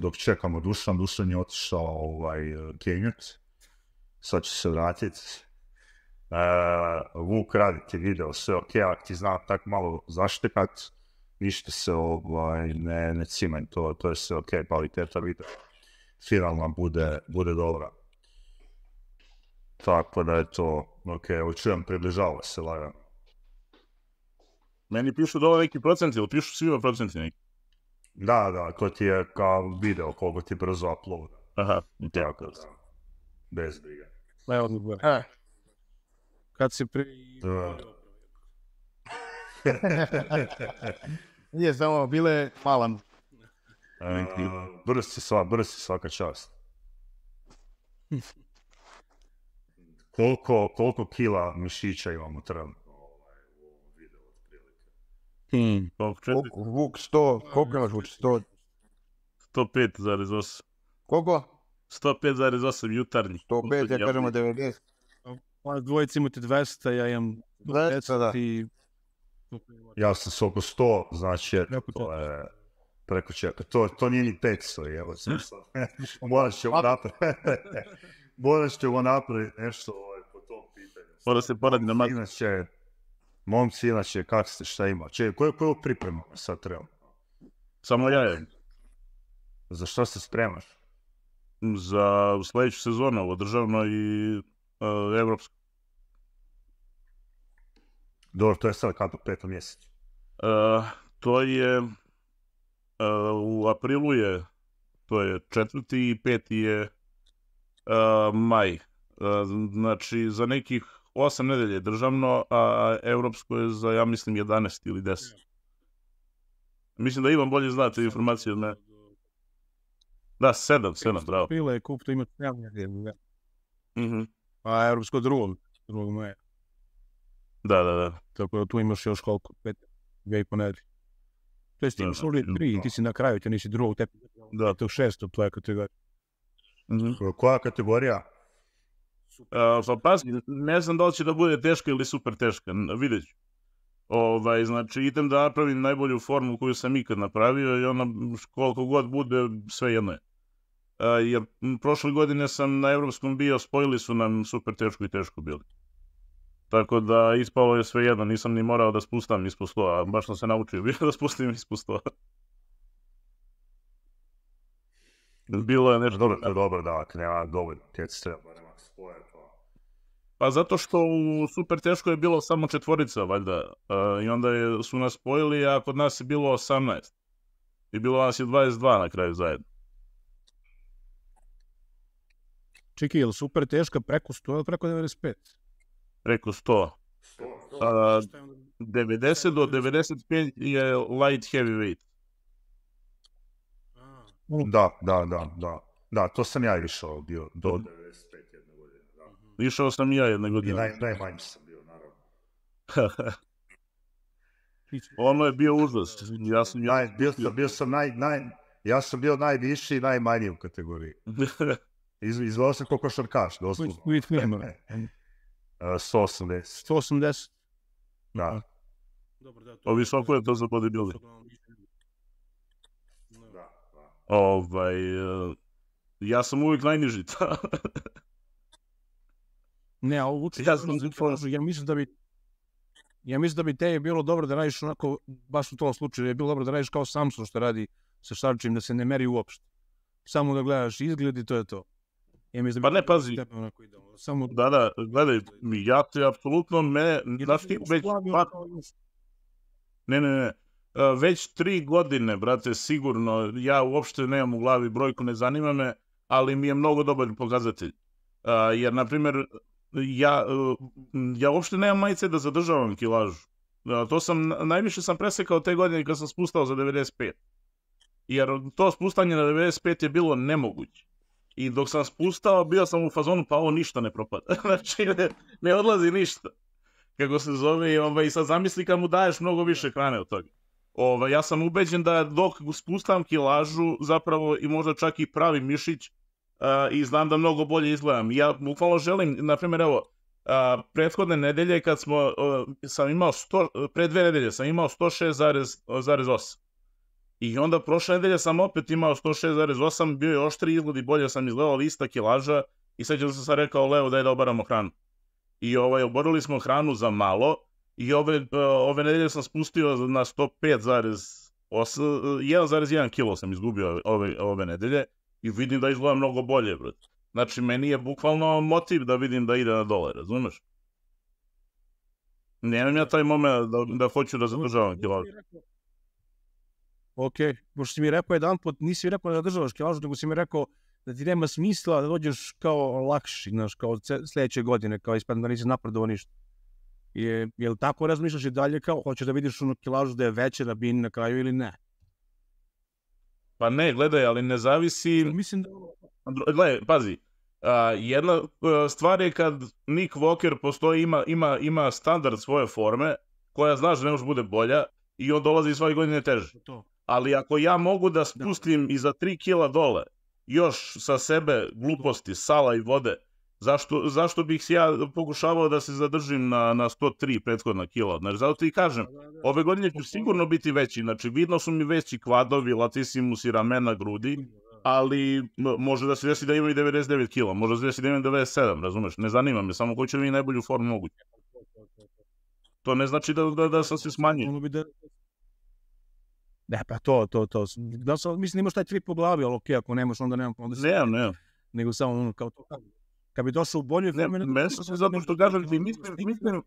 dok čekamo Dušan, Dušan je otišao ovaj, kenjut, sad će se vratit. E, Vuk raditi video, sve ok, ako ti znam tak malo zaštekat, ništa se ovaj, ne, ne cimanj, to, to je sve ok, kvaliteta videa, finalna bude, bude dobra. Tako da je to, ok, očujem, približava se lagano. Meni pišu dole neki procenti, pišu svima procenti neki. Da, da, to ti je kao video koliko ti brzo upload. Aha, tako da. Bez briga. Evo. odgovor. Kad si pri... Nije samo, bile malan. Brz si sva, brz si svaka čast. Koliko, koliko kila mišića imamo trebno? Hmm, Vuk 100, koliko imaš Vuk 100? 105,8. Koliko? 105,8 jutarnji. 105, ja kažemo 90. Pa dvojici imate 200, ja imam 200 i... Ja sam s oko 100, znači to je preko čeka. To, to nije ni 500, evo sam sad. Moraš će napraviti. Moraš će napraviti nešto ovaj, po tom pitanju. Mora se poradi na mati. Inače, Momci, inače, kak ste, šta ima? Če, koju, koju pripremu sad treba? Samo ja Za što se spremaš? Za sljedeću sezonu, ovo državno i uh, evropsko. Dobro, to je sad kada petom mjesecu? E, to je... E, u aprilu je... To je četvrti i peti je... maj. znači, za nekih osam nedelje državno, a europsko je za, ja mislim, 11 ili 10. Mislim da Ivan bolje zna te informacije od mene. Da, sedam, sedam, bravo. Pile je kupto, ima sedam nedelje, da. Mhm. A europsko drugo, drugo moje. Da, da, da. Tako da tu imaš još koliko, pet, dve i po nedelje. To jest, imaš uvijek tri, ti si na kraju, ti nisi drugog, te... Da. To je šesto, to je kategorija. Mm -hmm. Koja kategorija? pa ne znam da li će da bude teška ili super teška, vidjet ću. Ovaj, znači, idem da napravim najbolju formu koju sam ikad napravio i ona koliko god bude, sve jedno je. jer prošle godine sam na evropskom bio, spojili su nam super teško i teško bili. Tako da ispalo je sve jedno, nisam ni morao da spustam ispod 100, a baš sam se naučio bio da spustim ispod 100. Bilo je nešto... Dobro, dobro, da, nema dovoljno, tjeci pa zato što u Super Teško je bilo samo četvorica, valjda. E, I onda je, su nas spojili, a kod nas je bilo 18. I bilo nas je 22 na kraju zajedno. Čekaj, je li Super Teška preko 100 ili preko 95? Preko 100. 100. A, 90 do 95 je light heavyweight. Da, da, da, da. Da, to sam ja išao bio do Більшого сім'я є не година. І най, найменш сам bio, naravno. Ono je bio uzrast. Ja sam, ja, naj, bio, sam, bio sam naj, naj, ja sam bio najviši i najmanji u kategoriji. Iz, izgledao sam koliko šarkaš, doslovno. Koji film? 180. 180? Da. Dobro, da, to Ovi šoko je to za bodybuilding. Da, da. Ovaj, ja sam uvijek najniži. Не, а учи, јас сум ја мислам да би Ја мислам да би те да да е било добро да радиш онако баш во тоа случај, е било добро да радиш као Samsung што ради со Шарчим да се не мери уопшто. Само да гледаш изглед и тоа е тоа. Ја мислам. Да па не пази. Тебе, онако, Само Да, да, гледај, ми ја ти апсолутно ме веќе пат... Не, не, не. Веќе три години, брате, сигурно, ја уопште немам у глави бројку, не занима ме, али ми е многу добар показател. Uh, jer, na primjer, ja, e, ja uopšte nemam majice da zadržavam kilažu. To sam, najviše sam presekao te godine kad sam spustao za 95. Jer to spustanje na 95 je bilo nemoguće. I dok sam spustao, bio sam u fazonu, pa ovo ništa ne propada. znači, ne, odlazi ništa. Kako se zove, i ovaj, sad zamisli kad mu daješ mnogo više hrane od toga. Ovaj, ja sam ubeđen da dok spustam kilažu, zapravo i možda čak i pravi mišić, i znam da mnogo bolje izgledam. Ja bukvalno želim, na primjer, evo, prethodne nedelje kad smo, sam imao sto pre dve nedelje sam imao 106,8. I onda prošle nedelje sam opet imao 106,8, bio je oštri izgled i bolje sam izgledao, lista ista kilaža. I sad sam sad rekao, Leo, daj da obaramo hranu. I ovaj, oborili smo hranu za malo i ove, ove nedelje sam spustio na 105,8, 1,1 e, kilo sam izgubio ove, ove nedelje i vidim da izgleda mnogo bolje, brate. Znači, meni je bukvalno motiv da vidim da ide na dole, razumeš? Nemam ja taj moment da, da hoću da zadržavam kilažu. Ok, pošto si mi rekao jedan put, nisi mi rekao da zadržavaš kilažu, nego si mi rekao da ti nema smisla da dođeš kao lakši, znaš, kao sljedeće godine, kao ispred da nisi napredovao ništa. Je, je li tako razmišljaš i dalje kao hoćeš da vidiš ono kilažu da je veće da bi na kraju ili ne? Pa ne, gledaj, ali ne zavisi... Mislim da... Gledaj, pazi, jedna e, stvar je kad Nick Walker postoji, ima, ima, ima standard svoje forme, koja znaš da ne može bude bolja, i on dolazi svake godine teže. To. Ali ako ja mogu da spustim i za 3 kila dole, još sa sebe gluposti, sala i vode, Zašto, zašto bih ja pokušavao da se zadržim na, na 103 prethodna kila? Znači, zato ti kažem, ove godine ću sigurno biti veći. Znači, vidno su mi veći kvadovi, latissimus i ramena grudi, ali može da se desi da imam i 99 kila, može da se desi da 97, razumeš? Ne zanima me, samo ko će mi najbolju formu moguće. Pa, to ne znači da, da, da sam se smanjio. Ne, pa to, to, to. Da sam, mislim, imaš taj trip po glavi, ali okej, okay, ako nemaš, onda nemam. Onda Ne, ne. Nego samo ono, kao to. Kad bi došao u bolje Ne, zato što mislim,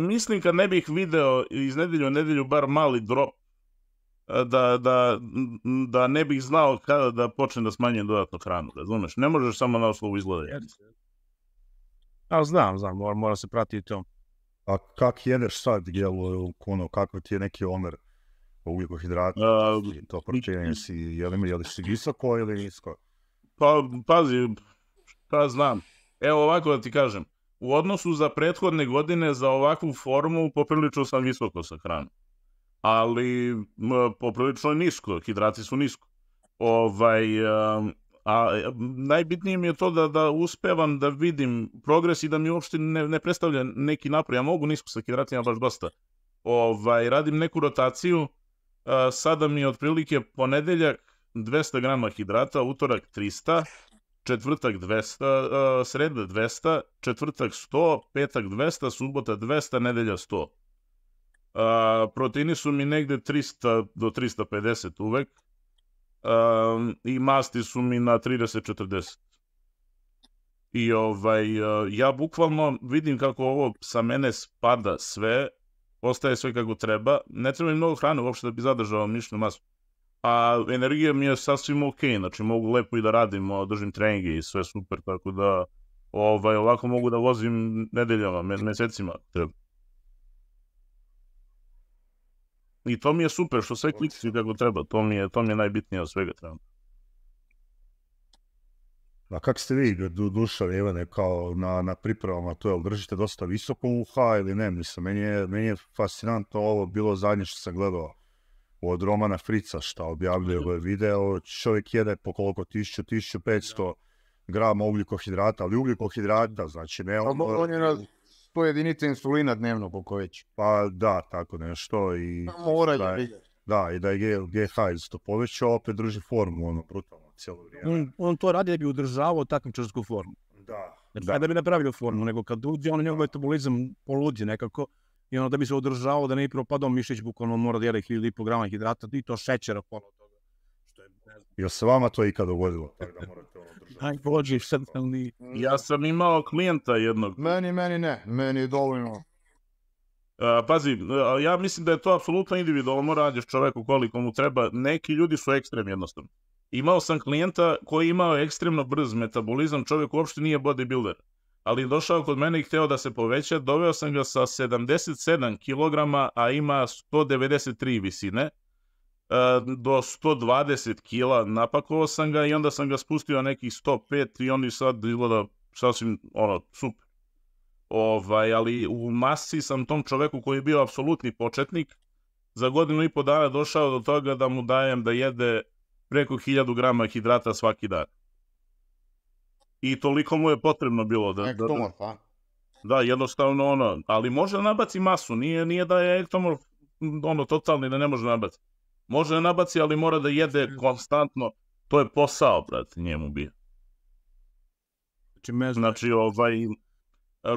mislim, kad ne bih video iz nedelju u nedelju bar mali drop, e, da, da, ne bih znao kada da počne da smanjem dodatno hranu, razumeš? Ne možeš samo na osnovu izgleda A znam, znam, mora, se pratiti to. A kak jedeš sad, jel, kono, kako ti je neki omer ugljikohidrata, to pročenje si, jel, jel si visoko ili nisko? Pa, pazi, pa znam. Evo ovako da ti kažem. U odnosu za prethodne godine za ovakvu formu poprilično sam visoko sa hranom. Ali poprilično je nisko, hidrati su nisko. Ovaj, a, najbitnije mi je to da, da uspevam da vidim progres i da mi uopšte ne, predstavlja neki napor. Ja mogu nisko sa hidratima baš dosta. Ovaj, radim neku rotaciju, sada mi je otprilike ponedeljak 200 grama hidrata, utorak 300, četvrtak 200, uh, e, sreda 200, četvrtak 100, petak 200, subota 200, nedelja 100. Uh, e, proteini su mi negde 300 do 350 uvek e, i masti su mi na 30-40. I ovaj, ja bukvalno vidim kako ovo sa mene spada sve, ostaje sve kako treba. Ne treba mi mnogo hrane uopšte da bi zadržao mišnu masu a energija mi je sasvim ok, znači mogu lepo i da radim, držim treninge i sve super, tako da ovaj, ovako mogu da vozim nedeljama, mesecima. I to mi je super, što sve klikci kako treba, to mi je, to mi je najbitnije od svega treba. A kako ste vi du, duša Ivane kao na, na pripremama to, je, držite dosta visoko uha ili ne, mislim, meni je, meni je fascinantno ovo bilo zadnje što sam gledao od Romana Frica šta objavljuje mhm. ovaj video, čovjek jede po koliko, 1000, 1500 grama ugljikohidrata, ali ugljikohidrata, mhm. znači ne... On, on je na to jedinica insulina dnevno, koliko već. Pa da, tako nešto i... Pa Mora da, je, da, i da je GH isto povećao, opet drži formu, ono, brutalno, cijelo vrijeme. On, to radi da bi udržavao takmičarsku formu. Da. Jer da. da bi napravio formu, mhm. nego kad uđe, on njegov metabolizam poludi nekako i ono da bi se održavao da ne bi propadao mišić, bukvalno mora da jede 1.500 grama hidrata i to šećera pola toga. Što se vama to ikad dogodilo? Tako da morate Ja sam imao klijenta jednog. Meni, meni ne, meni je dovoljno. E, pazi, e, ja mislim da je to apsolutno individualno radiš čoveku koliko mu treba. Neki ljudi su ekstrem jednostavno. Imao sam klijenta koji imao ekstremno brz metabolizam, čovjek uopšte nije bodybuilder ali došao kod mene i htio da se poveća. Doveo sam ga sa 77 kg, a ima 193 visine e, do 120 kg napakovao sam ga i onda sam ga spustio na nekih 105 i on je sad izgleda sasvim ono, super. Ovaj, ali u masi sam tom čoveku koji je bio apsolutni početnik, za godinu i po dana došao do toga da mu dajem da jede preko 1000 grama hidrata svaki dan i toliko mu je potrebno bilo da... Ektomorf, da, da, jednostavno ono, ali može da nabaci masu, nije, nije da je ektomorf ono totalni da ne može nabaci. Može da nabaci, ali mora da jede konstantno, to je posao, brate, njemu bio. Znači, Znači, ovaj,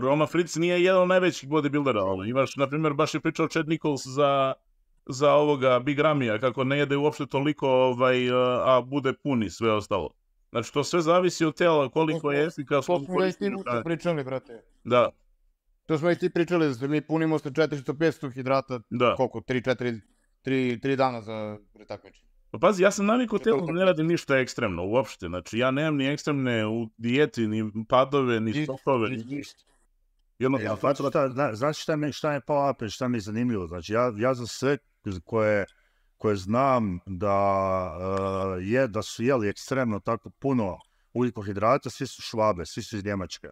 Roma Fritz nije jedan od najvećih bodybuildera, ali ono, imaš, na primjer, baš je pričao Chad Nichols za, za ovoga Big Ramija, kako ne jede uopšte toliko, ovaj, a bude puni sve ostalo. Znači, to sve zavisi od tela, koliko je efikasno. To smo već ti pričali, brate. Da. To smo već ti pričali, da mi punimo sa 400-500 hidrata, koliko, 3-4, 3 dana za pretakmičenje. Pa pazi, ja sam naviko telo da ne radim ništa ekstremno uopšte. Znači, ja nemam ni ekstremne u dijeti, ni padove, ni stokove, ni ništa. Jedno, ja, šta, znaš šta, mi, šta je pao ape, šta mi je zanimljivo? Znači, ja, ja za sve koje koje znam da eh, je, da su jeli ekstremno tako puno ugljikohidrata, svi su švabe, svi su iz Njemačke.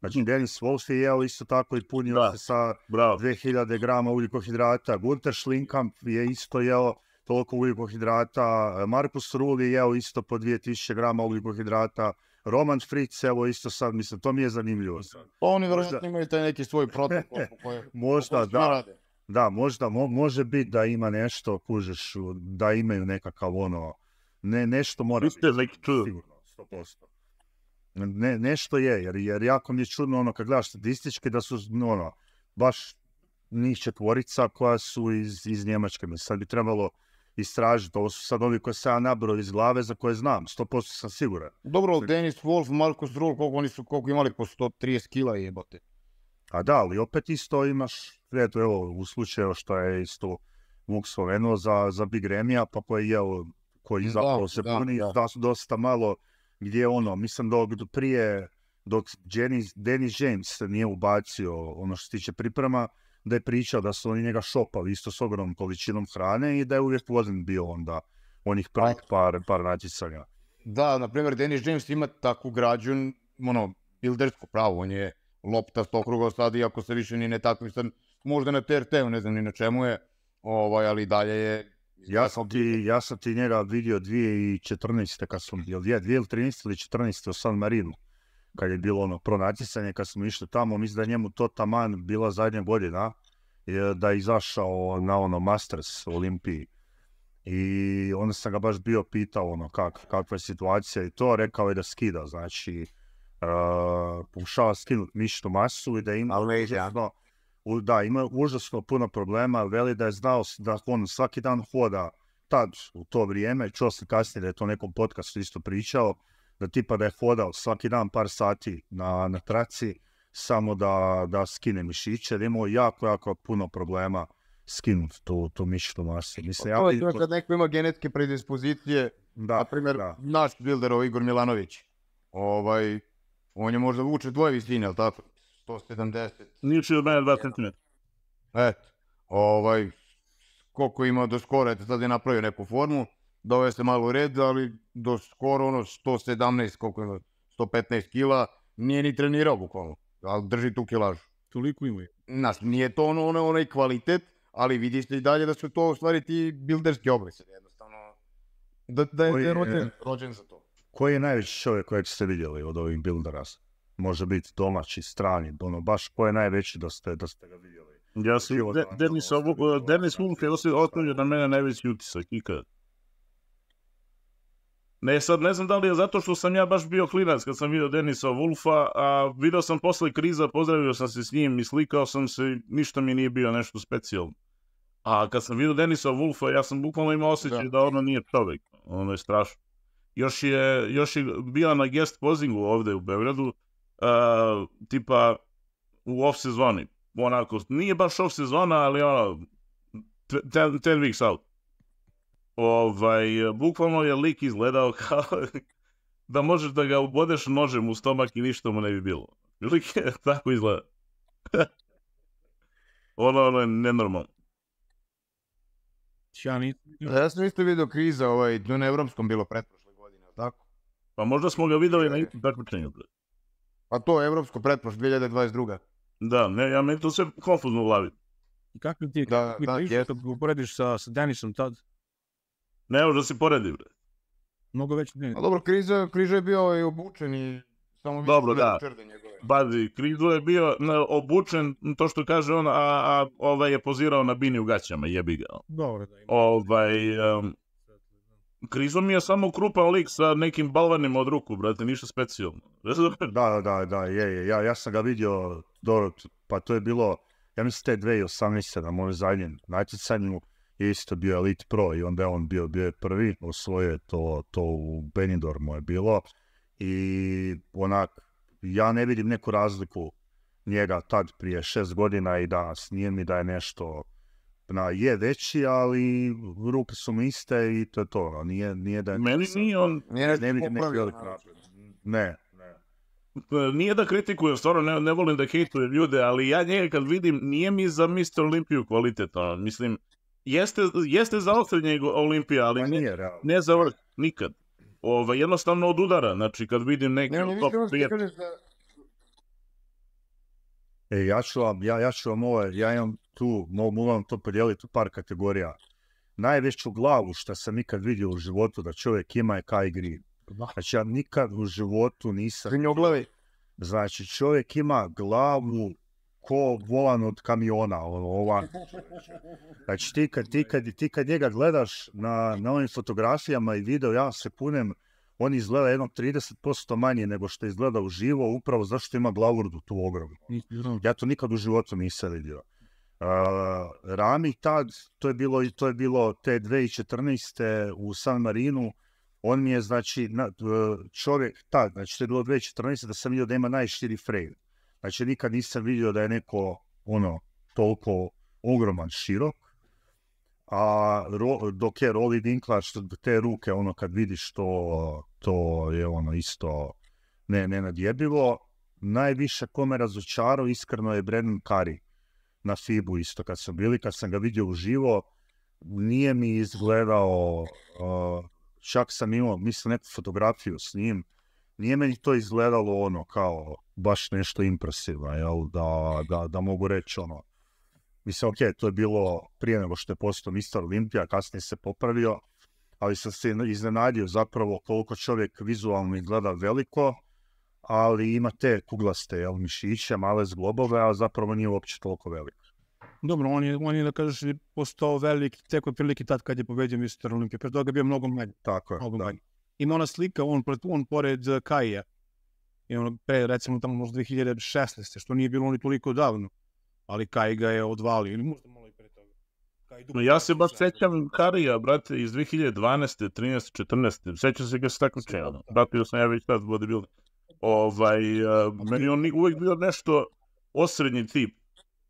Znači, mm. Dennis Wolf je jeo isto tako i punio da, se sa 2000 grama ugljikohidrata. Gunter Schlinkamp je isto jeo toliko ugljikohidrata. Markus Ruhl je jeo isto po 2000 grama ugljikohidrata. Roman Fritz, evo isto sad, mislim, to mi je zanimljivo. Pa oni vrlo imaju taj neki svoj protokol. Možda, da. Rade. Da, možda može biti da ima nešto, kužeš, da imaju nekakav ono, ne, nešto mora biti, sigurno, 100%. Ne, nešto je, jer, jer jako mi je čudno ono kad gledaš statistički da su ono, baš njih četvorica koja su iz, iz Njemačke. Mislim, sad bi trebalo istražiti, ovo su sad ovi koje sam ja nabrao iz glave za koje znam, 100% sam siguran. Dobro, Denis Wolf, Marcus Drull, koliko oni su koliko imali po 130 kila jebote. A da, ali opet isto imaš u slučaju što je isto Vuk Sloveno za, za Big Remija, pa koji je, koji zapravo se da, puni, da. su dosta malo gdje ono, mislim dok prije, dok Jenis, James nije ubacio ono što se tiče priprema, da je pričao da su oni njega šopali isto s ogromnom količinom hrane i da je uvijek vozen bio onda onih prvih par, par natjecanja. Da, na primjer, Dennis James ima takvu građu, ono, bildersku pravo, on je lopta s okruga i ako se više ni ne možda na trt ne znam ni na čemu je, ovaj, ali dalje je... Ja sam, ti, ja sam ti njega vidio 2014. kad smo, jel 2013. ili 14. u San Marino. kad je bilo ono pronatjecanje, kad smo išli tamo, mislim da je njemu to taman bila zadnja godina, da je izašao na ono Masters u Olimpiji. I onda sam ga baš bio pitao ono kak, kakva je situacija i to, rekao je da skida, znači uh, pokušava skinuti mišnu masu i da ima... Ali ne da, ima užasno puno problema, veli da je znao da on svaki dan hoda tad u to vrijeme, čuo sam kasnije da je to nekom podcastu isto pričao, da tipa da je hodao svaki dan par sati na, na traci, samo da, da skine mišiće, je imao jako, jako puno problema skinuti tu, tu mišićnu masu. Mislim, to je kad neko ima genetske predispozicije, da, na primjer, da. naš builder Igor Milanović, ovaj, on je možda vuče dvoje visine, ali tako? 170. Niči od mene 2 cm. Eto, ovaj, koliko ima do skoro, eto sad je napravio neku formu, dove se malo u red, ali do skoro ono 117, koliko ima, 115 kila, nije ni trenirao bukvalno, ali drži tu kilažu. Toliko ima je. Nas, nije to ono, ono, onaj kvalitet, ali vidiš i dalje da su to u stvari ti bilderski oblici. jednostavno. Da, da je, rođen, e, rođen za to. Koji je najveći čovjek kojeg ste vidjeli od ovih bildera? može biti domaći, strani, ono, baš ko je najveći da ste, da ste ga vidjeli. Ja si, Denis, ovo, Denis Munk je na mene najveći utisak ikad. Ne, sad ne znam da li je zato što sam ja baš bio klinac kad sam vidio Denisa Wolfa, a vidio sam posle kriza, pozdravio sam se s njim i slikao sam se, ništa mi nije bio nešto specijalno. A kad sam vidio Denisa Wolfa, ja sam bukvalno imao osjećaj da, da ono nije čovjek, ono je strašno. Još je, još je bila na guest pozingu ovde u Beogradu, E, tipa u off sezoni. Onako, nije baš off sezona, ali ono, ten, ten weeks out. Ovaj, bukvalno je lik izgledao kao da možeš da ga ubodeš nožem u stomak i ništa mu ne bi bilo. Lik je tako izgleda. ono, ono je nenormalno. Znači, ja, ja sam isto vidio kriza ovaj, na evropskom bilo pretprošle godine, tako? Pa možda smo ga videli na znači, takmičenju. A pa to je evropsko pretprošlo 2022. Da, ne, ja meni to sve konfuzno u glavi. I kakvi ti, da, kakvi da, ga uporediš sa, sa Denisom tad? Ne može da se poredi, bre. Mnogo već A pa dobro, Križo, je bio i obučen i samo Dobro, da. Badi, Križo je bio obučen, to što kaže on, a, a ovaj je pozirao na bini u gaćama, jebi ono. Dobro, da Ovaj, Krizo mi je samo krupan lik sa nekim balvanima od ruku, brate, ništa specijalno. da, da, da, je, je. Ja, sam ga vidio, pa to je bilo, ja mislim, te 2018. na mojoj zadnjem natjecanju, isto bio Elite Pro i onda je on bio, bio je prvi, osvojio to, to u Benidormu je bilo i onak, ja ne vidim neku razliku njega tad prije šest godina i danas, nije mi da je nešto na je veći, ali ruke su mi iste i to je to. Ono, nije, nije da... Meni nije on... Nije ne, ne, ne, ne, Nije da kritikujem, stvarno ne, ne volim da hejtujem ljude, ali ja njega kad vidim, nije mi za Mr. Olimpiju kvaliteta. Ono, mislim, jeste, jeste za Olimpija, ali nije, ne, za vrh, nikad. Ova, jednostavno od udara, znači kad vidim neki ne, ne, E, ja ću vam, ja, ja ću vam ovaj, ja imam tu, mogu vam to podijeliti u par kategorija. Najveću glavu što sam nikad vidio u životu da čovjek ima je Kai Green. Znači ja nikad u životu nisam... Znači čovjek ima glavu ko volan od kamiona, ono, ova. Znači ti kad, ti kad, njega gledaš na, na ovim fotografijama i video, ja se punem, on izgleda jedno 30% manje nego što izgleda u živo, upravo zašto ima glavurdu tu ogromnu. Ja to nikad u životu nisam vidio. Eh, Rami tad, to je bilo, to je bilo te 2014. u San Marinu, on mi je, znači, eh, čovjek tad, znači to je bilo 2014. da sam vidio da ima najširi frame. Znači nikad nisam vidio da je neko, ono, toliko ogroman širok. A dok je Roli Dinkla, te ruke, ono, kad vidiš to, to je ono isto ne, nenadjebivo. Najviše kome razočarao iskreno je Brennan Curry na FIBU isto kad sam bili, kad sam ga vidio uživo, nije mi izgledao, čak sam imao, mislim, neku fotografiju s njim, nije meni to izgledalo ono kao baš nešto impresivno, jel, da, da, da mogu reći ono, mislim, ok, to je bilo prije nego što je postao Mr. Olimpija, kasnije se popravio, ali sam se iznenadio zapravo koliko čovjek vizualno izgleda veliko, ali ima te kuglaste jel, mišiće, male zglobove, a zapravo nije uopće toliko velik. Dobro, on je, on je da kažeš, postao velik tek prilike tad kad je pobedio Mr. Olimpije. Pre toga je bio mnogo manji. Tako je, da. Ima ona slika, on, on pored eh, Kaija. I ono, pre, recimo, tamo možda 2016. Što nije bilo ni toliko davno. Ali Kaj ga je odvalio. Ili možda malo i pre toga. Kaj no, ja se baš sećam Karija, brate, iz 2012. 13. 14. Sećam se ga se tako čeo. Pratio sam ja već tad bilo. Ovaj, e, meni on uvijek bio nešto osrednji tip.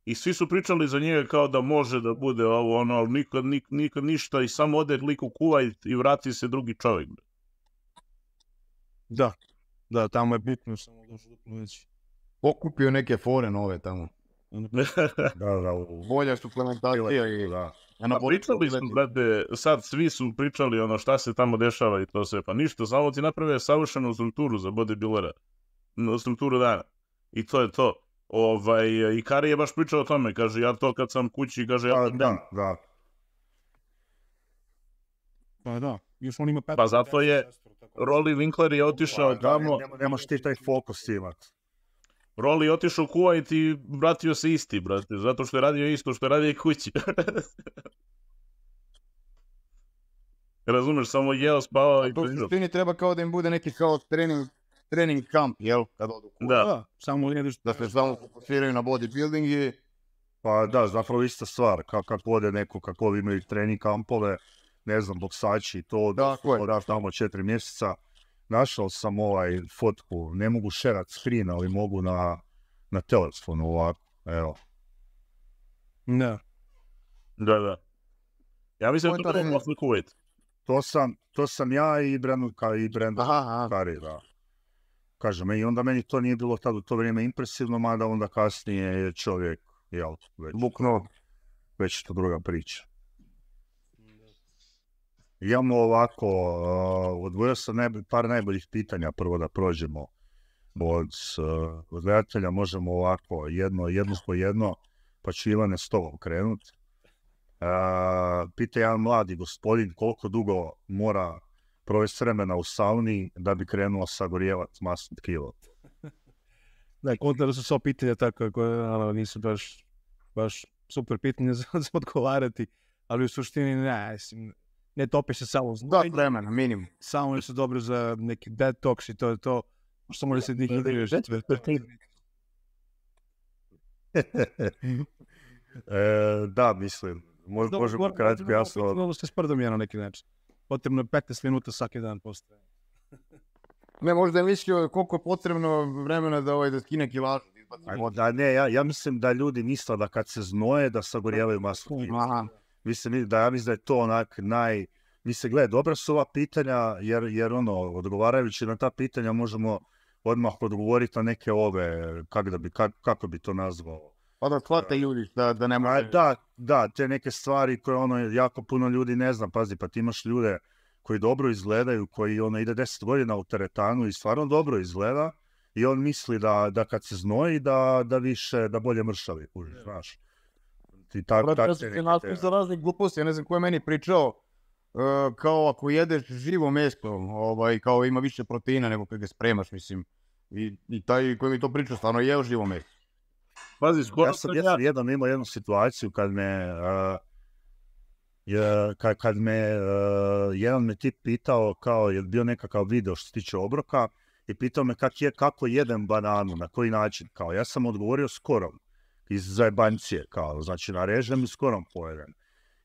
I svi su pričali za njega kao da može da bude ovo, ono, ali nikad, ništa i samo ode liku kuva i vrati se drugi čovjek. Da, da, tamo je bitno samo da veći. Pokupio neke fore nove tamo. da, da, bolje Da. A na pa pričali smo, brate, sad svi su pričali ono šta se tamo dešava i to sve, pa ništa, samo ti naprave savršenu strukturu za bodybuildera, strukturu dana. I to je to. Ovaj, I Kari je baš pričao o tome, kaže, ja to kad sam kući, kaže, ja... Pa da, da, da. Pa da, još on ima Pa zato je, Rolly Winkler je otišao pa tamo... Nemaš ti taj fokus imat. Roli otišao u Kuwait i vratio se isti, brate, zato što je radio isto što je radio i kući. Razumeš, samo jeo, spavao i prišao. To treba kao da im bude neki kao trening, trening kamp, jel? Kad odu Da. da. Samo jedeš. Da se samo fokusiraju na bodybuilding i... Pa da, zapravo ista stvar, kao kako ode neko, kako imaju trening kampove, ne znam, boksači, to da, tamo četiri mjeseca našao sam ovaj fotku, ne mogu šerat screen, ali mogu na, na telefonu ovako, evo. Da. Da, da. Ja mislim da to mogu sliku To sam, to sam ja i Brandon i Brandon Kari, da. Kažem, i onda meni to nije bilo tad u to vrijeme impresivno, mada onda kasnije je čovjek, jel, već, već to druga priča. Imamo ovako, uh, odvojio sam par najboljih pitanja prvo da prođemo od, uh, gledatelja. Možemo ovako, jedno, jedno po jedno, pa ću Ivane s tobom krenut. Uh, pita jedan mladi gospodin koliko dugo mora provesti vremena u sauni da bi krenuo sagorjevati masno tkivo. Da, kontra su sva pitanja tako koje nisu baš, baš super pitanje za, odgovarati, ali u suštini ne, mislim, ne topi se samo znoj. Da, vremena, minimum. Samo su dobro za neki detox i to je to. Što može se njih žetve. E, da, mislim. Mož, Dobar, možemo moram, kratko jasno. Potrebno je na neki način. Potrebno je 15 minuta svaki dan postoje. ne, možda je mislio koliko je potrebno vremena da ovaj da skine kilažu. Da, ne, ja, ja mislim da ljudi nisla da kad se znoje da sagorjevaju masu. Mislim da ja mislim da je to onak naj... mislim se dobra su ova pitanja, jer, jer ono, odgovarajući na ta pitanja možemo odmah odgovoriti na neke ove, da bi, kako bi to nazvao. Pa da e, ljudi da, da ne može... Da, da, te neke stvari koje ono, jako puno ljudi ne zna, pazi, pa ti imaš ljude koji dobro izgledaju, koji ono ide deset godina u teretanu i stvarno dobro izgleda i on misli da, da kad se znoji da, da više, da bolje mršavi, znaš i tako za razne gluposti, ja ne znam ko je meni pričao, e, kao ako jedeš živo mesto, ovaj, kao ima više proteina nego kad ga spremaš, mislim. I, taj koji mi to pričao, stvarno jeo živo meso. Pazi, skoro sam, jedan imao jednu situaciju kad me... E, kad, me e, jedan me tip pitao kao je bio nekakav video što se tiče obroka i pitao me je, kako jedem bananu, na koji način. Kao ja sam odgovorio skorom iz zajbancije kao, znači narežem i skoro pojedem.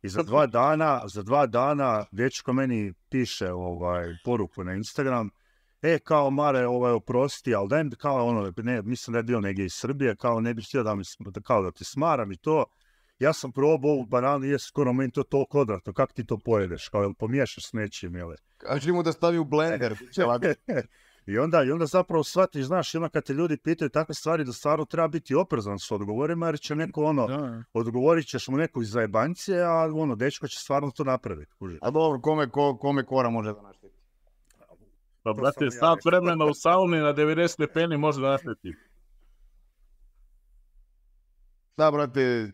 I za dva dana, za dva dana dečko meni piše ovaj, poruku na Instagram, e, kao Mare, ovaj, oprosti, ali daj kao ono, ne, mislim da je bio negdje iz Srbije, kao ne bih htio da mi, kao da ti smaram i to. Ja sam probao ovu bananu, je skoro meni to toliko odratno, kako ti to pojedeš, kao jel pomiješaš s nečim, jel? Kaži mu da stavi u blender, I onda, i onda zapravo shvatiš, znaš, ima kad te ljudi pitaju takve stvari, da stvarno treba biti oprezan s odgovorima, jer će neko ono, da. odgovorit ćeš mu neko iz zajbancije, a ono, dečko će stvarno to napraviti. A dobro, kome, kome kora može da našteti? Pa, brate, vremena u sauni na 90 stepeni može da našteti. Da, brate,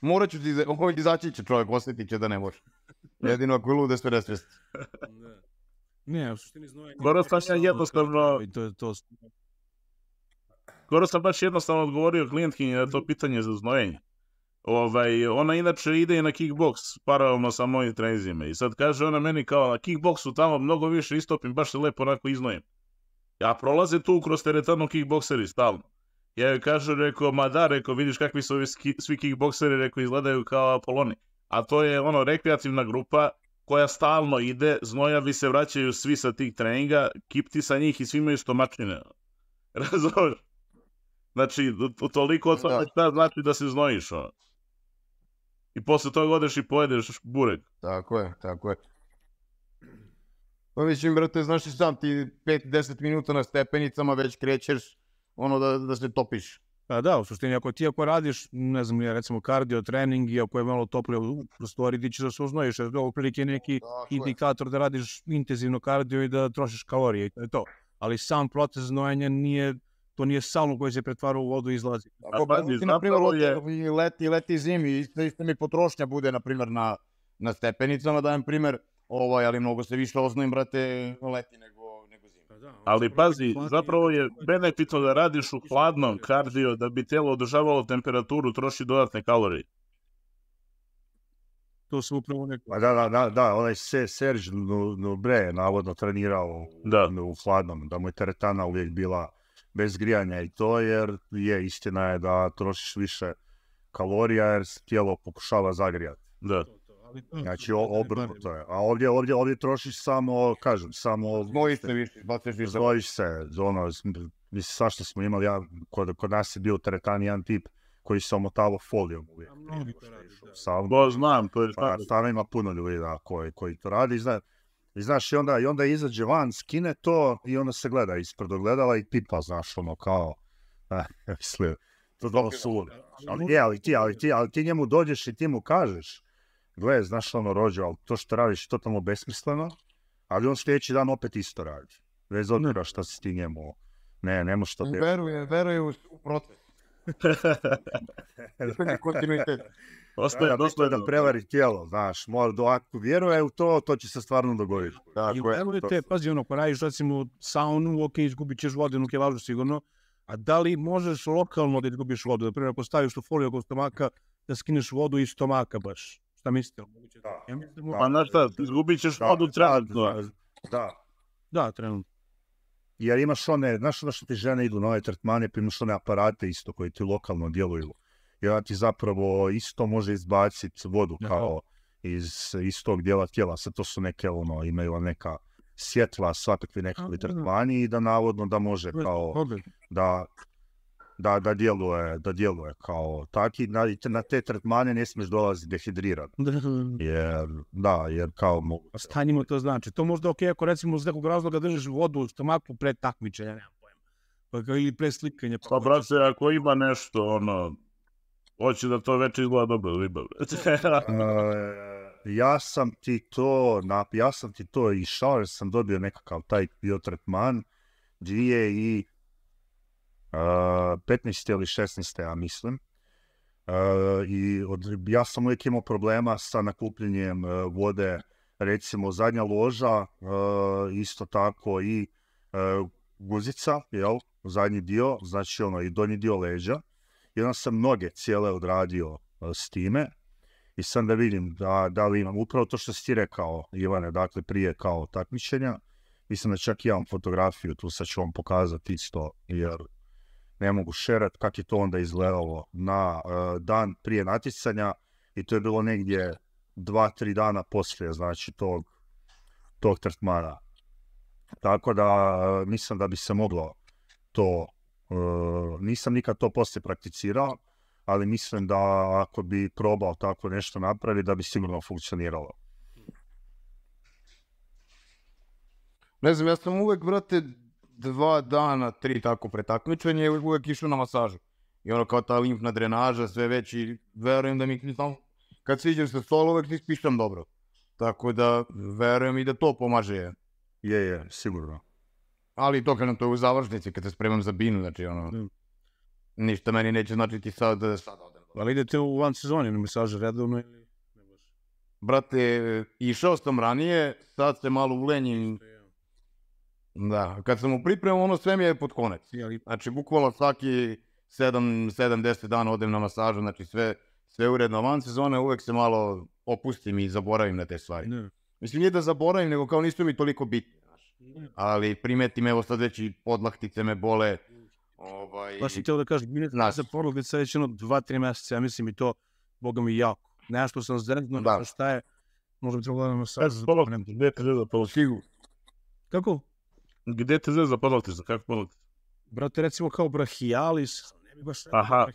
morat ću ti, ovo izaći će čovjek, osjetit će da ne može. Jedino ako je lude sve ne, u suštini sam ja jednostavno... I to to... sam baš jednostavno odgovorio klijentkinje na to pitanje za znojenje. Ovaj, ona inače ide i na kickbox paralelno sa mojim trenzime i sad kaže ona meni kao na kickboksu tamo mnogo više istopim, baš se lepo onako iznojem. Ja prolaze tu kroz teretanu kickbokseri stalno. Ja joj kažem, rekao, ma da, rekao, vidiš kakvi su ovi svi kickbokseri, rekao, izgledaju kao Apoloni. A to je ono rekreativna grupa koja stalno ide, znojavi se vraćaju svi sa tih treninga, kipti sa njih i svi imaju stomačine. Razumiješ? Znači, toliko od toga znači da se znojiš. Ono. I posle toga odeš i pojedeš burek. Tako je, tako je. Pa mislim, brate, znaš i sam, ti 5-10 minuta na stepenicama već krećeš ono da, da se topiš. Pa da, u suštini, ako ti ako radiš, ne znam, recimo kardio trening i ako je malo toplije u prostoriji, ti ćeš da se uznojiš, jer otprilike prilike neki indikator da radiš intenzivno kardio i da trošiš kalorije i to je to. Ali sam proces znojenja nije, to nije salon koji se pretvara u vodu i izlazi. Ako pa ti, na primjer, je... leti, leti zimi, isto, isto mi potrošnja bude, na primjer, na, na stepenicama, dajem primjer, ovaj, ali mnogo se više oznojim, brate, leti nego ali pazi, zapravo je benefitno da radiš u hladnom kardio, da bi tijelo održavalo temperaturu, troši dodatne kalorije. To su upravo neko... Pa da, da, da, da, onaj se, Serge Nubre je navodno trenirao da. u hladnom, da mu je teretana uvijek bila bez grijanja i to, jer je istina je da trošiš više kalorija jer tijelo pokušava zagrijati. Da ali mm, znači, to, znači obrnuto je. A ovdje, ovdje, ovdje trošiš samo, kažem, samo... Zvojiš se više, više. Zvojiš se, ono, mislim, što smo imali, ja, kod, kod nas je bio teretan jedan tip koji se omotavao folijom uvijek. A to Sam, znam, to je pa, ima puno ljudi da, koji, koji to radi, zna, i znaš, i onda, i onda izađe van, skine to i onda se gleda ispred ogledala i pipa, znaš, ono, kao, eh, mislim, to dobro su ali, je, ali ti, ali ti njemu dođeš i ti mu kažeš, gle, znaš ono rođo, to što radiš je totalno besmisleno, ali on sljedeći dan opet isto radi. Bez odmira šta si ti njemu, ne, ne što to te... Veruje, veruje u, proces. kontinuitet. Ostaje, da prevari tijelo, znaš, mora do ako vjeruje u to, to će se stvarno dogoditi. Tako I pazi, ono, ako radiš recimo saunu, ok, izgubit ćeš vodu, važno sigurno, a da li možeš lokalno da izgubiš vodu? primjer ako staviš u foliju oko stomaka, da skineš vodu iz stomaka baš. Šta mislite? Moguće da. Ja mislim, da, pa znaš šta, izgubit ćeš vodu trenutno. Da. Da, trenutno. Jer imaš one, znaš što ti žene idu na ove tretmane, pa imaš one aparate isto koji ti lokalno djeluju. I ona ti zapravo isto može izbaciti vodu kao iz istog dijela tijela. Sad to su neke, ono, imaju neka sjetla, svakakvi nekakvi tretmani i da navodno da može kao da da, da, djeluje, da djeluje kao taki, na, na te tretmane ne smiješ dolaziti dehidriran. Jer, da, jer kao mogu... to znači. To možda ok, ako recimo iz nekog razloga držiš vodu u stomaku pred takmičenja, pojma. Pa ili pre slikanja. Pa, pa ako ima nešto, ono, hoće da to već izgleda dobro, e, ja sam ti to, ja sam ti to išao, jer sam dobio nekakav taj biotretman, dvije i 15. ili 16. ja mislim. I od, ja sam uvijek imao problema sa nakupljenjem e, vode, recimo zadnja loža, e, isto tako i e, guzica, jel, zadnji dio, znači ono i donji dio leđa. I onda sam mnoge cijele odradio s time i sam da vidim da, da li imam upravo to što si ti rekao, Ivane, dakle prije kao takmičenja. Mislim da čak imam fotografiju, tu sad ću vam pokazati isto, jer ne mogu šerat, kak je to onda izgledalo na e, dan prije natjecanja i to je bilo negdje dva, tri dana poslije, znači tog, tog tretmana. Tako da mislim e, da bi se moglo to, e, nisam nikad to poslije prakticirao, ali mislim da ako bi probao tako nešto napraviti, da bi sigurno funkcioniralo. Ne znam, ja sam uvijek, brate, dva dana, tri tako pretakmičenje takmičenja, uvek išao na masažu. I ono kao ta limfna drenaža, sve veći, i verujem da mi kad siđem sa stola uvek ispišam dobro. Tako da verujem i da to pomaže. Je, je, sigurno. Ali to kad to je u završnici, kad se spremam za binu, znači ono, mm. ništa meni neće značiti sad da e, sad Ali idete u van sezoni na redovno ili? Brate, e, išao sam ranije, sad se malo ulenjim da, kad sam u pripremu, ono sve mi je pod konec. Znači, bukvalo svaki 7-10 dana odem na masažu, znači sve, sve uredno van sezone, uvek se malo opustim i zaboravim na te stvari. Mislim, nije da zaboravim, nego kao nisu mi toliko bitni. Ali primetim, evo sad već i podlaktice me bole. Ovaj... Baš sam htio da kažem, mi ne se već jedno dva, tri mjeseca, ja mislim i to, boga mi jako. Nešto sam zredno, da. šta je, možda bi trebalo da e, pa, nam sad... ne, ne, Kako? Gde te zove za Kako Brate, recimo kao brahijalis ne bi baš Aha.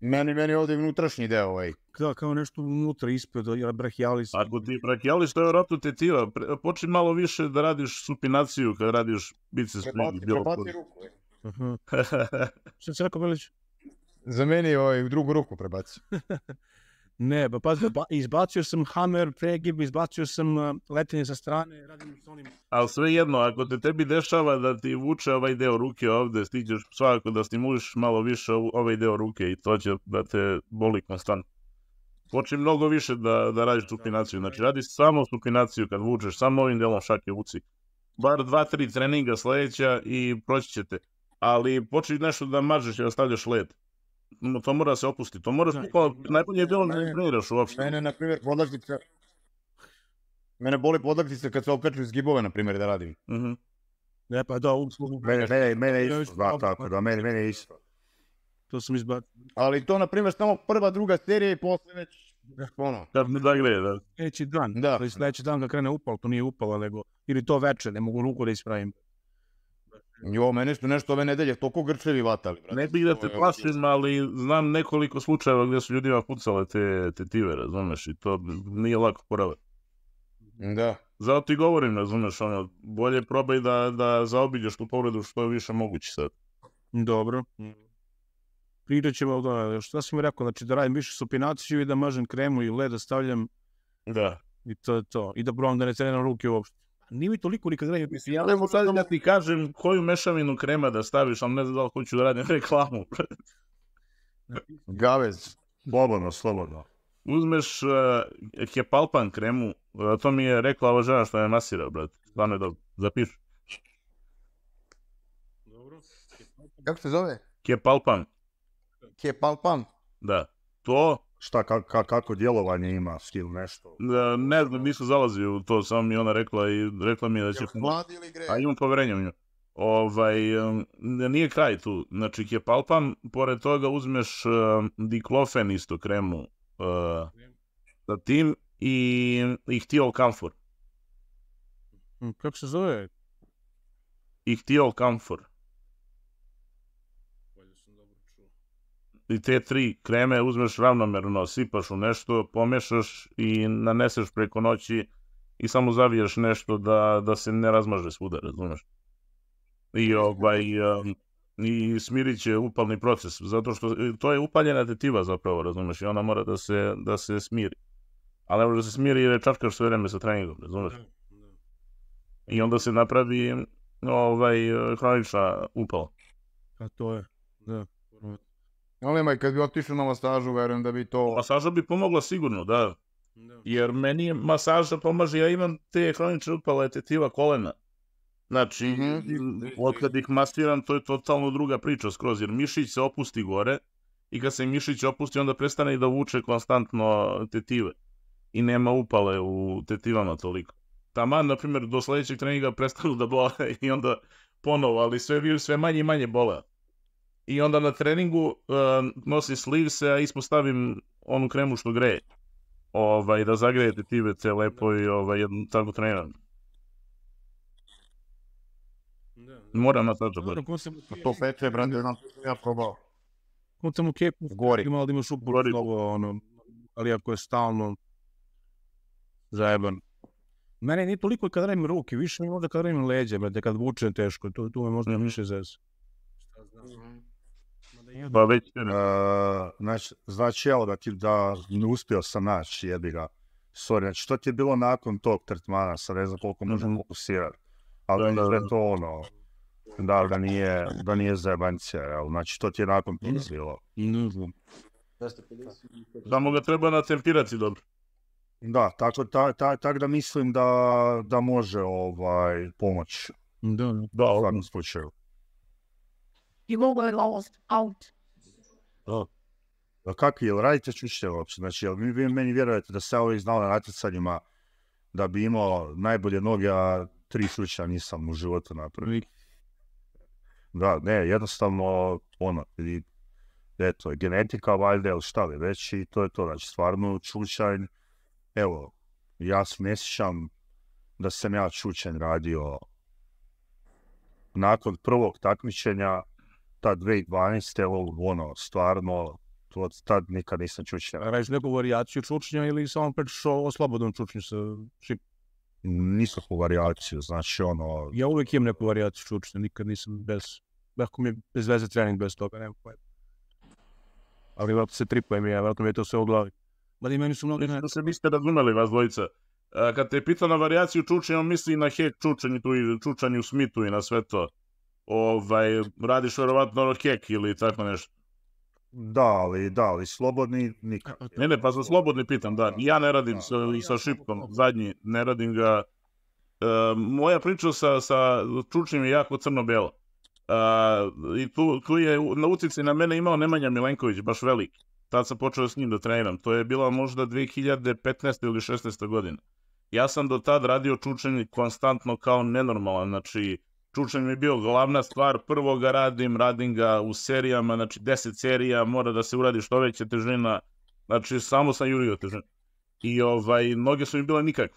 Meni, meni ovdje je unutrašnji deo ovaj. Da, kao nešto unutra ispred, ovaj, ja brahialis. Ako ti brahijalis, to je te tetiva. Počni malo više da radiš supinaciju kad radiš biceps. Prepati, prepati ruku. Uh si rekao, Za meni ovaj, u drugu ruku prebaci. Ne, pa pazi, izbacio sam hammer, pregib, izbacio sam eh, letenje sa strane, radim s onim... Ali svejedno, ako te tebi dešava da ti vuče ovaj deo ruke ovde, ti svakako da stimuliš malo više ovaj deo ruke i to će da te boli konstantno. Počni mnogo više da, da radiš supinaciju, znači radi samo supinaciju kad vučeš, samo ovim delom šake vuci. Bar dva, tri treninga sledeća i proći ćete. Ali počni nešto da mažeš i da stavljaš led to mora se opustiti. To mora, kao, najbolje je bilo da ne treniraš uopšte. Mene, na primjer, podlaktica... Mene boli podlaktica kad se okreću iz gibove, na primjer, da radim. Mhm. Ne, pa da, um, mene, mene, mene isto, da, tako da, mene, mene isto. To sam izbacio. Ali to, na primjer, samo prva, druga serija i posle već ono. Kad ne da gleda. Sljedeći dan, da. sljedeći dan kad krene upal, to nije upala, nego, ili to večer, ne mogu ruku da ispravim. Jo, mene su nešto ove nedelje toliko grčevi vatali, brate. Ne bih da te plašim, ali znam nekoliko slučajeva gdje su ljudima pucale te, te tive, razumeš, i to nije lako poravati. Da. Zato ti govorim, razumeš, ono, bolje probaj da, da tu povredu što je više moguće sad. Dobro. Pričat ćemo, da, šta sam mi rekao, znači da radim više supinaciju i da mažem kremu i led da stavljam. Da. I to je to. I da probam da ne trenam ruke uopšte. Nije mi toliko nikad Mislim, ja sad ti kažem koju mešavinu krema da staviš, ali ne znam da li hoću da radim reklamu. Gavez, slobodno, slobodno. Uzmeš uh, e, kepalpan kremu, e, to mi je rekla ova žena što je masira, brat. Stvarno je dobro, zapiš. Dobro. Kako se zove? Kepalpan. Kepalpan? Da. To, šta, ka, kako djelovanje ima stil, nešto? E, ne znam, nisam zalazio u to, samo mi ona rekla i rekla mi je da će... Mladi ili A imam poverenje u nju. Ovaj, nije kraj tu. Znači, palpan, pored toga uzmeš uh, diklofen isto kremu uh, tim i, i htio kamfor. Kako se zove? I htio kamfor. i te tri kreme uzmeš ravnomjerno, sipaš u nešto, pomešaš i naneseš preko noći i samo zaviješ nešto da, da se ne razmaže svuda, razumeš? I, ovaj, i smirit će upalni proces, zato što e, to je upaljena tetiva zapravo, razumeš, i ona mora da se, da se smiri. Ali ne da se smiri jer je čačkaš sve vreme sa treningom, razumeš? I onda se napravi ovaj, e, hronična upala. A to je, da. Ali maj, kad bi otišao na masažu, verujem da bi to... Masaža bi pomogla sigurno, da. da. Jer meni je masaža pomaže, ja imam te hronične upale tetiva kolena. Znači, mm -hmm. ih mastiram, to je totalno druga priča skroz, jer mišić se opusti gore i kad se mišić opusti, onda prestane i da vuče konstantno tetive. I nema upale u tetivama toliko. Taman, na primjer, do sledećeg treninga prestanu da bole i onda ponovo, ali sve, sve manje i manje bola i onda na treningu uh, e, sleeve slivse, a ispod stavim onu kremu što greje. Ovaj, da zagrejete tibete lepo i ovaj, tako treniram. Moram na to da pa To peče je brandio nam ja probao. Kod sam u kepu gori. imao da imaš upor mnogo, ono, ali ako je stalno zajeban. Mene nije toliko kad radim ruke, više mi onda kad radim leđe, brate, kad vučem teško, tu, tu me možda mm više zez. Šta znam. Mhm. Pa već, znači, znači, evo da ti da ne uspio sam naći ga, Sorry, znači što ti je bilo nakon tog tretmana, sad ne znam koliko možemo mhm. fokusirati. Ali da, je to ono, da, da nije, da nije zajebancija, jel? Znači to ti je nakon toga bilo? Ne znam. ga treba natemperati dobro. Da, tako, tak da mislim da, da može ovaj pomoć. Da, da. Da, u svakom slučaju i mogu je lost out. Da. Pa kakvi, jel radite čušće uopće? Znači, jel vi, meni vjerujete da se ja uvijek znao na natjecanjima da bi imao najbolje noge, a tri slučaja nisam u životu napravio. Da, ne, jednostavno, ono, i, eto, genetika valjda ili šta li već i to je to, znači, stvarno čučanj, evo, ja se da sam ja čučanj radio nakon prvog takmičenja, ta 2012. ovo, ono, stvarno, od tad nikad nisam čučnjava. A radiš neku varijaciju čučnja ili samo pričaš o slobodnom čučnju sa šip? u varijaciju, znači ono... Ja uvijek imam neku varijaciju čučnja, nikad nisam bez... ako mi je bez veze trening bez toga, nema pojma. Ali vrlo se tripujem ja, vrlo mi je to sve u glavi. Mada meni su mnogi... Da se biste razumeli vas dvojica. E, kad te je pitao na varijaciju čučenja, on misli na head čučanju tu i u smitu i na sve to ovaj, radiš verovatno ono kek ili tako nešto. Da, ali da, ali slobodni nikad. E, ne, ne, pa za slobodni pitam, da. Ja ne radim sa, i sa šipkom, zadnji, ne radim ga. E, moja priča sa, sa je jako crno-bela. E, I tu, tu je na utjeci na mene imao Nemanja Milenković, baš velik. Tad sam počeo s njim da treniram. To je bila možda 2015. ili 16. godina. Ja sam do tad radio Čučenje konstantno kao nenormalan, znači Čučan mi je bio glavna stvar, prvo ga radim, radim ga u serijama, znači deset serija, mora da se uradi što veća težina, znači samo sam jurio težinu. I ovaj, noge su mi bile nikakve.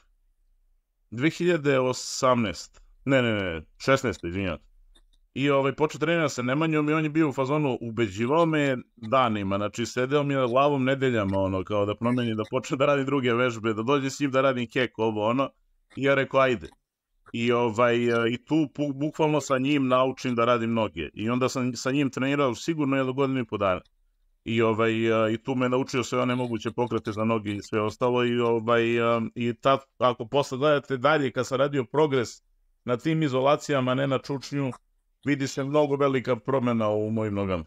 2018, ne, ne, ne, 16, izvinjam. I ovaj, počeo trenira sa Nemanjom i on je bio u fazonu, ubeđivao me danima, znači sedeo mi je glavom nedeljama, ono, kao da promeni, da počne da radi druge vežbe, da dođe s njim da radim kek, ovo, ono. I ja rekao, ajde i, ovaj, e, i tu bukvalno sa njim naučim da radim noge. I onda sam sa njim trenirao sigurno jednu godinu i po dana. I, ovaj, e, I tu me naučio sve one moguće pokrete za noge i sve ostalo. I, ovaj, e, i ta, ako posle gledate dalje, kad sam radio progres na tim izolacijama, ne na čučnju, vidi se mnogo velika promjena u mojim nogama.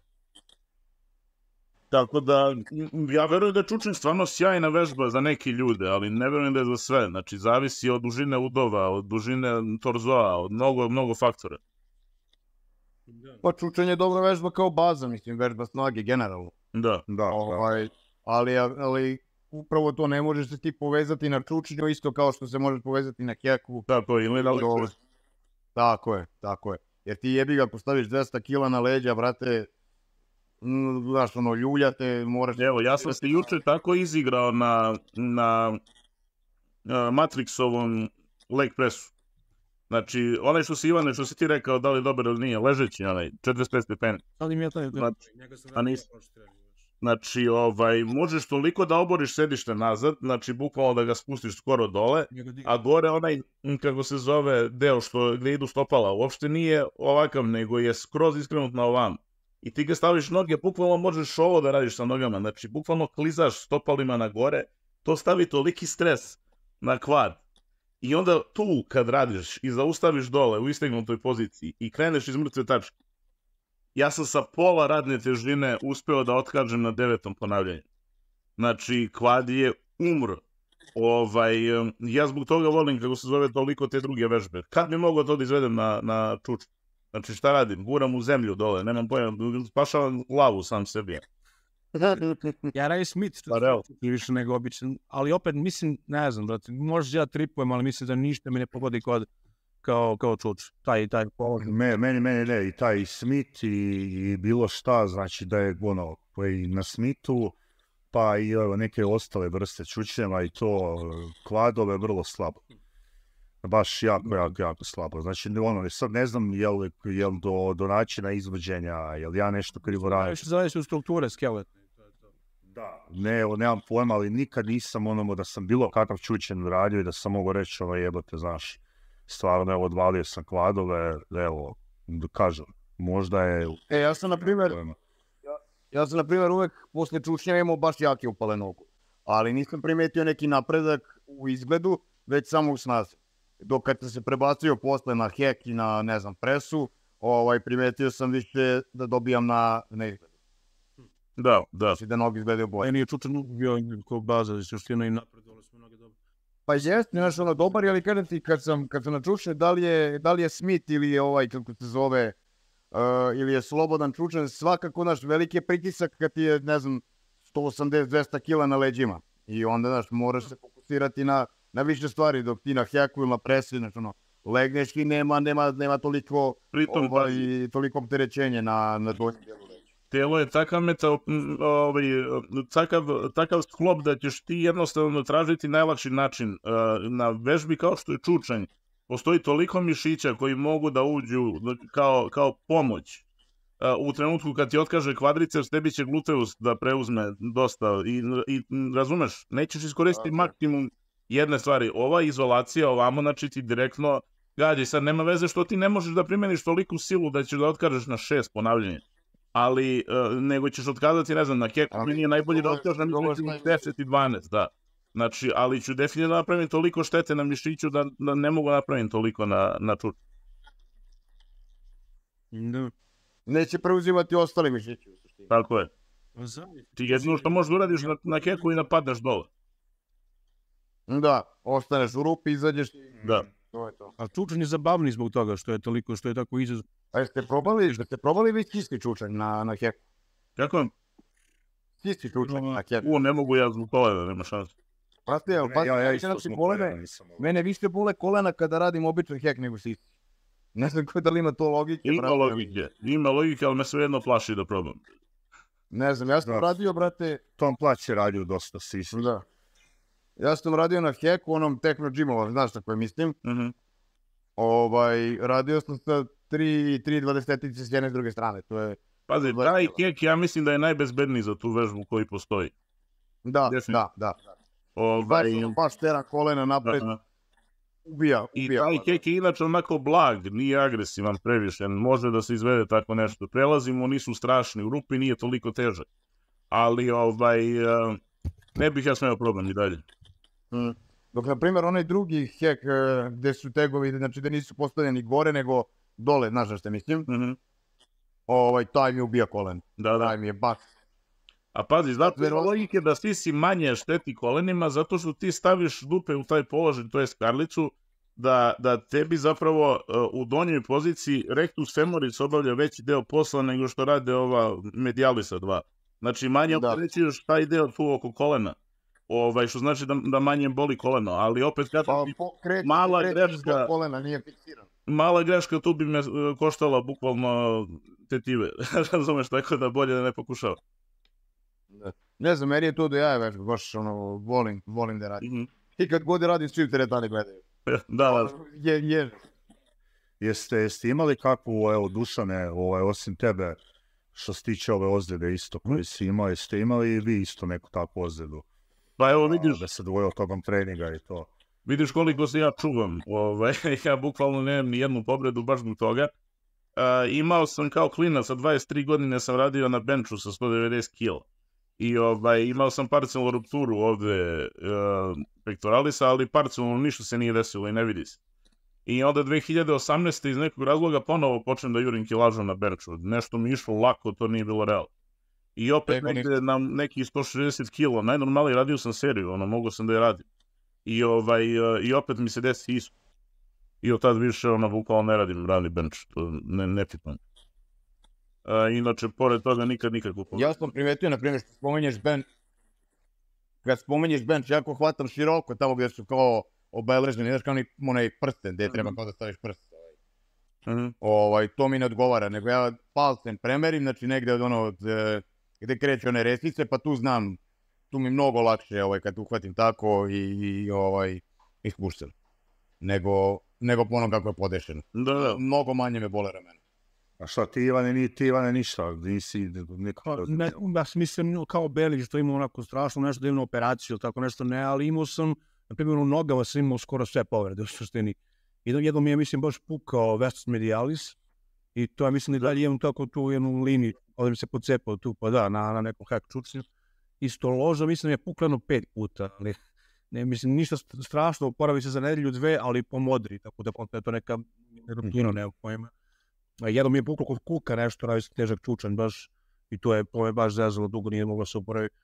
Tako da, ja verujem da je Čučin stvarno sjajna vežba za neke ljude, ali ne vjerujem da je za sve. Znači, zavisi od dužine udova, od dužine torzoa, od mnogo, mnogo faktora. Pa čučenje je dobra vežba kao baza, mislim, vežba snage generalno. Da. Da, ovaj, ali, ali upravo to ne možeš se ti povezati na Čučinju isto kao što se možeš povezati na keku. Tako je, ili na Tako je, tako je. Jer ti jebi ga postaviš 200 kila na leđa, vrate, Mm, znaš, ono, ljuljate, moraš... Evo, ja sam se jučer tako izigrao na, na Matrixovom leg pressu. Znači, onaj što si Ivane, što si ti rekao da li je dobar ili nije, ležeći onaj, 45 stepeni. Ali mi je taj... Znači, Znači, ovaj, možeš toliko da oboriš sedište nazad, znači bukvalno da ga spustiš skoro dole, a gore onaj, mm, kako se zove, deo što, gdje idu stopala, uopšte nije ovakav, nego je skroz iskrenut na ovam i ti ga staviš noge, bukvalno možeš ovo da radiš sa nogama, znači bukvalno klizaš stopalima na gore, to stavi toliki stres na kvar. I onda tu kad radiš i zaustaviš dole u istegnutoj poziciji i kreneš iz mrtve tačke, ja sam sa pola radne težine uspio da otkažem na devetom ponavljanju. Znači, kvad je umr. Ovaj, ja zbog toga volim kako se zove toliko te druge vežbe. Kad bi mogao to izvedem na, na Znači šta radim? Guram u zemlju dole, nemam pojma, spašavam glavu sam sebi. ja radim smit, pa, više nego običan, ali opet mislim, ne znam, brate, možda ja tripujem, ali mislim da ništa mi ne pogodi kod kao, kao čuč, taj, taj povod. Me, meni, meni ne, i taj smit i, bilo šta, znači da je ono, koji na smitu, pa i neke ostale vrste čučnjeva i to kladove vrlo slabo. Baš jako, jako, jako slabo. Znači, ono, sad ne znam jel, li do, do načina izvođenja, li ja nešto krivo radim. Znači, zavisi u strukture skeletne. Da, ne, evo, nemam pojma, ali nikad nisam ono, da sam bilo kakav čućen radio i da sam mogao reći ono jebote, znaš, stvarno, evo, odvalio sam kladove, evo, kažem, možda je... E, ja sam, na primjer, ja, ja sam, na primjer, uvek poslije čučnja imao baš jake upale nogu, ali nisam primetio neki napredak u izgledu, već samo u snazi dok kad sam se prebacio posle na hek i na, ne znam, presu, ovaj, primetio sam više da dobijam na, neizgledu. Da, da. Znači da noge izgledaju bolje. E, je Čučan bio kao baza, znači, suština i napredovali smo noge dobro. Pa jeste, znaš, ono, dobar ali kada ti, kad sam, kad sam na da li je, da li je Smith ili je ovaj, kako se zove, uh, ili je Slobodan Čučan, svakako, naš veliki je pritisak kad ti je, ne znam, 180-200 kila na leđima. I onda, znaš, moraš se fokusirati na, na više stvari, dok ti na hjaku ili na znači ono, legneš nema, nema, nema toliko, Pritom, ovaj, toliko opterećenje na, na je takav, meta ovaj, takav, takav sklop da ćeš ti jednostavno tražiti najlakši način e, na vežbi kao što je čučanj. Postoji toliko mišića koji mogu da uđu kao, kao pomoć. E, u trenutku kad ti otkaže kvadriceps, tebi će gluteus da preuzme dosta i, i razumeš, nećeš iskoristiti maksimum jedne stvari, ova izolacija ovamo, znači ti direktno gađi. Sad nema veze što ti ne možeš da primeniš toliku silu da ćeš da otkažeš na šest ponavljanje. Ali, e, nego ćeš otkazati, ne znam, na keku, meni je najbolje da otkažeš na mišiću 10 i 12, da. Znači, ali ću definitivno napraviti toliko štete na mišiću da, ne mogu napraviti toliko na, na Neće preuzimati ostale mišiće. Tako je. Pa ti jedno što možeš da uradiš na, na keku i napadneš dole. Da, ostaneš u rupi, izađeš i... Da. To je to. A čučan je zabavni zbog toga što je toliko, što je tako izaz... A jeste probali, jeste probali već čisti čučanj na, na heku? Kako? Kiski čučanj no, na heku. U, ne mogu ja zbog toga, nema šanse. Prati, evo, pa ja, ja isto kolene, mene više bole kolena kada radim običan hek nego si. Ne znam koji da li ima to logike. Ima brate. logike, ima logike, ali me sve jedno plaši da probam. Ne znam, ja sam da. radio, brate... Tom plać je radio dosta sisi. Da. Ja sam radio na Heku, onom tekno Gymova, znaš na koje mislim. Mhm. Ovaj, radio sam sa tri, tri s jedne i s druge strane. To je... Pazi, taj Hek ja mislim da je najbezbedniji za tu vežbu koji postoji. Da, da, da. Ovaj... Baš ono, tera kolena napred. Ubija, ubija. I taj kek je inače onako blag, nije agresivan previše, može da se izvede tako nešto. Prelazimo, nisu strašni u rupi, nije toliko teže. Ali ovaj, eh, ne bih ja smeo problem i dalje. Mm. Dok, na primjer, onaj drugi hack e, gdje su tegovi, znači da nisu postavljeni gore nego dole, znaš što mislim? Mhm. Ovaj, taj mi ubija kolen. Da, da. Taj mi je baš a pazi, zato je logike da ti si manje šteti kolenima, zato što ti staviš dupe u taj položaj, to je skarlicu, da, da tebi zapravo e, u donjoj poziciji rectus femoris obavlja veći deo posla nego što rade ova medialisa dva. Znači manje još taj deo tu oko kolena. Ovaj, što znači da, da manje boli koleno, ali opet kad pa, mala greška... Kolena nije Mala greška tu bi me e, koštala bukvalno tetive, razumeš, tako da bolje da ne pokušava. Ne znam, meni je to da ja baš, baš ono, volim, da radim. Mhm. I kad god radim, svi u teretani gledaju. da, da. Ono, je, je. Jeste, jeste imali kakvu, evo, Dušane, ovaj, osim tebe, što se tiče ove ozljede isto koje si imao, jeste imali i vi isto neku takvu ozljedu? Pa evo vidiš... Da se od tokom treninga i to. Vidiš koliko se ja čuvam. Ovaj, ja bukvalno nemam ni jednu pobredu baš zbog toga. imao sam kao klina, sa 23 godine sam radio na benču sa 190 kilo. I ovaj, imao sam parcijalnu rupturu ovde e, pektoralisa, ali parcijalno ništa se nije desilo i ne vidi se. I onda 2018. iz nekog razloga ponovo počnem da jurim kilažu na berču. Nešto mi išlo lako, to nije bilo realno. I opet Ego negde nam neki 160 kilo, najnormalnije radio sam seriju, ono, mogo sam da je radim. I, ovaj, e, I opet mi se desi isto. I od tad više, ono, bukvalno ne radim rani bench, to ne, ne pitan. E, inače, pored toga nikad nikad kupo. Ja sam primetio, na primjer, što spomenješ bench, kad spomenješ bench, jako hvatam široko tamo gdje su kao obeleženi, znaš kao onaj prsten, gdje treba mhm. kao da staviš prsten. Ovaj. Mm -hmm. Ovaj, to mi ne odgovara, nego ja palcem premerim, znači negdje od ono, od, e, gdje kreću one resnice, pa tu znam, tu mi mnogo lakše ovaj, kad uhvatim tako i, i ovaj, ispušten. Nego, nego ponom kako je podešeno. Da, da. Mnogo manje me bole ramena. A šta ti Ivane, ni, ti Ivane ništa, nisi nekako... Pa, ne, ja mislim kao Belić što imao onako strašno nešto da imam operaciju, tako nešto ne, ali imao sam, na primjer u nogama sam imao skoro sve povrede u suštini. Jednom, jednom mi je mislim baš pukao vestus medialis i to je mislim da dalje imam tako tu jednu liniju ovdje mi se pocepao tu, pa da, na, na nekom hak čučnju. Isto mislim, je pukleno pet puta, ali ne, mislim, ništa strašno, oporavi se za nedelju, dve, ali pomodri, tako da je to neka rutina, mhm. nema pojma. Jedno mi je puklo kod kuka nešto, radi se težak čučan, baš, i to je, to je baš zezalo, dugo nije moglo se oporaviti.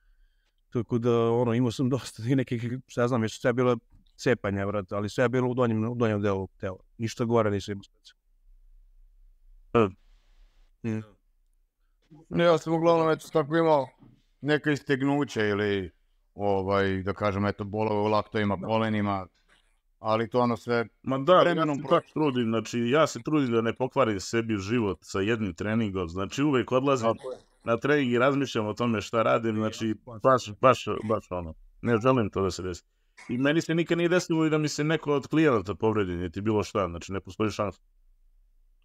Tako da, ono, imao sam dosta i nekih, šta znam, jer sve je bilo cepanja, vrat, ali sve je bilo u donjem, u donjem delu tela. Ništa gore nisam imao ja sam uglavnom eto tako imao neka istegnuće ili ovaj, da kažem, eto, bolove u laktovima, kolenima, ali to ono sve... Ma da, trudi, ja se trudim, znači ja se trudim da ne pokvari sebi život sa jednim treningom, znači uvek odlazim na trening i razmišljam o tome šta radim, znači baš, baš, baš ono, ne želim to da se desi. I meni se nikad nije desilo i da mi se neko od klijenata povredi, niti bilo šta, znači ne postoji šansa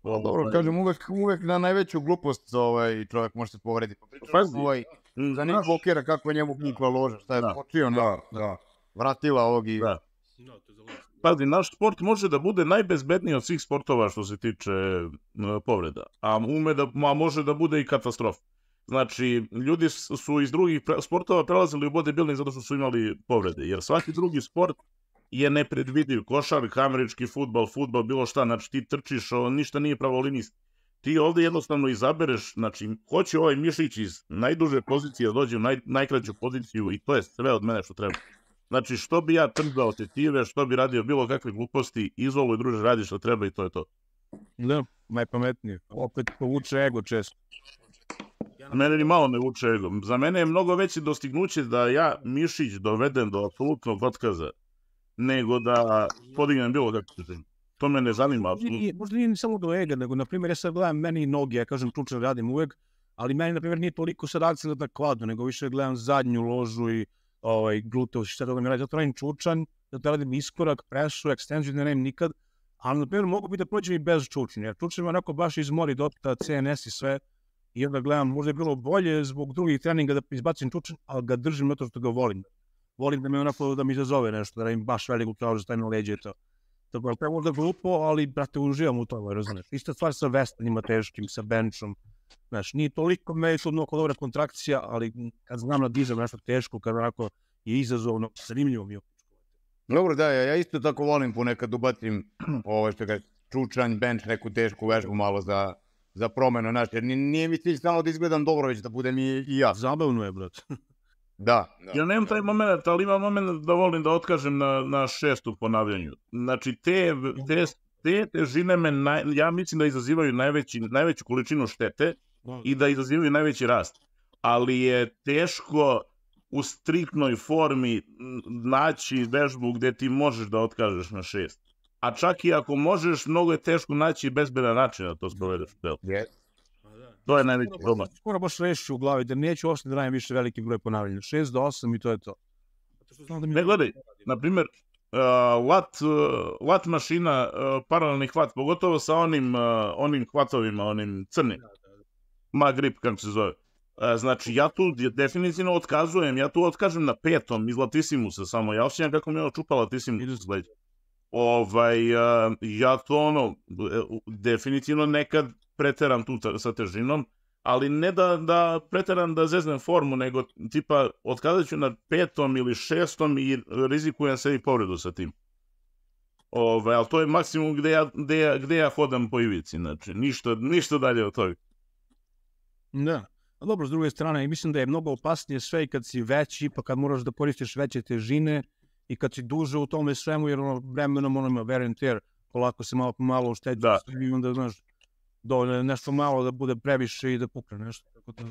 dobro, kažem, uvek, na najveću glupost ovaj, čovjek može se povrediti. Pa, ovaj, za njih blokira kako je njemu kukla loža, šta je da. počio, da. vratila ovog i... Da. Pazi, naš sport može da bude najbezbedniji od svih sportova što se tiče povreda, a, ume da, a može da bude i katastrofa. Znači, ljudi su iz drugih sportova prelazili u bodybuilding zato što su imali povrede, jer svaki drugi sport je nepredvidiv. Košark, američki futbal, futbal, bilo šta, znači ti trčiš, ništa nije linijski. Ti ovdje jednostavno izabereš, znači, hoće ovaj mišić iz najduže pozicije dođe u najkraću poziciju i to je sve od mene što treba. Znači, što bi ja trgao, te tive, što bi radio bilo kakve gluposti, i druže, radi što treba i to je to. Da, najpametnije. Opet povuče ego često. Mene ni malo ne vuče ego. Za mene je mnogo veći dostignuće da ja Mišić dovedem do apsolutnog otkaza nego da podignem bilo se To me ne zanima. Absolutno. Možda nije samo do ega, nego, na primjer, ja sad gledam meni i noge, ja kažem, ključno radim uvek, ali meni, na primjer, nije toliko sad akcent na kladu, nego više gledam zadnju ložu i ovaj, gluteus i šta mi radi. Zato radim čučan, zato radim iskorak, presu, ekstenziju, ne radim nikad, ali, na primjer, mogu biti da prođem i bez čučnja, jer čučnje me onako baš izmori dopta, CNS i sve, i onda gledam, možda je bilo bolje zbog drugih treninga da izbacim čučan, ali ga držim zato što ga volim volim da me onako da mi izazove nešto, da im baš veliku kao za na leđe to. Tako da, možda glupo, ali, brate, uživam u tome, razumeš. Ista stvar sa vestanima teškim, sa benchom. Znaš, nije toliko međusobno oko dobra kontrakcija, ali kad znam da dizam nešto teško, kad onako je izazovno, zanimljivo mi je. Dobro, da, ja isto tako volim ponekad ubacim ovaj, što ga čučanj, bench, neku tešku vežbu malo za, za promenu, znaš, jer nije mi cilj samo da izgledam dobro, već da budem i, i ja. Zabavno je, brate. Da. Ja nemam taj moment, ali imam moment da volim da otkažem na, na šestu ponavljanju. Znači, te, te, težine me, ja mislim da izazivaju najveću količinu štete i da izazivaju najveći rast. Ali je teško u striktnoj formi naći vežbu gdje ti možeš da otkažeš na šest. A čak i ako možeš, mnogo je teško naći bezbedan način da to sprovedeš. Yes. To je znači, najveći problem. Skoro baš rešiš u glavi, da neću uopšte da radim više veliki broj ponavljanja. 6 do 8 i to je to. Znam ne gledaj, na primjer, uh, e, lat, e, lat mašina, e, paralelni hvat, pogotovo sa onim, onim hvatovima, onim crnim. Ma grip, kako se zove. Znači, ja tu definitivno otkazujem, ja tu otkažem na petom iz Latissimusa, samo, ja osjećam kako mi je očupa ono Latissimus Ovaj, ja to ono, definitivno nekad preteram tu sa težinom, ali ne da, da preteram da zeznem formu, nego tipa otkazat ću na petom ili šestom i rizikujem se i povredu sa tim. Ove, ali to je maksimum gdje ja, gde ja, hodam po ivici, znači ništa, ništa dalje od toga. Da. dobro, s druge strane, mislim da je mnogo opasnije sve i kad si veći, pa kad moraš da koristiš veće težine i kad si duže u tome svemu, jer ono, vremenom ono ima jer polako se malo po malo ušteđuje, da. i onda, znaš, dovoljno je nešto malo da bude previše i da pukne nešto. Tako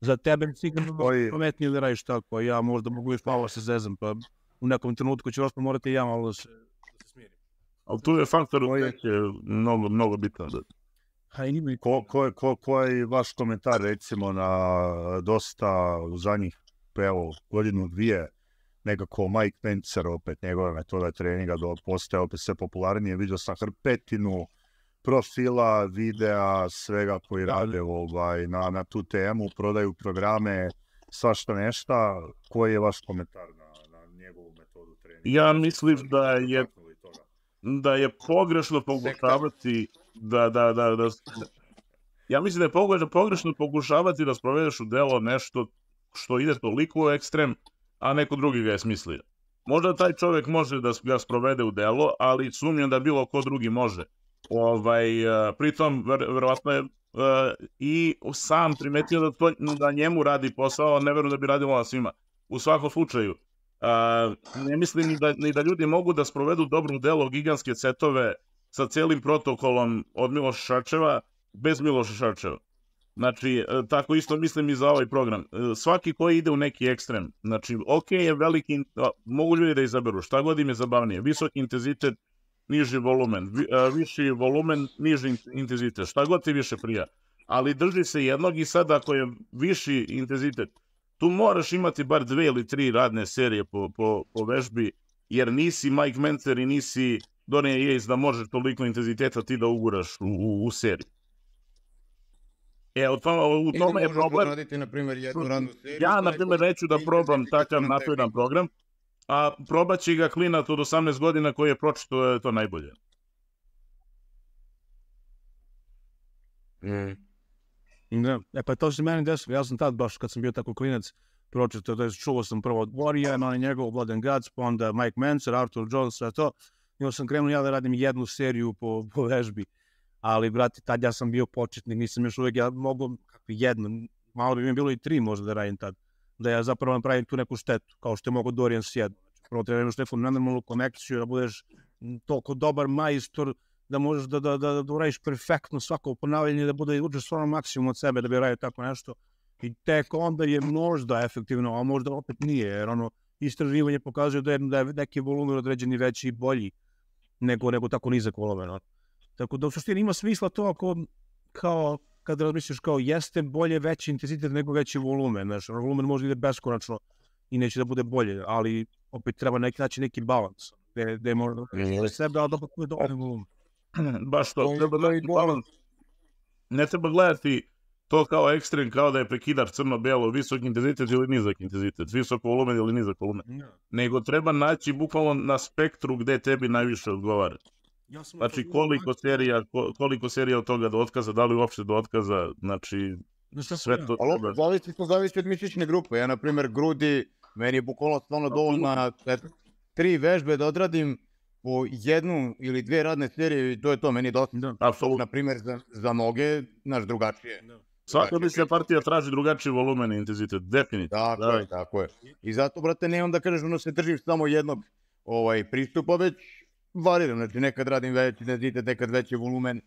za tebe sigurno Koji... ili da radiš tako, ja možda mogu i malo se zezam, pa u nekom trenutku ću vas morati i ja malo da se, smirim. Ali tu je faktor koji mnogo, mnogo bitan. i ko, ko, je vaš komentar recimo na dosta u zadnjih evo, godinu dvije nekako Mike Pencer opet njegove metoda treninga do postaje opet sve popularnije. Vidio sam hrpetinu profila, videa, svega koji rade ovaj, na, na tu temu, prodaju programe, svašta nešta. Koji je vaš komentar na, na njegovu metodu treninga? Ja mislim da je, da je pogrešno pokušavati da, da, da, ja mislim da je pogrešno, pogrešno pokušavati da sprovedeš u delo nešto što ide toliko u ekstrem, a neko drugi ga je smislio. Možda taj čovjek može da ga sprovede u delo, ali sumnjam da bilo ko drugi može. Ovaj, e, pritom, verovatno je e, i sam primetio da, to, da njemu radi posao, ne verujem da bi radilo na svima. U svakom slučaju, e, ne mislim ni da, ni da ljudi mogu da sprovedu dobru delo gigantske setove sa celim protokolom od Miloša Šačeva bez Miloša Šarčeva Znači, tako isto mislim i za ovaj program. Svaki koji ide u neki ekstrem, znači, ok je veliki, mogu ljudi da izaberu, šta god im je zabavnije, visok intenzitet, niži volumen, e, viši volumen, niži intenzitet, šta god ti više prija. Ali drži se jednog i sada ako je viši intenzitet, tu moraš imati bar dve ili tri radne serije po, vežbi, jer nisi Mike Mentor i nisi Donnie Yates da možeš toliko intenziteta ti da uguraš u, seriju. E, u tome, je problem. na primjer, jednu radnu seriju, ja, na primjer, neću da probam takav napredan program, a probaći ga klinat od 18 godina koji je pročito je to najbolje. Mm. E pa to se meni desilo, ja sam tad baš kad sam bio tako klinac pročito, to čuo sam prvo od imali i njegov Vladan Gac, pa onda Mike Mancer, Arthur Jones, sve to. I sam krenuo ja da radim jednu seriju po, po vežbi. Ali, brati tad ja sam bio početnik, nisam još uvijek, ja mogu jednu, malo bi mi bilo i tri možda da radim tad da ja zapravo napravim tu neku štetu, kao što je mogo Dorijan Sjed. Prvo treba imaš neku nenormalnu konekciju, da budeš toliko dobar majstor, da možeš da, da, da, uradiš perfektno svako ponavljanje, da bude uđeš stvarno maksimum od sebe da bi radio tako nešto. I tek onda je možda efektivno, a možda opet nije, jer ono, istraživanje pokazuje da je, da neki volumen određeni veći i bolji nego, nego tako nizak volumen. Tako da u suštini ima smisla to ako kao kad razmišljaš kao jeste bolje veći intenzitet nego veći volumen, znaš, ono, volumen može ide beskonačno i neće da bude bolje, ali opet treba neki naći neki balans, da Baš to, treba da balans. Ne treba gledati to kao ekstrem, kao da je prekidar crno-belo, visok intenzitet ili nizak intenzitet, visok volumen ili nizak volumen. Nego treba naći bukvalno na spektru gdje tebi najviše odgovara znači, ovaj koliko serija, koliko serija od toga do otkaza, da li uopšte do otkaza, znači, sve to... Ali opet, zavisi to zavisi od mišićne grupe. Ja, na primjer, grudi, meni je bukvalno stvarno dovoljno tri vežbe da odradim po jednu ili dvije radne serije i to je to, meni je dosta. Apsolutno. Na primjer, za, noge, naš drugačije. Svako Svaka znači, se partija traži drugačiji volumen i intenzitet, definitivno. Tako je, tako je. I zato, brate, ne onda kažeš, ono se držiš samo jednog ovaj, pristupa, već variram, znači nekad radim veći intenzitet, nekad veći volumen,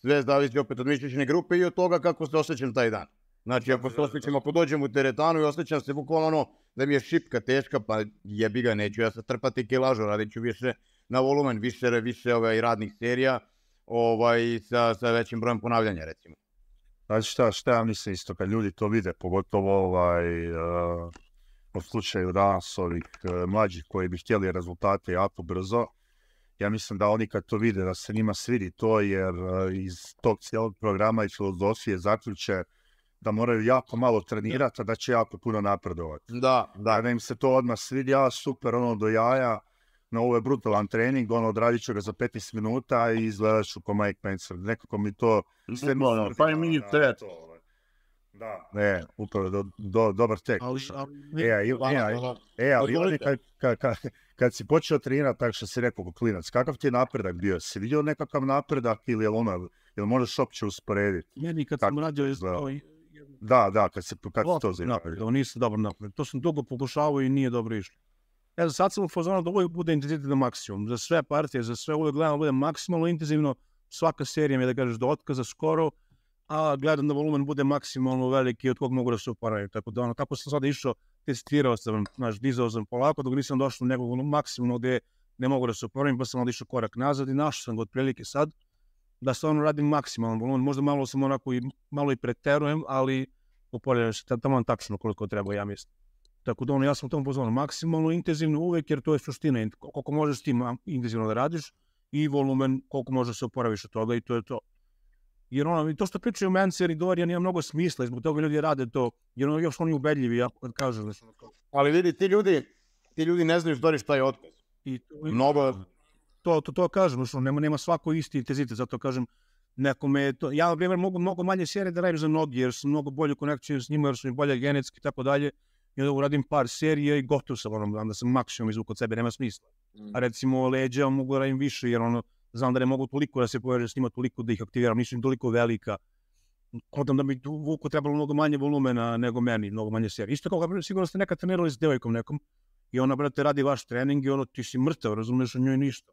sve zavisi opet od mišićne grupe i od toga kako se osjećam taj dan. Znači, ako se osjećam, ako dođem u teretanu i osjećam se bukvalno ono da mi je šipka teška, pa jebi ga, neću ja se trpati kilažu, radit ću više na volumen, više, više ovaj, radnih serija ovaj, sa, sa većim brojem ponavljanja, recimo. Znači šta, šta ja mislim isto, kad ljudi to vide, pogotovo ovaj, uh, slučaju danas ovih eh, mlađih koji bi htjeli rezultate jako brzo, ja mislim da oni kad to vide, da se njima svidi to, jer e, iz tog cijelog programa i filozofije zaključe da moraju jako malo trenirati, a da će jako puno napredovati. Da, da. im se to odmah svidi, ja super, ono do jaja, na ovo je brutalan trening, ono odradit ću ga za 15 minuta i izgledat ću ko Mike Neko Nekako mi to... da, ne, pa e, upravo dobar tek. Ali, ali, e, kad si počeo trenirati tako što si rekao klinac, kakav ti je napredak bio? Si vidio nekakav napredak ili je ono, jel možeš uopće usporediti? Meni kad sam radio iz Da, da, kad se kad Lako, to on Nisi dobro napredak. To sam dugo pokušavao i nije dobro išlo. Ja e, sad sam u fazonu da uvijek bude intenzitet na maksimum. Za sve partije, za sve uvijek gledam da bude maksimalno intenzivno. Svaka serija mi je da kažeš do otkaza skoro, a gledam da volumen bude maksimalno veliki od kog mogu da se uparaju. Tako da ono, kako sam sada išao testirao sam, znaš, dizao sam polako dok nisam došao u nekog maksimum gdje ne mogu da se oporavim, pa sam odišao korak nazad i našao sam ga otprilike sad da stvarno radim maksimalno volumen. Možda malo sam onako i, malo i preterujem, ali oporavljam se tamo tačno koliko treba, ja mislim. Tako da ono, ja sam u tom pozvano maksimalno intenzivno uvek, jer to je suština. Koliko možeš tim intenzivno da radiš i volumen, koliko možeš se oporaviš od toga i to je to. Jer ono, to što pričaju Mancer i Dorijan nije mnogo smisla i zbog toga ljudi rade to. Jer ono, još oni ubedljivi, ja kažem da to. Ali vidi, ti ljudi, ti ljudi ne znaju što šta je otkaz. I to, mnogo... To, to, to kažem, što ono, nema, nema svako isti intenzitet, zato kažem, nekome to... Ja, na primjer, mogu mnogo manje serije da radim za mnogi, jer sam mnogo bolju konekciju s njima, jer su mi bolje genetski i tako dalje. I onda uradim par serija i gotov sam, ono, da sam maksimum izvuk od sebe, nema smisla. A mm. recimo, leđa mogu da radim više, jer ono, znam da ne mogu toliko da se poveže s njima, toliko da ih aktiviram, nisu toliko velika. Kontam da bi Vuku trebalo mnogo manje volumena nego meni, mnogo manje serije. Isto kao sigurno ste nekad trenirali s devojkom nekom i ona, brate, radi vaš trening i ono, ti si mrtav, razumeš, o njoj ništa.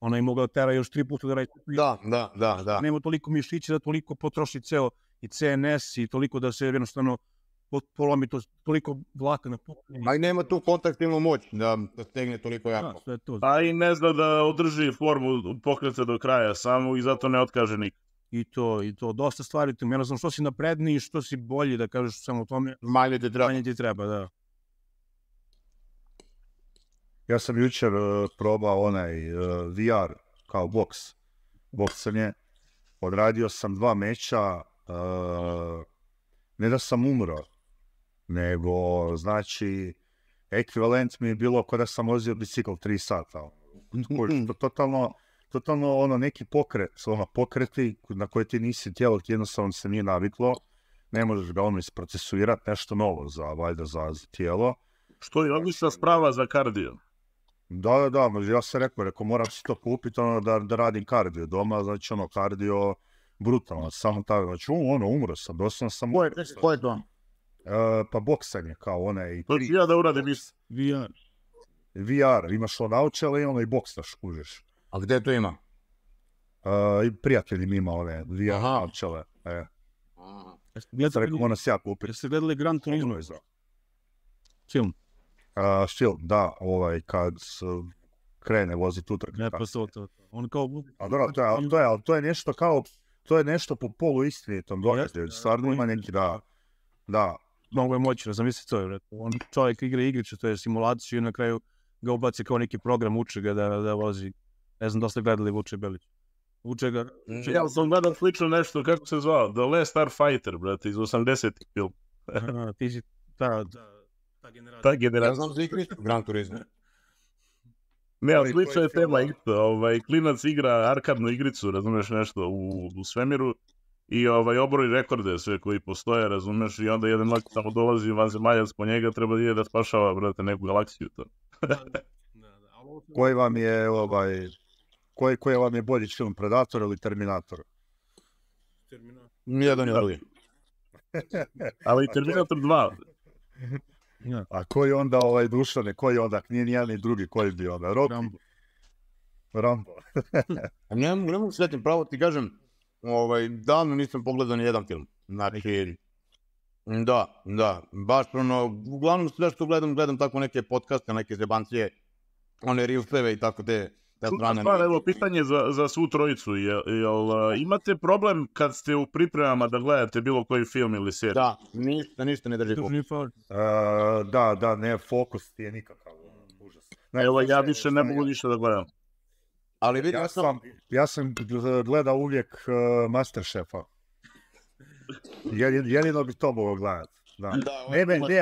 Ona je mogla tera još tri puta da radi. Da, da, da, da. Nema toliko mišića da toliko potroši ceo i CNS i toliko da se jednostavno polomi to, toliko vlaka na A i nema tu kontaktivnu moć da, stegne toliko jako. A pa i ne zna da održi formu pokreta do kraja samo i zato ne otkaže I to, i to, dosta stvari tu. Ja znam što si napredniji, što si bolji, da kažeš samo o tome. Manje ti treba. ti treba, da. Ja sam jučer e, probao onaj e, VR kao boks, boksanje. Odradio sam dva meča, e, ne da sam umro, nego znači ekvivalent mi je bilo kada da sam vozio bicikl 3 sata. Ono. Mhm. totalno, totalno ono neki pokret, ono pokreti na koje ti nisi tijelo ti jednostavno se nije naviklo, ne možeš ga ono isprocesuirati, nešto novo za, valjda, za, tijelo. Što je odlična sprava za kardio. Da, da, da, ja sam rekao, rekao moram si to kupiti ono, da, da radim kardio doma, znači ono kardio brutalno, samo tako, znači ono umro sam, doslovno sam... Koje, Eh, pa boksanje kao onaj... Pa to ću ja da uradim iz VR. VR, imaš on naučele i ono i boksaš, kužiš. A gde to ima? Uh, prijatelj mi ima one VR naučele. E. Jeste rekao, ona se ja kupi Jeste gledali Gran Turismo? Film. Uh, film, da, ovaj, kad krene voziti utrk. Ne, pa to, to. On kao... A dobro, to je, to je, to je nešto kao, to je nešto po polu istinitom događaju. Stvarno ima neki, da, da, mnogo je moćno, zamislite to. Je, on čovjek igra igriče, to je simulaciju i na kraju ga ubaci kao neki program, uče ga da, da vozi. Ne znam dosta ste gledali Vuče Belić. Uče ga... Uče... Ja sam gledao slično nešto, kako se zvao? The Last Star Fighter, brate, iz 80. ih film. ti si ta, ta, generacija. Ta generacija. Ja znam za igriču, Gran Turismo. Ne, ali slično je tema Ovaj, klinac igra arkadnu igricu, razumeš nešto, u, u svemiru i ovaj, obori rekorde sve koji postoje, razumeš, i onda jedan lak samo dolazi vanzemaljac po njega, treba da ide da spašava, brate, neku galaksiju to. koji vam je ovaj, koji, koji vam je bolji film, Predator ili Terminator? Terminator. Nijedan je drugi. Ali Terminator 2. A koji onda ovaj Dušane, koji onda, nije ni jedan ni drugi, koji bi onda, Rocky? Rambo. Rambo. ne pravo ti kažem, ovaj, davno nisam pogledao ni jedan film. Znači, da, da, baš ono, uglavnom sve što gledam, gledam tako neke podcaste, neke zebancije, one rilseve i tako te, te evo, pitanje za, za svu trojicu, jel, imate problem kad ste u pripremama da gledate bilo koji film ili seriju? Da, ništa, ništa ne drži fokus. da, da, ne, fokus ti je nikakav, ono, užas. Ne, znači, evo, ja više ne mogu ništa da gledam. Ali ja, sam, ja sam gledao uvijek uh, Masterchefa. Jedino bi to mogao gledati. Da. da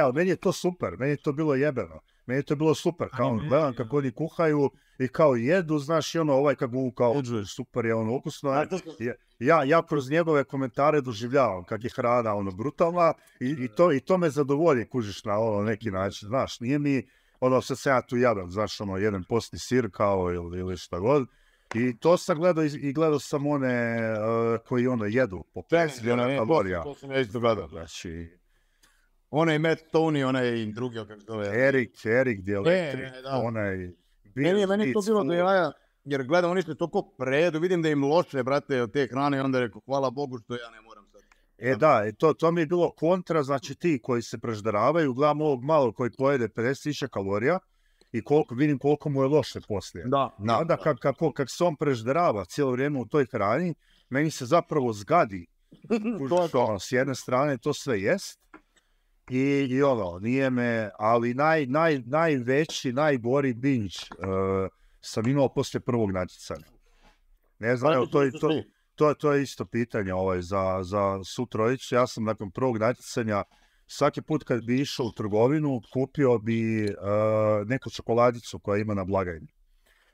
ali meni je to super, meni je to bilo jebeno. Meni je to bilo super, kao on, mhm. gledam kako oni kuhaju i kao jedu, znaš, i ono, ovaj kako kao, super je ono ukusno. Ja, ja kroz njegove komentare doživljavam kak je hrana, ono, brutalna i, i, to, i to me zadovolji, kužiš, na ono, neki način, znaš, nije mi, ono što se ja tu jadam, znaš, ono, jedan posti sir kao ili, ili šta god. I to sam gledao i, gledao sam one uh, koji ono jedu po 500 kalorija. To sam ja isto gledao. Znači, onaj Matt Tony, onaj drugi, kako se zove. Erik, Erik Dieletri, e, da. onaj... Meni je, meni to bilo da ja, jer gledam, oni što toliko predu, vidim da im loše, brate, od te hrane, I onda rekao, hvala Bogu što ja ne moram. E da, e to, to mi je bilo kontra, znači ti koji se prežderavaju, gledam ovog malo koji pojede 50.000 kalorija i koliko, vidim koliko mu je loše poslije. Da. da. kako kak, kak se on preždarava cijelo vrijeme u toj hrani, meni se zapravo zgadi. to, ono, S jedne strane to sve jest, i, i ono, nije me, ali naj, naj, najveći, najgori binge eh, sam imao poslije prvog natjecanja. Ne pa znam, evo, to je to, to, to je isto pitanje ovaj, za, za Sutrojić. Ja sam nakon prvog natjecanja svaki put kad bi išao u trgovinu, kupio bi e, neku čokoladicu koja ima na blagajni.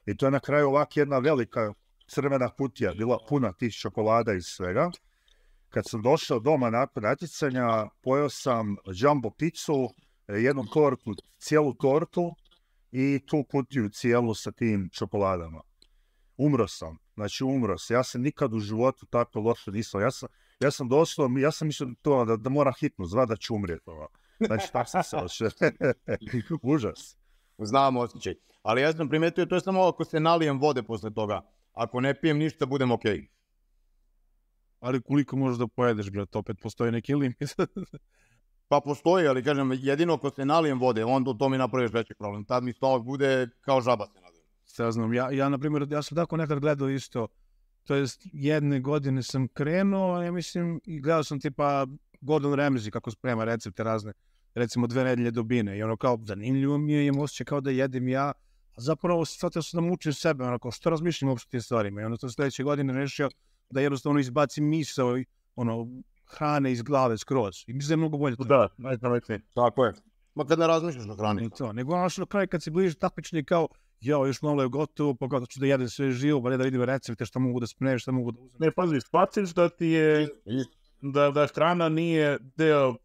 I to je na kraju ovak jedna velika crvena kutija, bila puna tih čokolada i svega. Kad sam došao doma nakon natjecanja, pojeo sam jumbo picu, e, jednu tortu, cijelu tortu i tu kutiju cijelu sa tim čokoladama umro sam. Znači, umro sam. Ja se nikad u životu tako loše nisam. Ja sam, ja sam došao, ja sam mislio to, da, da moram hitno zva da ću umrijeti. Ono. Znači, tako sam se Užas. Znamo osjećaj. Ali ja sam primetio, to je samo ako se nalijem vode posle toga. Ako ne pijem ništa, budem okej. Ali koliko možeš da pojedeš, to opet postoji neki limit. pa postoji, ali kažem, jedino ako se nalijem vode, onda to mi napraviš veći problem. Tad mi to bude kao žaba znam, ja, na primjer, ja sam tako nekad gledao isto, to jest jedne godine sam krenuo, ja mislim, i gledao sam tipa Gordon Ramsay kako sprema recepte razne, recimo dve nedelje dobine i ono kao zanimljivo mi je, imam osjećaj kao da jedem ja, a zapravo sad sam da mučim sebe, onako što razmišljam uopšte tim stvarima i onda sam sledeće godine rešio da jednostavno izbacim misao ono, hrane iz glave skroz i mislim da je mnogo bolje. To. Da, najpametnije, tako je. Ma kad ne razmišljaš na hrani. I to, nego ono što na kad si bliži takmični kao jo, još malo je gotovo, pa kao ću da jedem sve živo, pa ne da vidim recepte šta mogu da spremim, šta mogu da uzmem. Ne, pazi, spaciš da ti je, da, da hrana nije deo e,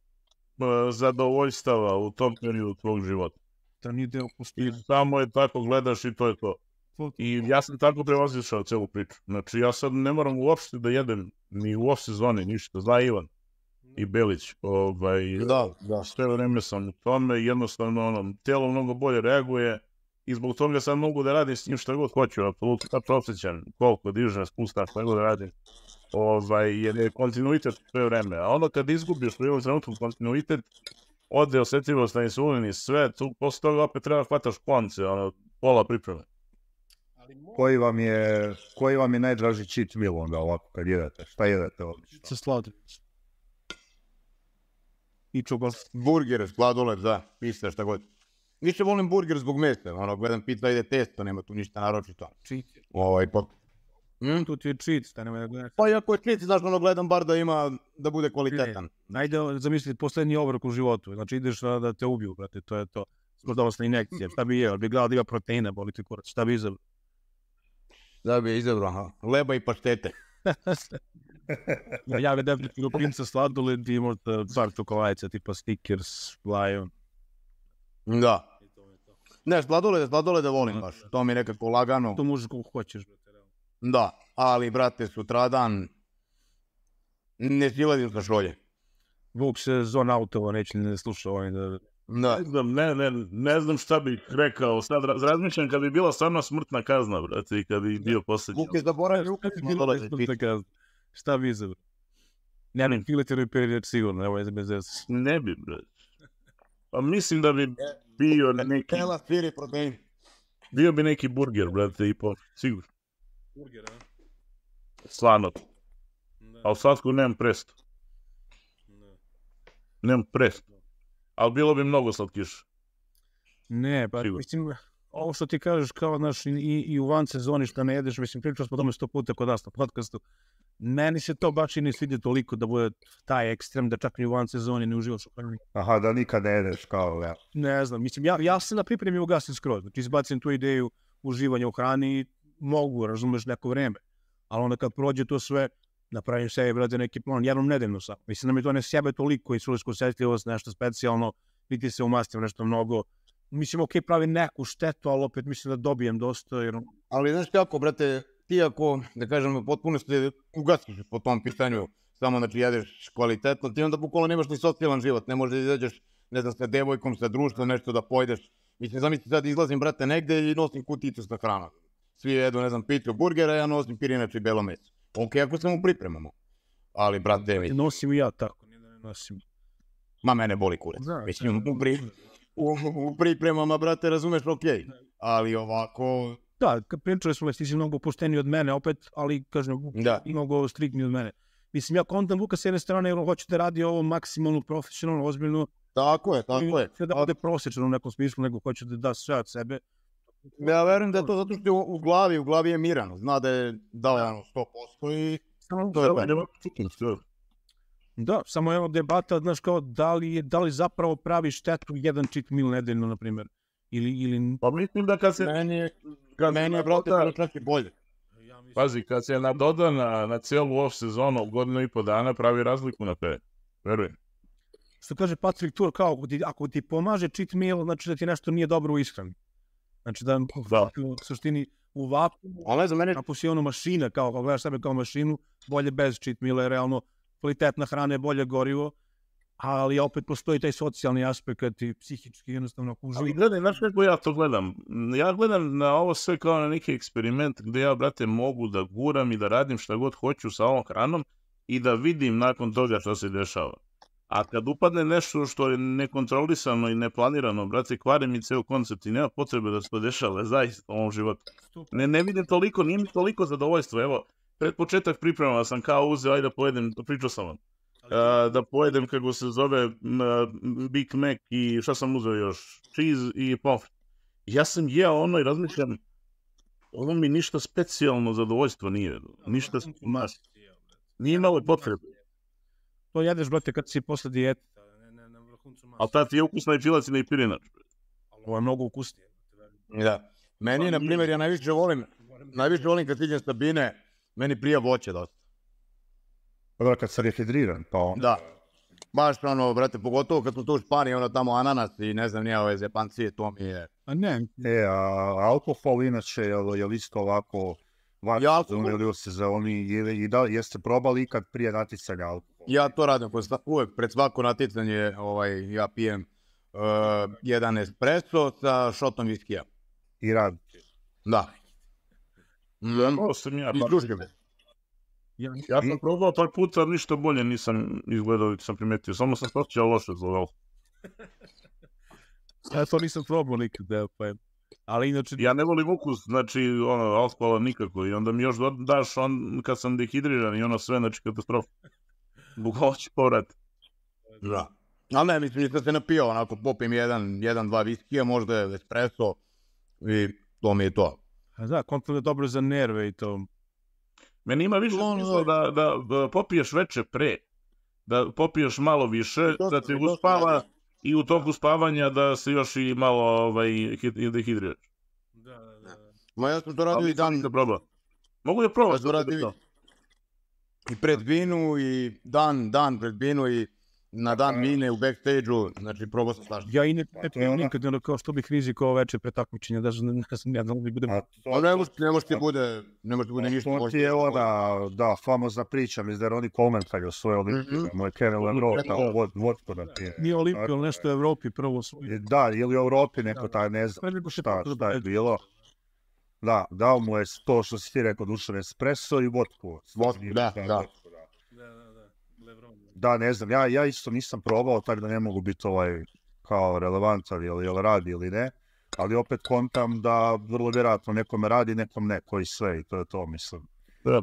zadovoljstava u tom periodu tvog života. Da nije deo I samo je tako gledaš i to je to. I ja sam tako prevazišao celu priču. Znači, ja sad ne moram uopšte da jedem ni u off sezoni ništa, zna Ivan i Belić. Ovaj, da, da. Sve vreme sam u tome, jednostavno ono, telo mnogo bolje reaguje, i zbog toga sad mogu da radim s njim što god hoću, apsolutno sad prosjećan, koliko dižna spusta, što god radim. Ovaj, jer je kontinuitet sve vreme. A ono kad izgubiš u jednom trenutku kontinuitet, ode osjetljivost na insulin i sve, tu posle toga opet treba hvataš konce, ono, pola pripreme. Koji vam je, koji vam je najdraži cheat meal onda ovako kad jedete? Šta jedete obično? Sa I čugol. Burger, sladoled, da, pista šta god. Više volim burger zbog mesa, ono, gledam pizza ide testo, nema tu ništa naročito. Cheat. Ovaj, pa... Mm? Tu ti je čit, šta nema da gledaš. Pa iako je čit, znaš, ono, gledam bar da ima, da bude kvalitetan. E, najde zamisli, posljednji obrok u životu, znači ideš da te ubiju, brate, to je to. Možda na injekcije, šta bi jeo, bi gledao da ima proteina, boli ti kurac, šta bi izabrao? Da bi izabrao, aha, leba i paštete. ja, bi definitivno pinca sladoled i možda par čokolajca, tipa Snickers, Lion. Da. Ne, sladolede, sladolede volim baš. To mi je nekako lagano. To možeš koliko hoćeš. Da, ali brate, sutradan ne silazim sa šolje. Vuk se zon autova, neće ne sluša ovaj da... Ne, znam, ne, ne, ne znam šta bih rekao. Sad razmišljam kad bi bila stvarno smrtna kazna, brate, i kad bi bio posljednji. Vuk je zaboravio, Vuk je da smrtna kazna. Šta bi izabrao? Ne, ne, piletiroj period sigurno, evo je bez Ne bi, brate. Па мислим да би био неки... Тела фири протеин. Био би неки бургер, брате, и по... Сигурно. Бургер, а? Сланот. Да. А у сладко немам престо. Да. Немам престо. Ал било би многу сладкиш. Не, па Сигур. мислим, ovo što ti kažeš kao naš i, i u van sezoni što што jedeš, mislim pričali smo o tome sto puta kod nas na podcastu, meni se to baš i ne sviđa toliko da bude taj ekstrem, da čak ni u van sezoni ne uživaš u Aha, da nikad ne jedeš kao ja. Ne znam, mislim, ja, ja se na pripremi ugasim skroz, znači izbacim tu ideju uživanja u hrani i mogu, razumeš, neko vreme. Ali onda kad prođe to sve, napravim sebi, brate, neki plan, jednom nedeljno sam. Mislim da mi to ne sjebe toliko i sulisko osjetljivost, nešto specijalno, niti se umastim nešto mnogo. Mislim, ok, pravi neku štetu, ali opet mislim da dobijem dosta, jer... Ono- ali znaš kako, brate, ti ako, da kažem, potpuno ste ugasiš po tom pitanju, samo znači jedeš kvalitetno, ti onda bukvalno nemaš ni socijalan život, ne možeš da izađeš, ne znam, sa devojkom, sa društvom, nešto da pojdeš. Mislim, zamisli sad izlazim, brate, negde i nosim kuticu sa hranom. Svi jedu, ne znam, pitu burgera, ja nosim pirinač i belo meso. Ok, ako se mu pripremamo. Ali, brat, mislim... Nosim i ja tako, ne da ne nosim. Ma, mene boli kurec. Mislim, u, u, u pripremama, brate, razumeš, ok. Ali ovako, da, pričali smo, ti si mnogo pošteniji od mene opet, ali kažem, da. i mnogo striktniji od mene. Mislim, ja kontam Vuka s jedne strane, jer hoćete da radi ovo maksimalno, profesionalno, ozbiljno. Tako je, tako je. Da bude prosječan u nekom smislu, nego hoćete da sve od sebe. Ja verujem da je to zato što je u, glavi, u glavi je miran. Zna da je dao jedan 100% i to je Da, samo jedna debata, znaš kao, da li, je, da zapravo pravi štetu jedan čit mil nedeljno, na primjer. Ili, ili... Pa mislim da kad se... Meni kad Meni je, brate, bilo bolje. Pazi, kad se nadoda na, na cijelu off sezonu, godinu i po dana, pravi razliku na te. Verujem. Što kaže Patrick Tur, kao ako ti, pomaže cheat meal, znači da ti nešto nije dobro u ishrani. Znači da, da. u suštini u vakumu, ali za mene ako si ono mašina, kao kao gledaš sebe kao mašinu, bolje bez cheat meal je realno kvalitetna hrana je bolje gorivo, ali opet postoji taj socijalni aspekt i psihički jednostavno kužu. Ali gledaj, znaš kako ja to gledam? Ja gledam na ovo sve kao na neki eksperiment gdje ja, brate, mogu da guram i da radim šta god hoću sa ovom hranom i da vidim nakon toga što se dešava. A kad upadne nešto što je nekontrolisano i neplanirano, brate, kvare mi ceo koncept i nema potrebe da se to dešava zaista u ovom životu. Ne, ne vidim toliko, nije mi toliko zadovoljstvo. Evo, pred početak priprema sam kao uzeo, ajde da pojedem, pričao sam vam. E, da pojedem, kako se zove, Big Mac i šta sam uzeo još, cheese i pomfrit. Ja sam jeo ono i razmišljam, ovo mi ništa specijalno zadovoljstvo nije, ništa mas. Nije imalo potrebe. To jedeš, brate, kad si posle dijete. Ali tad je ukusna i filacina i pirinač. Ovo je mnogo ukusnije. Da. Meni na primjer, ja najviše volim, najviše volim kad siđem s bine, meni prija voće dosta. Dobro, kad se rehidriran, pa onda... Da. Baš ono, brate, pogotovo kad smo tu u Španiji, ono tamo ananas i ne znam, nije ove zepancije, to mi je... A ne. E, a alkohol inače, je isto ovako... Vaš, ja, alkohol... se za oni, je, i da, jeste probali ikad prije natjecanja alkohol? Ja to radim, uvijek pred svako natjecanje, ovaj, ja pijem uh, jedan espresso sa šotom viskija. I radim Da. Mm. Ja, ja, ja sam probao taj put, ali ništa bolje nisam izgledao, sam primetio. Samo sam se loše za Ja to nisam probao nikad, pa Ali inače... Ja ne volim ukus, znači, ono, alkohola nikako. I onda mi još daš, on, kad sam dehidriran i ono sve, znači, katastrofa. Bukalo ću povrat. Da. Ali ne, mislim, nisam se napio, onako, popim jedan, jedan, dva viskija, možda je espresso i to mi je to. A da, kontrol je dobro za nerve i to. Meni ima više smisla da, da, popiješ veče pre, da popiješ malo više, da ti uspava i u toku spavanja da se još i malo ovaj, dehidriraš. Da, da, da. Ma ja sam to radio i dan... Da Mogu je probaš. Ja sam i pred i dan, dan pred binu i na dan pa, mine u backstage-u, znači probao sam svašta. Ja i ne, ja pa, ono- nikad ne ono, kao što bih rizikovao večer pre takmičenja, da ne znam, ja da li budem... A ne možete, ne možete bude, ne možete bude ništa. To ti je ona, da, famozna priča, mi znači oni komentaju svoje mhm. olimpije, moj Kevin Karel ta vodko da ti je. Nije olimpije, ali nešto u Evropi prvo svoje. Da, ili u Evropi neko taj, ne znam, šta, šta je bilo. Da, dao mu je to što si ti rekao, dušan espresso i vodku. Vodku, da, da. Da, da, da, da, ne znam, ja, ja isto nisam probao, tako da ne mogu biti ovaj kao relevantan, jel, jel radi ili ne, ali opet kontam da vrlo vjerojatno nekome radi, nekom ne, koji sve i to je to, mislim,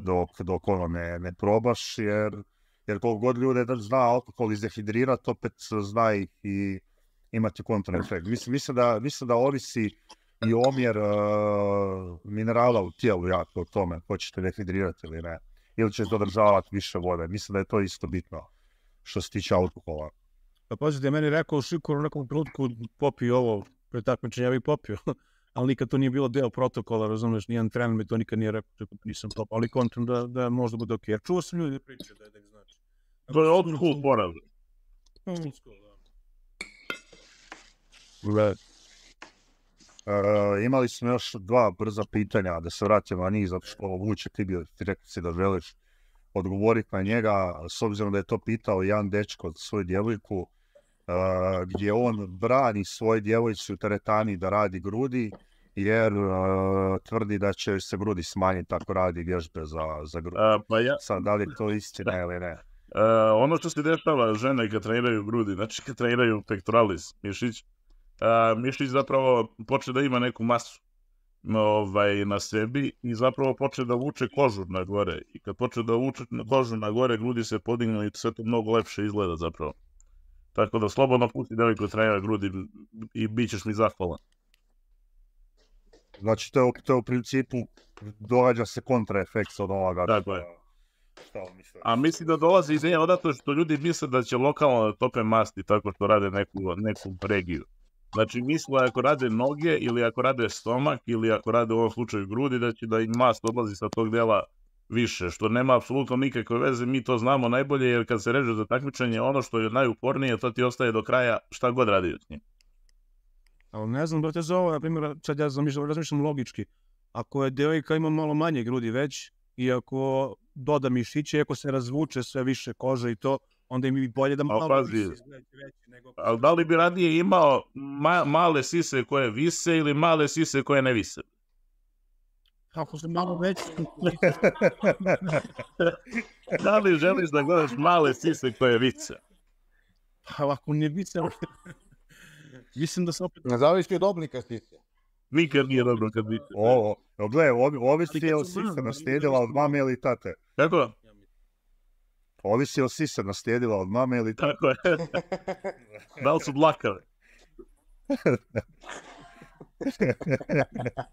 dok, dok ono ne, ne probaš, jer, jer koliko god ljude zna alkohol izdehidrirat, opet zna i imati kontrolni Mislim, mislim, da, mislim da ovisi i omjer e, minerala u tijelu jako o tome, hoćete dehidrirati ili ne, ili ćeš dodržavati više vode. Mislim da je to isto bitno što se tiče alkohola. Pa pazi, je meni rekao Šikor u nekom trenutku popio ovo pre ja bih popio. ali nikad to nije bilo deo protokola, razumiješ, nijedan trener mi to nikad nije rekao, nisam to, ali kontam da, da možda bude ok Jer Čuo sam ljudi priče da je da znači. To je borav. Mm. da. E, imali smo još dva brza pitanja, da se vratimo na njih, zato što vuče ti bio, ti rekao si da želiš odgovoriti na njega, s obzirom da je to pitao jedan dečko svoju djevojku, gdje on brani svoj djevojci u teretani da radi grudi, jer tvrdi da će se grudi smanjiti ako radi vježbe za, za grudi. E, pa ja... Sad, da li je to istina ili ne? E, ono što se dešava žene kad treniraju grudi, znači kad treniraju pektoralis, mišić, e, mišić zapravo počne da ima neku masu ovaj, na sebi i zapravo počne da vuče kožu na gore. I kad počne da vuče kožu na gore, grudi se podignu i sve to mnogo lepše izgleda zapravo. Tako da slobodno pusti devojku trenira grudi i bit ćeš mi zahvalan. Znači, to je, to u principu, događa se kontraefekt od ovoga. Tako je. Šta A mislim da dolazi iz nje odato što ljudi misle da će lokalno da tope masti tako što rade neku, neku pregiju. Znači, misle ako rade noge ili ako rade stomak ili ako rade u ovom slučaju grudi, da će da im mast odlazi sa tog dela više, što nema apsolutno nikakve veze, mi to znamo najbolje, jer kad se reže za takmičenje, ono što je najupornije, to ti ostaje do kraja šta god radi s njim. Ali ne znam, brate, za ovo, na primjer, sad ja zamišljam, razmišljam logički. Ako je devojka ima malo manje grudi već, i ako doda mišiće, ako se razvuče sve više kože i to, onda im bi bolje da malo pazi, više nego... Ali da li bi radije imao male sise koje vise ili male sise koje ne vise? Ako se malo veće... da li želiš da gledaš male sise koje vice? Pa ako ne vise... Mislim da se opet... Ne zavisi od oblika sise. Nikad nije dobro kad vise. Ovo, gledaj, ovi, ovi si je od od mame ili tate. Kako da? Ovisi o si se naslijedila od mame ili... Tako je. da li su blakave?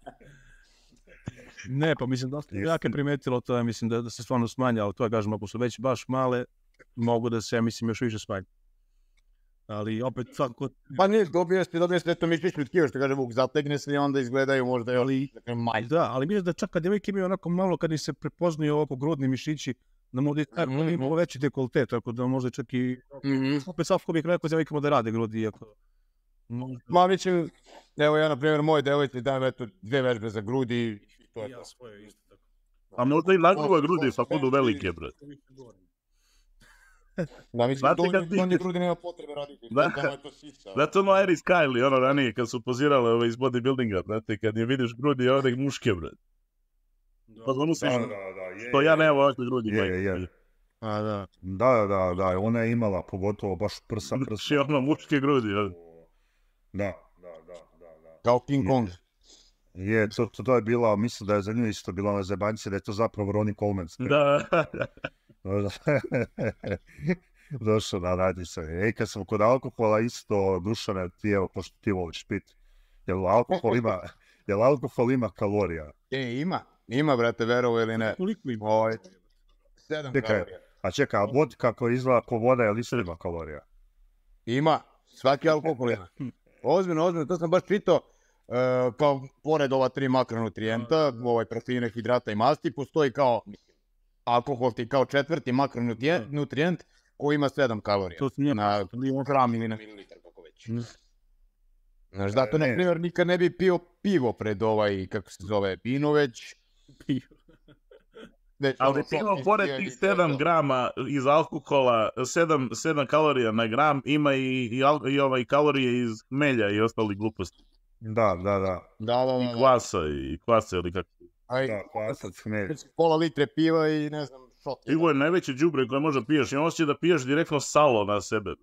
ne, pa mislim da ste jake primetilo to, ja mislim da, se stvarno smanja, ali to ja kažem, ako su već baš male, mogu da se, ja mislim, još više smanju. Ali opet svako... Pa nije, dobijem ste, dobijem ste, eto mi što kaže Vuk, zategne se i onda izgledaju možda, ali... da, ali mislim da čak kad uvijek imaju onako malo, kad im se prepoznaju ovako grudni mišići, na modelitar mm veći dekolte, tako da možda čak i... Mm -hmm. Opet bih rekao za da rade grudi, iako... Možda... Ma će, evo ja na primjer moj da dajem eto dvije vežbe za grudi i to je A možda i ono grudi, pa velike, bre. Da, grudi nema potrebe raditi, da, to da, ono, ono Kylie, ono ranije, kad su pozirale ove iz bodybuildinga, brate, kad je vidiš grudi, ovdje muške, brate da, pa svi da, da, da, što ja nemam ovakve drugi. Je, A, da. da, da, da, ona je imala pogotovo baš prsa, znači, prsa. Znači, ono, muške grudi, Da, da, da, da, da. Kao King Kong. Je, to, to, je bila, mislim da je za nju isto bila na zebanjci, da je to zapravo Ronnie Coleman. Da. Došao da radi se. Ej, kad sam kod alkohola isto, Dušana, ti evo, pošto ti voliš pit. Jel alkohol ima, jel alkohol ima kalorija? E, ima. Ima, brate, verovo ili ne. Koliko ima? O, ovaj, 7 kalorija. A čekaj, a vod kako izgleda ko voda, je li se kalorija? Ima, svaki alkohol ima. Ozmjeno, ozbiljno, to sam baš čitao. E, kao, pored ova tri makronutrijenta, ovaj proteine, hidrata i masti, postoji kao alkohol ti kao četvrti makronutrijent koji ima sedam kalorija. To sam na gram ili na mililitar, kako već. Znaš, da, to ne, primjer, nikad ne bi pio pivo pred ovaj, kako se zove, vino već, piju. ali ti ono pored tih 7 grama iz alkohola, 7, 7 kalorija na gram, ima i, i, i ovaj kalorije iz melja i ostali gluposti. Da, da, da. Da, da, da. I kvasa, i kvasa ili kako. Aj, da, kvasa, melj. Znači, pola litre piva i ne znam, šot. Ivo je najveće džubre koje može piješ i on će da piješ direktno salo na sebe.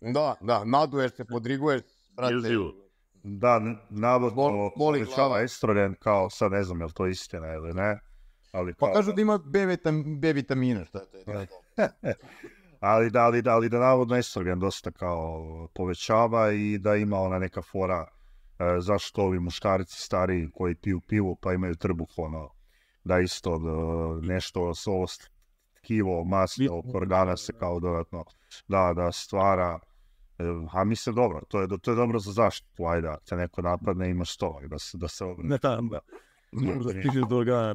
Da, da, naduješ se, podriguješ, brate. Je da, navodno estrogen, kao sad ne znam je li to istina ili ne. Ali Pa kažu da ima B, vitam, B vitamina, šta je. ali, da, ali, da, ali da navodno estrogen dosta kao povećava i da ima ona neka fora e, zašto ovi muškarci stari koji piju pivo pa imaju trbuh ono da isto e, nešto s ovo tkivo organa se kao dodatno da da stvara E, a mislim, dobro, to je, to je dobro za zaštitu, ajde, da te neko napadne, imaš sto, da se, da se obrne. Ne, tam, da. Možda ti je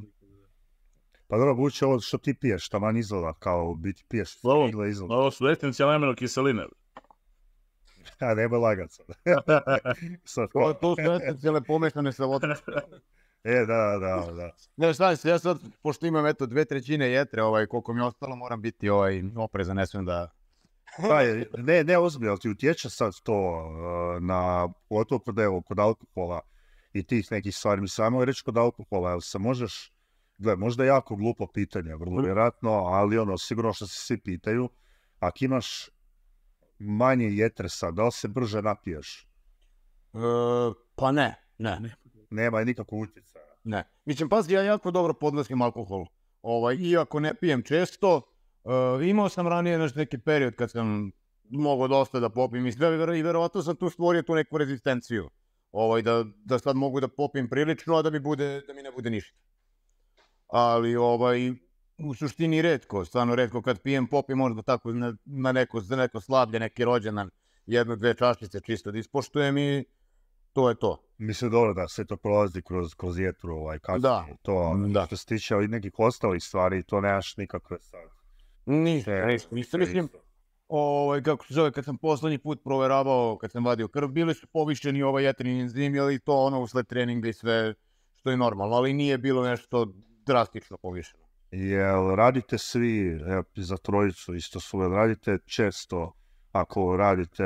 Pa dobro, budući ovo što ti piješ, taman izgleda kao biti piješ. Ovo, izgleda. ovo su definicija amino kiseline. A nema lagat sad. to, to su esencijale pomešane sa vodom. E, da, da, da. Ne, šta se, ja sad, pošto imam eto dve trećine jetre, ovaj, koliko mi je ostalo, moram biti ovaj, oprezan, ne smijem da pa ne, ne ozbiljno, ti utječe sad to eh, na gotovo kod, evo, kod alkohola i tih nekih stvari. Mislim, samo reći kod alkohola, jel se možeš, gle, možda jako glupo pitanje, vrlo mm. vjerojatno, ali ono, sigurno što se svi pitaju, ako imaš manje jetresa, da li se brže napiješ? Eh, pa ne, ne. Nema nikakvog utjecaja. Ne. Mislim, pazi, ja jako dobro podnesem alkohol. Ovaj, iako ne pijem često, E, imao sam ranije naš neki period kad sam mogao dosta da popim i vjerojatno i verovatno sam tu stvorio tu neku rezistenciju. Ovaj, da, sad mogu da popim prilično, a da mi, bude, da mi ne bude ništa. Ali ovaj, u suštini redko, stvarno redko kad pijem popim možda tako na, neko, za neki rođendan, jedno, dve čašice čisto da ispoštujem i to je to. Mislim, dobro da se to prolazi kroz, kroz jetru, ovaj, kako da. to, što se tiče ali nekih ostalih stvari, to nemaš nikakve stvari. Ništa, Mislim, ovaj, kako se zove, kad sam poslednji put proveravao, kad sam vadio krv, bili su povišeni ovaj jetrin enzim, ali to ono usled treninga i sve što je normalno, ali nije bilo nešto drastično povišeno. Jel, radite svi, evo, za trojicu isto su, radite često, ako radite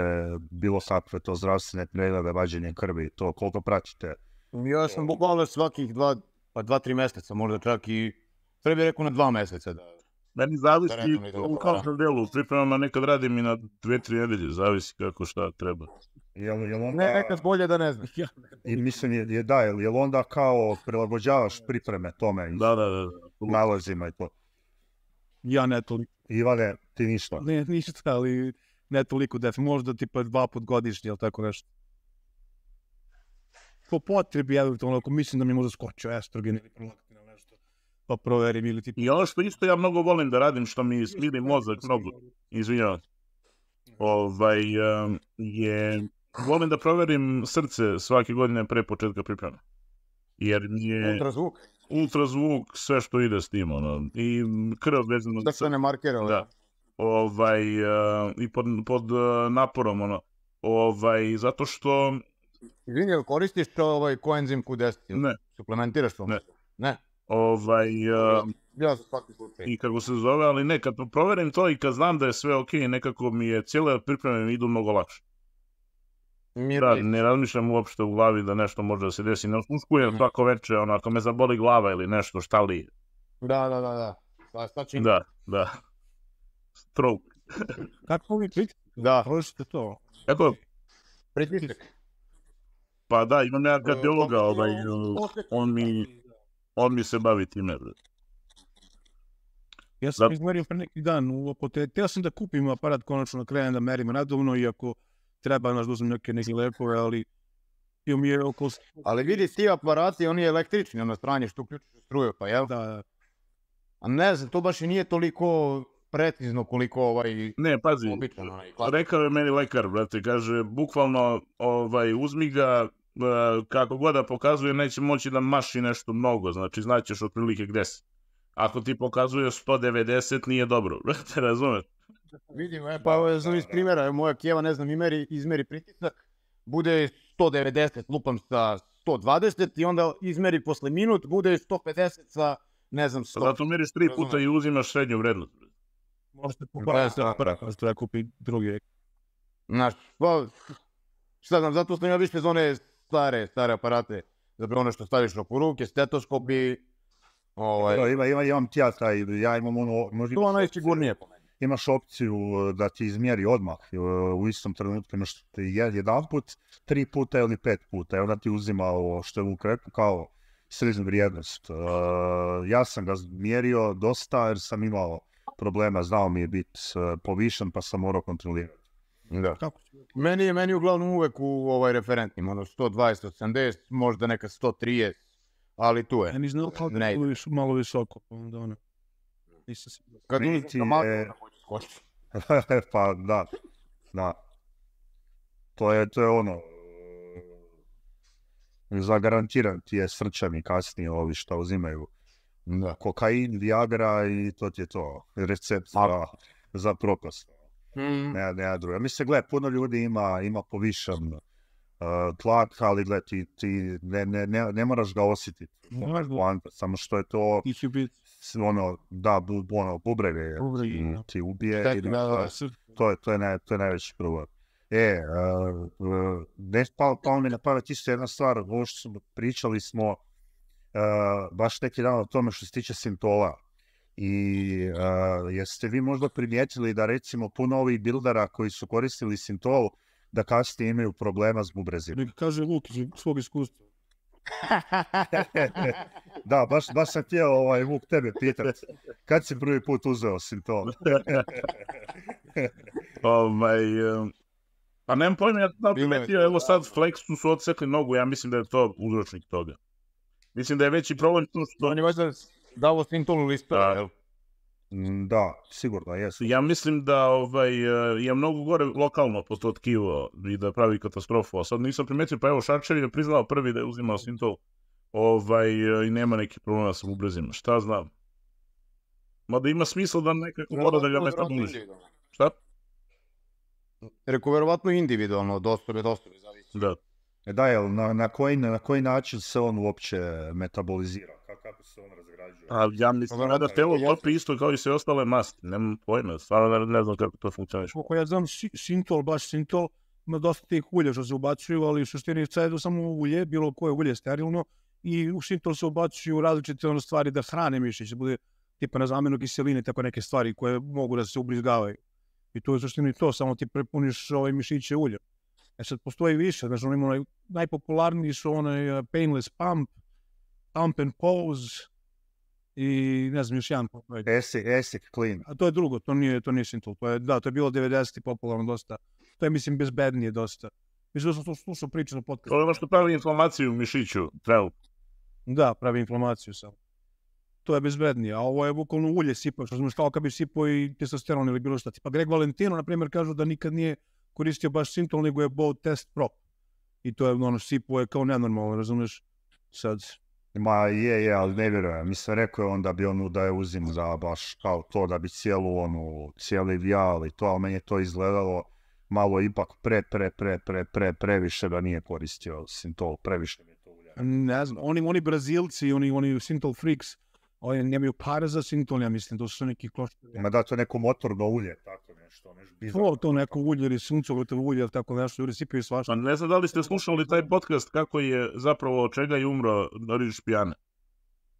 bilo kakve to zdravstvene preglede, vađenje krvi, to koliko pratite? Ja sam bukvalno svakih dva, pa dva, tri meseca, možda čak i, pre bih rekao na dva meseca da meni zavisi u kakvom delu, pripremama nekad radim i na dve, tri nedelje, zavisi kako šta treba. Ne, nekad bolje da ne znam. I mislim, je, da, jel, onda kao prilagođavaš pripreme tome? Da, da, da. Nalazima i to. Ja ne toliko. Ivane, ti ništa? Ne, ništa, ali ne toliko def. Možda tipa dva put godišnje ili tako nešto. Po potrebi, eventualno, ako mislim da mi možda skočio estrogen ili prolaktin pa ili I ono što isto ja mnogo volim da radim, što mi smiri mozak mnogo, izvinjavam, ovaj, je... Volim da proverim srce svake godine pre početka pripreme. Jer mi je... Ultrazvuk? Ultrazvuk, sve što ide s tim, ono. I krv vezano... Da se ne markira. Ono. Da. Ovaj, e, i pod, pod e, naporom, ono. Ovaj, zato što... Izvini, koristiš to ovaj koenzim Q10? Ne. Suplementiraš to? Ne. Ne? Ovaj, uh, ja I kako se zove, ali ne, kad proverim to i kad znam da je sve ok, nekako mi je cijele pripreme mi idu mnogo lakše. Da, ne razmišljam uopšte u glavi da nešto može da se desi. Ne osluškujem mhm. svako večer, ono, ako me zaboli glava ili nešto, šta li? Da, da, da, da. Pa, znači... Da, da. Stroke. Kako vi Da. Prošite to. Kako? Pritisak. Pa da, imam ja kardiologa, ovaj, on mi on mi se bavi time, Ja sam da. izmerio pre neki dan u apoteci. Teo sam da kupim aparat konačno na kraju da merim radovno, iako treba naš da uzmem neke neke lepove, ali bio mi je oko... Ali vidi, ti aparati, oni električni, ono stranje što uključuje struju, pa jel? Da, da. A ne znam, to baš i nije toliko precizno koliko ovaj... Ne, pazi, rekao je meni lekar, brate, kaže, bukvalno, ovaj, uzmi ga, E, kako god da pokazuje, neće moći da maši nešto mnogo, znači znaćeš otprilike gde si. Ako ti pokazuje 190, nije dobro, Te razumeš? Vidim, e, pa znam iz primjera, moja kjeva ne znam, imeri, izmeri pritisak, bude 190, lupam sa 120 i onda izmeri posle minut, bude 150 sa, ne znam, 100. Pa zato meriš tri puta i uzimaš srednju vrednost. Možete popraviti pa, apara, zato pa, ste kupi drugi. Znaš, pa, šta znam, zato sam ja više zone stare, stare aparate, zapravo ono što staviš oko ruke, stetoskopi. Ovaj... ima, ima, imam ti ja taj, ja imam ono... Možda... To je Imaš opciju e, da ti izmjeri odmah e, u istom trenutku, imaš jedan put, tri puta ili pet puta, i onda ti uzima ovo što je u kretu kao srednju vrijednost. E, ja sam ga mjerio dosta jer sam imao problema, znao mi je biti povišen pa sam morao kontrolirati. Da. Meni je meni uglavnom uvek u ovaj referentnim, ono 120, 80, možda neka 130, ali tu je. Ne, znao je malo visoko, pa onda ono. Nisam si... Kad je... E, pa da, da. To je, to je ono, e, zagarantiran ti je srčani kasnije ovi što uzimaju. Kokain, Viagra i to ti je to. Recept za, za propast. Mm. Ne, ne, druga. Mislim, gle, puno ljudi ima, ima povišan uh, tlak, ali gle, ti, ti ne, ne, ne, ne moraš ga osjetiti. Poanta, samo što je to... Ono, da, bu, ono, bubrege mm, ti ubije. Šta, to, je, to, je naj, to je najveći problem. E, uh, uh ne, ne pa, pao, on mi na pamet isto jedna stvar, ovo što smo pričali smo uh, baš neki dan o tome što se tiče simptoma. I a, jeste vi možda primijetili da recimo puno ovih bildara koji su koristili Sintol da kasnije imaju problema s mu Neka kaže iz svog iskustva. da, baš, baš sam htio ovaj, Vuk tebe pitat. Kad si prvi put uzeo Sintol? ovaj, um... Pa nemam pojma, ja evo sad Flexu su odsekli nogu, ja mislim da je to uzročnik toga. Mislim da je veći problem što... oni možda davo Sintolu da jel? Mm, da, sigurno jesu. Ja mislim da ovaj, e, je mnogo gore lokalno postotkivo i da pravi katastrofu. A sad nisam primetio, pa evo Šarčevi je priznao prvi da je uzimao Sintol ovaj, e, i nema nekih problema sa ubrzima Šta znam? da ima smisla da nekako mora da Šta? Reku, individualno, dosta Da. E da, jel, na, na, koji, na koji način se on uopće metabolizira? pa kako se on razgrađuje. A ja mislim da, telo lopi isto kao i sve ostale masti, nemam pojma, stvarno ne, znam kako to funkcioniš. Kako ja znam, sintol, baš sintol, ima dosta tih ulja što se ubacuju, ali u suštini je samo ulje, bilo koje ulje sterilno, i u sintol se ubacuju različite ono stvari da hrane mišić, da bude tipa na zamenu kiseline, tako neke stvari koje mogu da se ubrizgavaju. I to je u suštini to, samo ti prepuniš ove ovaj, mišiće ulje. E sad postoji više, znači on ima najpopularniji su onaj eh, painless pump, Pump and Pose i ne znam još jedan Esik, Esik Clean. A to je drugo, to nije, to nije To je, da, to je bilo 90. popularno dosta. To je mislim bezbednije dosta. Mislim da sam to slušao priču na podcastu. To je ono što pravi inflamaciju u mišiću, treba. Da, pravi inflamaciju samo. To je bezbednije, a ovo je bukvalno ulje što znaš kao kad bi sipao i testosteron ili bilo šta. Pa Greg Valentino, na primjer, kažu da nikad nije koristio baš Sintol, nego je Bow Test Prop. I to je ono, sipao je kao nenormalno, razumiješ? Sad, Ma je, je, ali ne vjerujem. Mislim, rekao je onda da bi onu da je uzim za baš kao to, da bi cijelu onu, cijeli vijal i to, ali meni je to izgledalo malo ipak pre, pre, pre, pre, pre, previše da nije koristio Sintol, previše mi je to ulje. Ne znam, oni, oni Brazilci, oni, oni Sintol Freaks, oni nemaju para za Sintol, ja mislim, to su neki klošteri. Ma da, to je neko motorno ulje, tako nešto, To, to neko ulje ili sunce, ulje tako nešto, ljudi sipaju svašta. Pa ne znam da li ste slušali taj podcast kako je zapravo od čega je umro Noriš Špijane.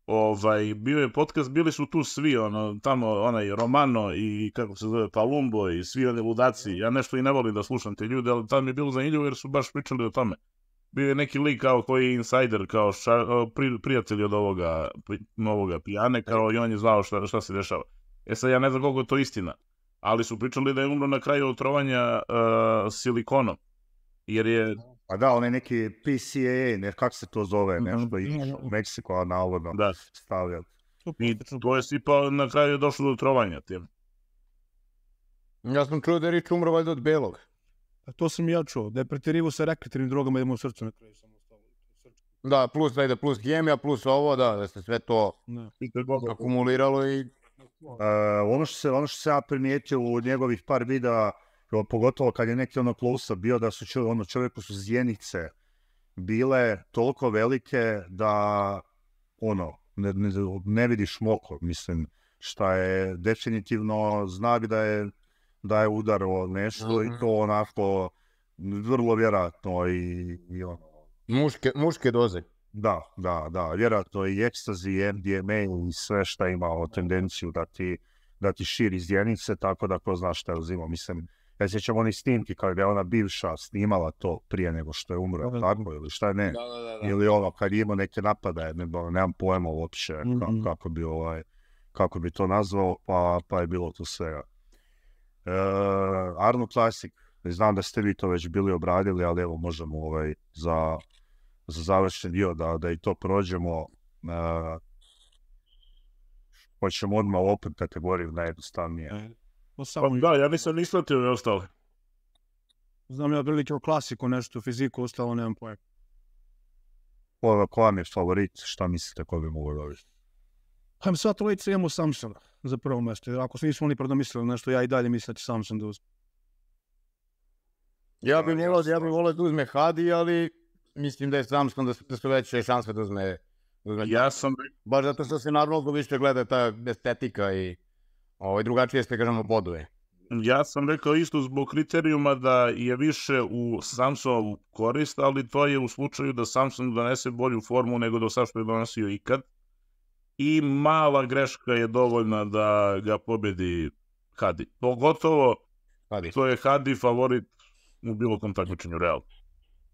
Ovaj, bio je podcast, bili su tu svi, ono, tamo onaj Romano i kako se zove Palumbo i svi oni ludaci. Ja nešto i ne volim da slušam te ljude, ali tamo je bilo zanimljivo jer su baš pričali o tome. Bio je neki lik kao koji je insider, kao ša, prijatelj od ovoga, novoga pijane, kao i on je znao šta, šta se dešava. E sad ja ne znam koliko je to istina ali su pričali da je umro na kraju otrovanja uh, e, silikonom. Jer je... Pa da, onaj neki PCAA, ne, kako se to zove, mm-hmm. nešto i u Meksiko, navodno, da. stavlja. I to je pa na kraju je došlo do otrovanja tim. Ja sam čuo da je Rič umro valjda od belog. A pa to sam ja čuo, da je pretjerivo sa rekretnim drogama idemo u srcu Da, plus da ide plus hemija, plus ovo, da, da sve to akumuliralo i E, ono, što se, ono što se ja primijetio u njegovih par videa, pogotovo kad je neki ono close bio, da su čovjeku, ono, čovjeku su zjenice bile toliko velike da ono, ne, vidiš moko, mislim, šta je definitivno znak da je, da je udaro nešto i mhm. to onako vrlo vjerojatno i, i ono. Muške, muške doze. Da, da, da, vjerojatno i ekstazi, MDMA i sve što ima o tendenciju da ti, da ti širi zdjenice, tako da ko zna šta je uzimao, mislim, ja sjećam oni snimki kada je ona bivša snimala to prije nego što je umro, tako ili šta ne, da, da, ili ono kad je imao neke napadaje, ne, ono, nemam pojma uopće mhm. kako bi ovaj, kako bi to nazvao, pa, pa je bilo to svega. E, Arno Classic, znam da ste vi to već bili obradili, ali evo možemo ovaj, za za završni dio, da, da i to prođemo. Uh, hoćemo odmah opet kategoriju najjednostavnije. E, pa samo... Pa da, ja nisam ni shvatio ostale. Znam ja prilike o klasiku, nešto fiziku, ostalo nemam pojma. Ko, ko vam je favorit, šta mislite ko bi mogo dobiti? Hajdem pa sva trojica imamo Samsona za prvo mesto Jer ako se nismo oni predomislili nešto, ja i dalje mislim da će Samson da uzme. Ja bih ja bih volio da uzme Hadi, ali mislim da je Samsung da, se su veće šanse da Ja sam... Baš zato što se naravno više gleda ta estetika i ovaj, drugačije ste, kažemo, boduje. Ja sam rekao isto zbog kriterijuma da je više u Samsungu korist, ali to je u slučaju da Samsung donese bolju formu nego do sad što je donosio ikad. I mala greška je dovoljna da ga pobedi Hadi. Pogotovo to je Hadi favorit u bilo kom takmičenju real.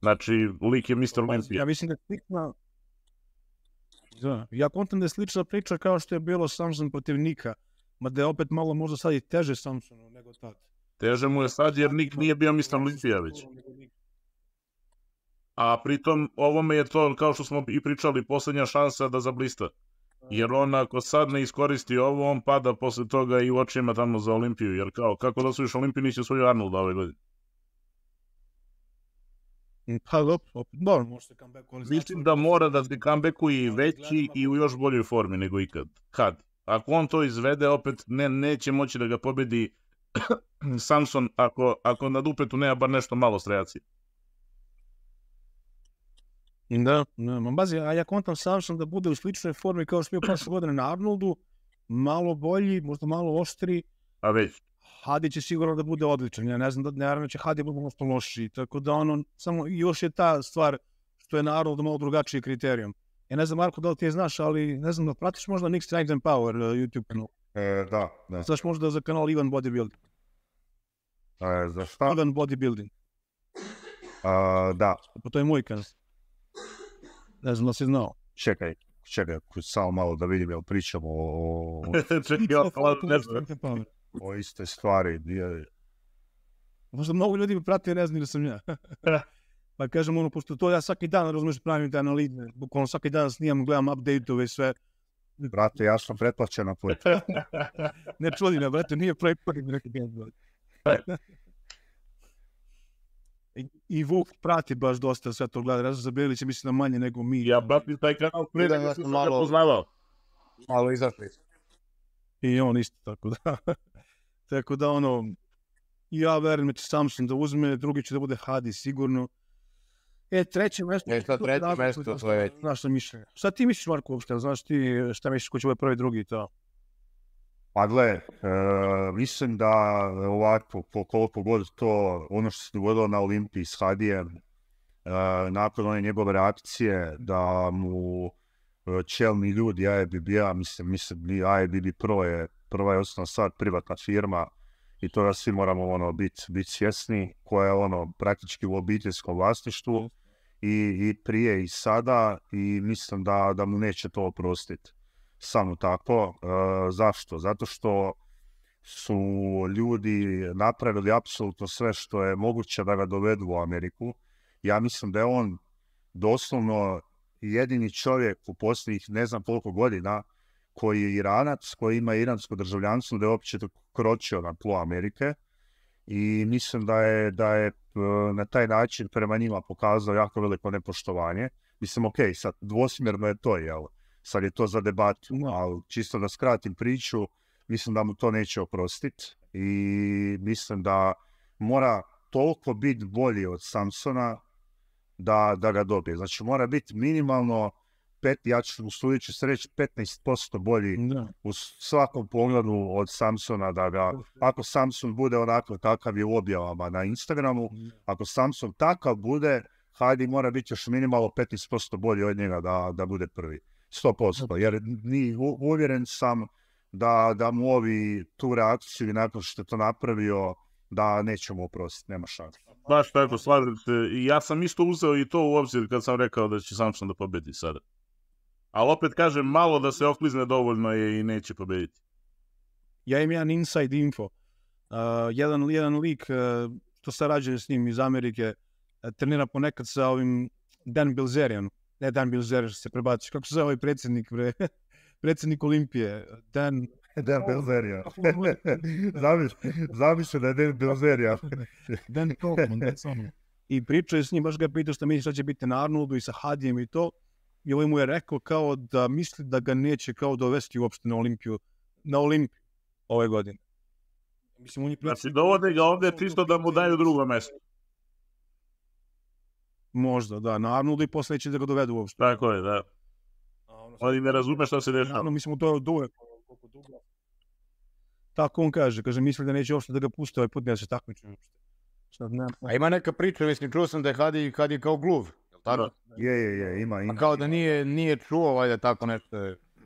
Znači, lik je Mr. Ovaj, Olympia. Ja mislim da je slična... Ja da je slična priča kao što je bilo Samson protiv Nika. Ma da je opet malo možda sad i teže Samsonu nego tad. Teže mu je sad jer Nik nije bio Mr. Olympia već. A pritom ovome je to, kao što smo i pričali, posljednja šansa da zablista. Jer on ako sad ne iskoristi ovo, on pada posle toga i u očima tamo za Olimpiju. Jer kao, kako da su još Olimpiji nisi svoju Arnolda ove godine. Mm, pa dobro, se comeback Mislim pa da mora da se comebackuje i veći i u još boljoj formi nego ikad. Kad? Ako on to izvede, opet ne, neće moći da ga pobedi Samson ako, na dupetu nema bar nešto malo strejacije. Da, da, bazi, a ja kontam Samson da bude u sličnoj formi kao što je bio prošle godine na Arnoldu, malo bolji, možda malo oštri. A već. Hadi će sigurno da bude odličan. Ja ne znam da naravno će Hadi bude mnogo lošiji. Tako da ono, samo još je ta stvar što je naravno malo drugačiji kriterijum. Ja ne znam, Marko, da li ti je znaš, ali ne znam da pratiš možda Nick Strength and Power eh, YouTube kanal. E, da, da. Znaš možda za kanal Ivan Bodybuilding. E, za šta? Ivan Bodybuilding. A, da. Pa to je moj kanal. Ne znam da si znao. Čekaj, čekaj, samo malo da vidim jel pričamo o... Čekaj, ja, ne znam o iste stvari. Je... Možda mnogo ljudi bi pratio, ne znam da sam ja. pa kažem, ono, pošto to ja svaki dan, razumiješ, pravim te analize, bukvalno svaki dan snimam, gledam update-ove i sve. Brate, ja sam pretplaćen na put. ne čudi me, brate, nije pretplaćen. I, I Vuk prati baš dosta sve to gleda, razum za mislim da manje nego mi. Ja brati taj kanal prije nego sam malo, poznavao. Malo izašli. I on isto tako da. Tako da ono, ja vjerujem da će Samson da uzme, drugi će da bude Hadi sigurno. E, treće mesto... Nešto, treće da, mesto da, tvoje što mišlja? Šta ti misliš, Marko, uopšte? Znaš ti šta misliš ko će bude ovaj prvi, drugi i to? Pa gle, e, mislim da ovako, po koliko god to, ono što se dogodilo na Olimpiji s Hadijem, uh, nakon one njegove reakcije, da mu e, čelni ljudi IBB-a, mislim, mislim, bi Pro je prva je osnovna stvar privatna firma i toga svi moramo ono biti bit svjesni koja je ono praktički u obiteljskom vlasništvu i, i prije i sada i mislim da, da mu neće to oprostiti. Samo tako. E, zašto? Zato što su ljudi napravili apsolutno sve što je moguće da ga dovedu u Ameriku. Ja mislim da je on doslovno jedini čovjek u posljednjih ne znam koliko godina koji je Iranac, koji ima iransko državljanstvo, da je uopće kročio na tlo Amerike. I mislim da je, da je e, na taj način prema njima pokazao jako veliko nepoštovanje. Mislim, ok, sad dvosmjerno je to, jel? Sad je to za debatu, ali čisto da skratim priču, mislim da mu to neće oprostiti i mislim da mora toliko biti bolji od Samsona da, da ga dobije. Znači mora biti minimalno pet, ja ću u ću se 15% bolji u svakom pogledu od Samsona da ga, ako Samson bude onako kakav je u objavama na Instagramu, ako Samson takav bude, Hajdi mora biti još minimalno 15% bolji od njega da, da bude prvi. 100%, jer ni, uvjeren sam da, da mu ovi tu reakciju i nakon što je to napravio, da nećemo oprostiti, nema šanse. Baš tako, stvarite, Ja sam isto uzeo i to u obzir kad sam rekao da će Samson da pobedi sada. Ali opet kažem, malo da se oklizne dovoljno je i neće pobediti. Ja imam jedan inside info. Uh, jedan, jedan lik, uh, to sarađuje s njim iz Amerike, uh, trenira ponekad sa ovim Dan Bilzerijan. Ne Dan Bilzerijan, se prebaci. Kako se zove ovaj predsjednik, bre? predsjednik Olimpije. Dan... Dan Bilzerijan. Zamišljam da je Dan Bilzerijan. Dan Kolkman, I pričao s njim, baš ga pitao što misliš će biti na Arnoldu i sa Hadijem i to i ovaj mu je rekao kao da misli da ga neće kao dovesti uopšte na Olimpiju, na Olimpiju ove godine. Mislim, on je preci... Znači, dovode ga ovde čisto da mu daju drugo mesto. Možda, da. Na Arnoldu i posle će da ga dovedu uopšte. Tako je, da. Ono Ali ne razume šta se dešava. Naravno, mislim, to je dugo. Tako on kaže. Kaže, misli da neće uopšte da ga puste ovaj put, ne se takmiče uopšte. Sad, ne, A ima neka priča, mislim, čuo sam da je Hadi kao gluv. Je, je, je, ima, ima. A kao da nije, nije čuo, valjda tako nešto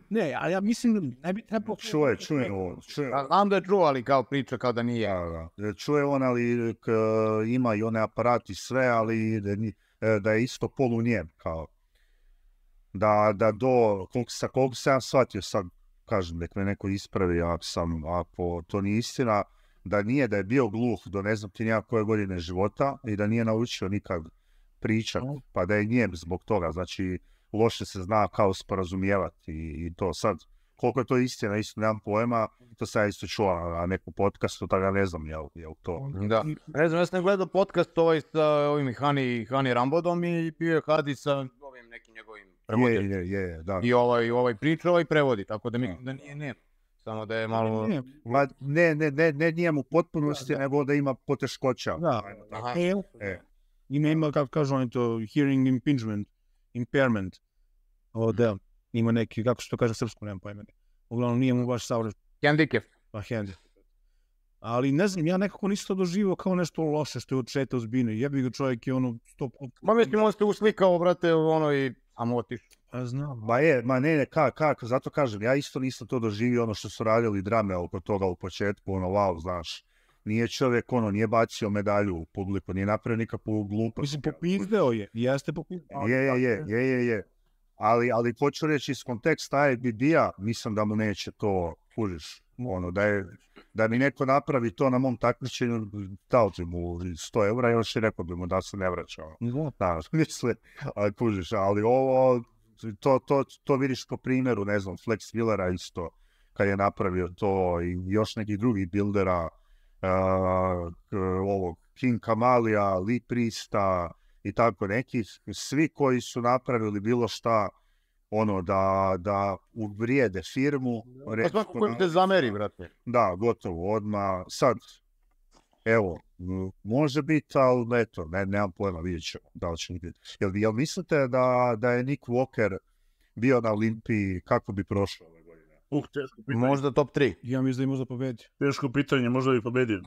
Ne, ali ja mislim, ne bi trebao... Čuje, čuje on, čuje. Znam da je čuo, ali kao priča kao da nije. Da, Čuje on, ali k, ima i one aparati sve, ali da, e, je isto polu njem, kao. Da, da do, koliko, sa, koliko sam ja shvatio sad, kažem, nek me neko ispravi, ako, sam, ako to nije istina, da nije, da je bio gluh do ne znam ti koje godine života i da nije naučio nikad priča, pa da je njem zbog toga, znači loše se zna kao sporazumijevati i, to sad. Koliko je to istina, isto nemam pojma, to sam ja isto čuo na neku podcastu, tako ja ne znam jel, jel to. Da. Ne znam, ja sam gledao podcast ovaj sa ovim Hani, Hani Rambodom i bio je Hadi sa ovim nekim njegovim prevoditeljem. Je, je, je, da. I ovaj, ovaj priča, ovaj prevodi, tako da mi, da nije, ne. Samo da je malo... Ne, ne, ne, ne, nije mu potpunosti, nego da ima poteškoća. Da, Ajmo, tako. Aha. E. e. Ima, kako kažu oni to, hearing impingement, impairment. Mhm. O, da, ima neki, kako se to kaže srpsko, nemam pojma. Uglavnom, nije mu baš savršen. Handicap? Pa handicap. Ali ne znam, ja nekako nisam to doživio kao nešto loše što je od šeta ozbiljno. Jebi ga čovjek je ono stop... Ma mislim, on se uslikao, brate, ono i... A motiš. Pa znam. Ma je, ma ne, ne, kako, kako, zato kažem, ja isto nisam to doživio ono što su radili drame oko toga u početku, ono, wow, znaš nije čovjek, ono, nije bacio medalju u publiku, nije napravio nikakvu glupost. Mislim, popizdeo je, jeste popizdeo. Je, je, je, je, je, je. Ali, ali hoću reći iz konteksta IBD-a, mislim da mu neće to, kužiš, ono, da je, da mi neko napravi to na mom takmičenju, dao ti mu 100 eura, još i rekao bi mu da se ne vraćao. Ono. Da, misle, ali kužiš, ali ovo, to, to, to vidiš po primjeru, ne znam, Flex Willera isto, kad je napravio to i još nekih drugih buildera, ovog King Kamalija, Lee Prista i tako neki, svi koji su napravili bilo šta ono da, da uvrijede firmu. Pa zameri, Da, gotovo, odmah. Sad, evo, može biti, ali eto, ne, nemam pojma, vidjet ću da li će biti. Jel, mislite da, da je Nick Walker bio na Olimpiji, kako bi prošao? Uh, teško pitanje. Možda top 3. Ja mislim da je možda pobedio. Teško pitanje, možda bi pobedio.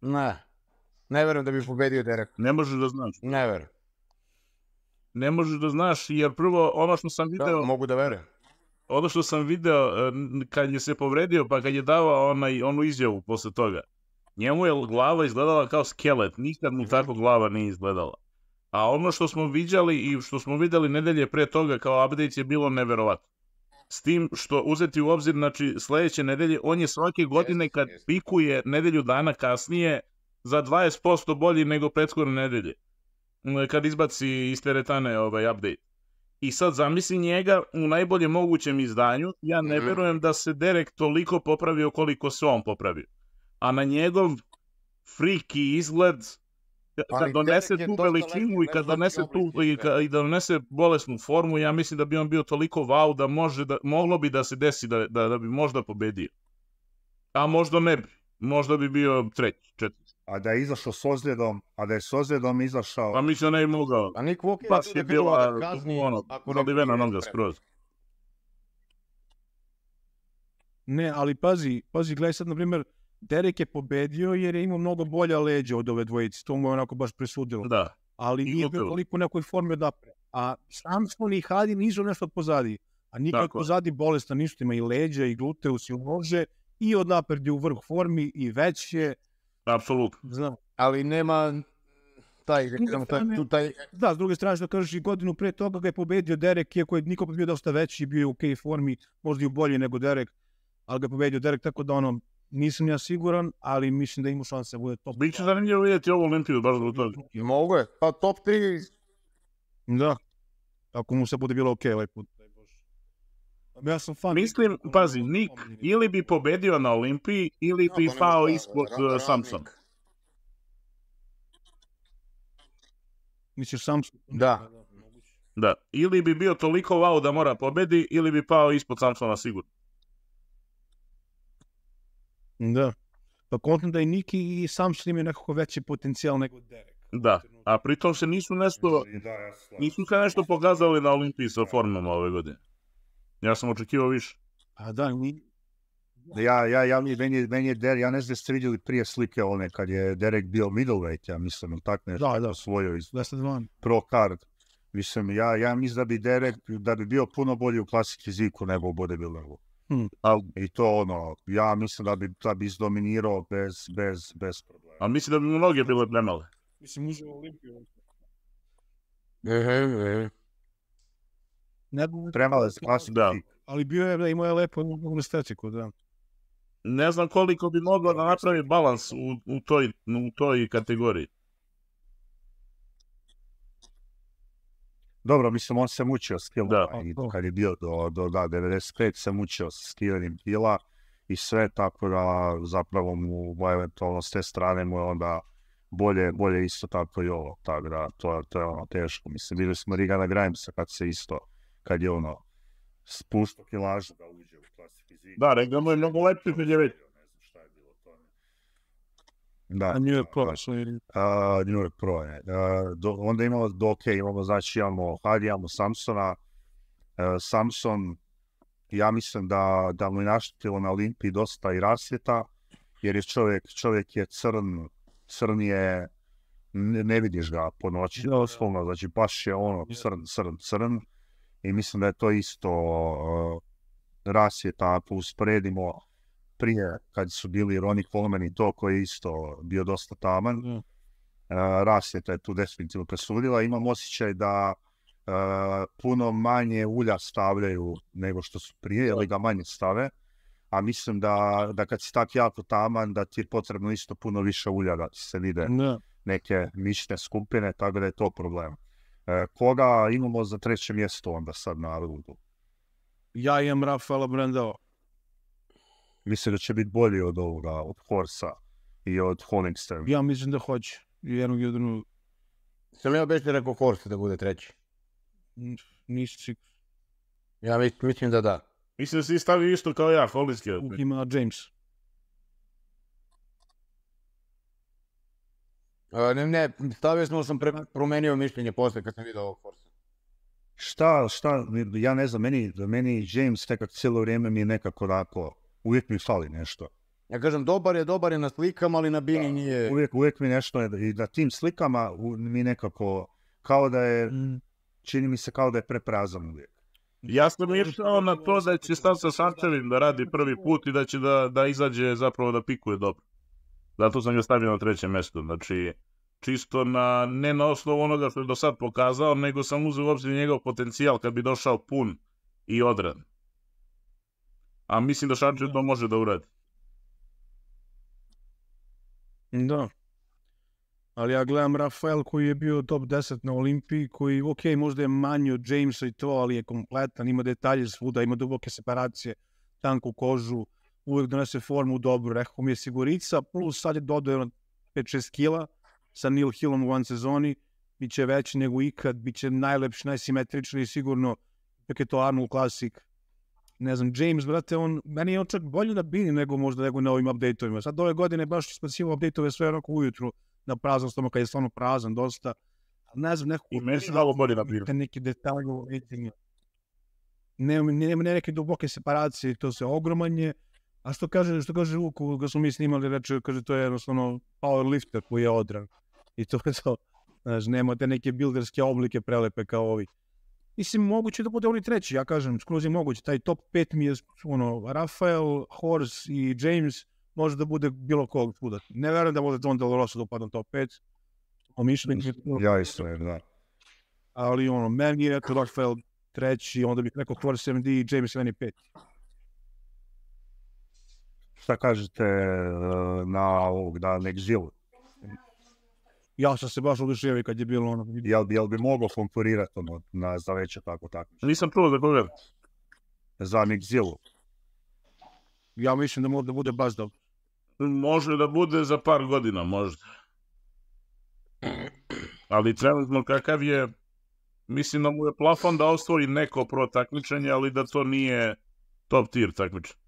Ne. Ne verujem da bi pobedio Derek. Ne možeš da znaš. Ne verujem. Ne možeš da znaš, jer prvo ono što sam video... Da, mogu da verujem. Ono što sam video e, kad je se povredio, pa kad je davao onaj, onu izjavu posle toga. Njemu je glava izgledala kao skelet, nikad mu tako glava nije izgledala. A ono što smo viđali i što smo videli nedelje pre toga kao update je bilo neverovatno s tim što uzeti u obzir, znači sljedeće nedelje, on je svake godine kad pikuje nedelju dana kasnije za 20% bolji nego prethodne nedelje, e, kad izbaci iz teretane ovaj update. I sad zamisli njega u najboljem mogućem izdanju, ja ne mhm. vjerujem da se Derek toliko popravio koliko se on popravio. A na njegov friki izgled, kad znači donese tu veličinu i kad donese tu i, i donese bolesnu formu, ja mislim da bi on bio toliko wow da može da, moglo bi da se desi da, da, da bi možda pobedio. A možda ne bi. Možda bi bio treći, četvrti. A da je izašao s ozljedom, a da je s ozljedom izašao... Pa mislim da ne bi mogao. A pa Nick Walker Pas je bilo kazni, ono, nalivena noga skroz. Ne, ali pazi, pazi, gledaj sad, na primjer, Derek je pobedio jer je imao mnogo bolja leđa od ove dvojice. To mu je onako baš presudilo. Da. Ali nije bilo toliko u nekoj formi odapre. A Samson i Hadim Hadi nisu nešto pozadi. A nikad dakle. pozadi bolestan ništa ima i leđa i gluteus i ulože i odnapred je u vrh formi i već je. Apsolutno. Znam. Ali nema taj, strane, taj, taj... Da, s druge strane što kažeš i godinu pre toga ga je pobedio Derek, iako je Nikola bio dosta veći, bio je u okej formi, možda i u bolji nego Derek, ali ga je pobedio Derek, tako da ono, nisam ja siguran, ali mislim da ima šanse da bude top. Biće zanimljivo vidjeti ovu Olimpiju baš zbog toga. Mogu je, pa top 3. Da, ako mu se bude bilo okej okay ovaj put. Ja sam fan. Mislim, pazi, Nik ili bi pobedio na Olimpiji, ili bi fao pa pao ispod uh, Misliš Samsung? Da. Da. Ili bi bio toliko wow da mora pobedi, ili bi pao ispod Samsona sigurno. Da. Pa kontam da je Niki i sam Slim je nekako veći potencijal nego Derek. Da, a pritom se nisu nešto, nisu se nešto pokazali na Olimpiji sa formama ove godine. Ja sam očekivao više. A pa da, Ja, ja, ja, meni, meni je Derek, ja ne znam da vidjeli prije slike one, kad je Derek bio middleweight, ja mislim, tak nešto da, da. pro card. Mislim, ja, ja mislim da bi Derek, da bi bio puno bolji u klasik fiziku nego u bodybuilderu. Hmm. I to ono, ja mislim da bi, da bi izdominirao bez, bez, bez problema. Ali mislim da bi mnoge bile premale. Mislim, uzim Olimpiju. Ehe, Ne bi... spasiti. Da. Ali bio je da imao je lepo kod da. Ne znam koliko bi mogao da napravi balans u, u, toj, u toj kategoriji. Dobro, mislim, on se mučio s kilom. I kad je bio do, do 95, se mučio s skijanjem kila i sve, tako da zapravo mu, eventualno, s te strane mu je onda bolje, bolje isto tako i ovo. Tako da, to, je ono teško. Mislim, bili smo Rigana Grimesa kad se isto, kad je ono, spustio kilažu da uđe u Da, mu je mnogo lepši da. New York Pro. A New York Pro je. A, onda imamo, do, ok, imamo, znači imamo Hardy, imamo Samsona. E, Samson, ja mislim da, da mu je naštetilo na Olimpiji dosta i rasvjeta, jer je čovjek, čovjek je crn, crn je, ne, vidiš ga po noći, doslovno, znači baš je ono crn, crn, crn. I mislim da je to isto uh, rasvjeta, ako usporedimo prije kad su bili Ronnie Coleman i to koji je isto bio dosta taman. Mm. Uh, e, rasvjeta je tu definitivno presudila. Imam osjećaj da e, puno manje ulja stavljaju nego što su prije, ili ga manje stave. A mislim da, da kad si tak jako taman, da ti je potrebno isto puno više ulja da se vide neke mišne skupine, tako da je to problem. E, koga imamo za treće mjesto onda sad na rudu? Ja imam Rafaela Brandao. Mislim da će biti bolji od ovoga, od Horsa i od Honigster. Ja mislim da hoće. Jednog i jednog. Sam ja već rekao Horsa da bude treći. Nisi Ja mislim da da. Mislim da si stavio isto kao ja, Hollister. Ima James. Uh, ne, ne, stavio sam, sam pre, promenio mišljenje posle kad sam vidio ovog Horsa. Šta, šta, ja ne znam, meni, meni James nekak cijelo vrijeme mi je nekako onako uvijek mi fali nešto. Ja kažem, dobar je, dobar je na slikama, ali na bini nije... Uvijek, uvijek mi nešto, i na tim slikama mi nekako, kao da je, mm. čini mi se kao da je preprazan uvijek. Ja sam išao na to da će sa Sančevin da radi prvi put i da će da, izađe zapravo da pikuje dobro. Zato sam ga stavio na trećem mjestu. Znači, čisto na, ne na osnovu onoga što je do sad pokazao, nego sam uzeo u obzir njegov potencijal kad bi došao pun i odran. A mislim da Šarđe to može da uradi. Da. Ali ja gledam Rafael koji je bio top 10 na Olimpiji, koji, ok, možda je manji od Jamesa i to, ali je kompletan, ima detalje svuda, ima duboke separacije, tanku kožu, uvijek donese formu dobro. Rekao mi je sigurica, plus sad je dodao 5-6 kila sa Neil Hillom u one sezoni, bit će veći nego ikad, bit će najlepši, najsimetričniji, sigurno, jer je to Arnold Classic, ne znam, James, brate, on, meni je on čak bolje na bini nego možda nego na ovim update-ovima. Sad ove godine baš ispacivo update-ove sve onako ujutru na prazan stomak, kad je stvarno prazan dosta. Ne znam, neku... I meni se dalo bolje na bini. Neki detalj u vitinju. Nema ne, ne, neke duboke separacije, to se ogroman je. A što kaže, što kaže Luku, ga smo mi snimali, reče, kaže, to je jednostavno powerlifter koji je odran. I to je to. Znaš, nema te neke builderske oblike prelepe kao ovi. Mislim, moguće da bude oni treći, ja kažem, skroz je moguće. Taj top 5 mi je, ono, Rafael, Horse i James, može da bude bilo kog kuda Ne verujem da može Don Del Rosso da upadne top 5. O Ja isto, da. Ali, ono, meni je to Rafael treći, onda bih rekao 7 MD i James meni peti. Šta kažete eh, na ovog, da Nexilu? ja sam se baš oduševio kad je bilo ono... Jel, jel bi mogao konkurirati ono, na, za veće tako tako? Nisam prvo da gledam. Za Ja mislim da može da bude baš dobro. Može da bude za par godina, možda. Ali trenutno kakav je, mislim da mu je plafon da ostvori neko pro takmičenje, ali da to nije top tier takmičenje.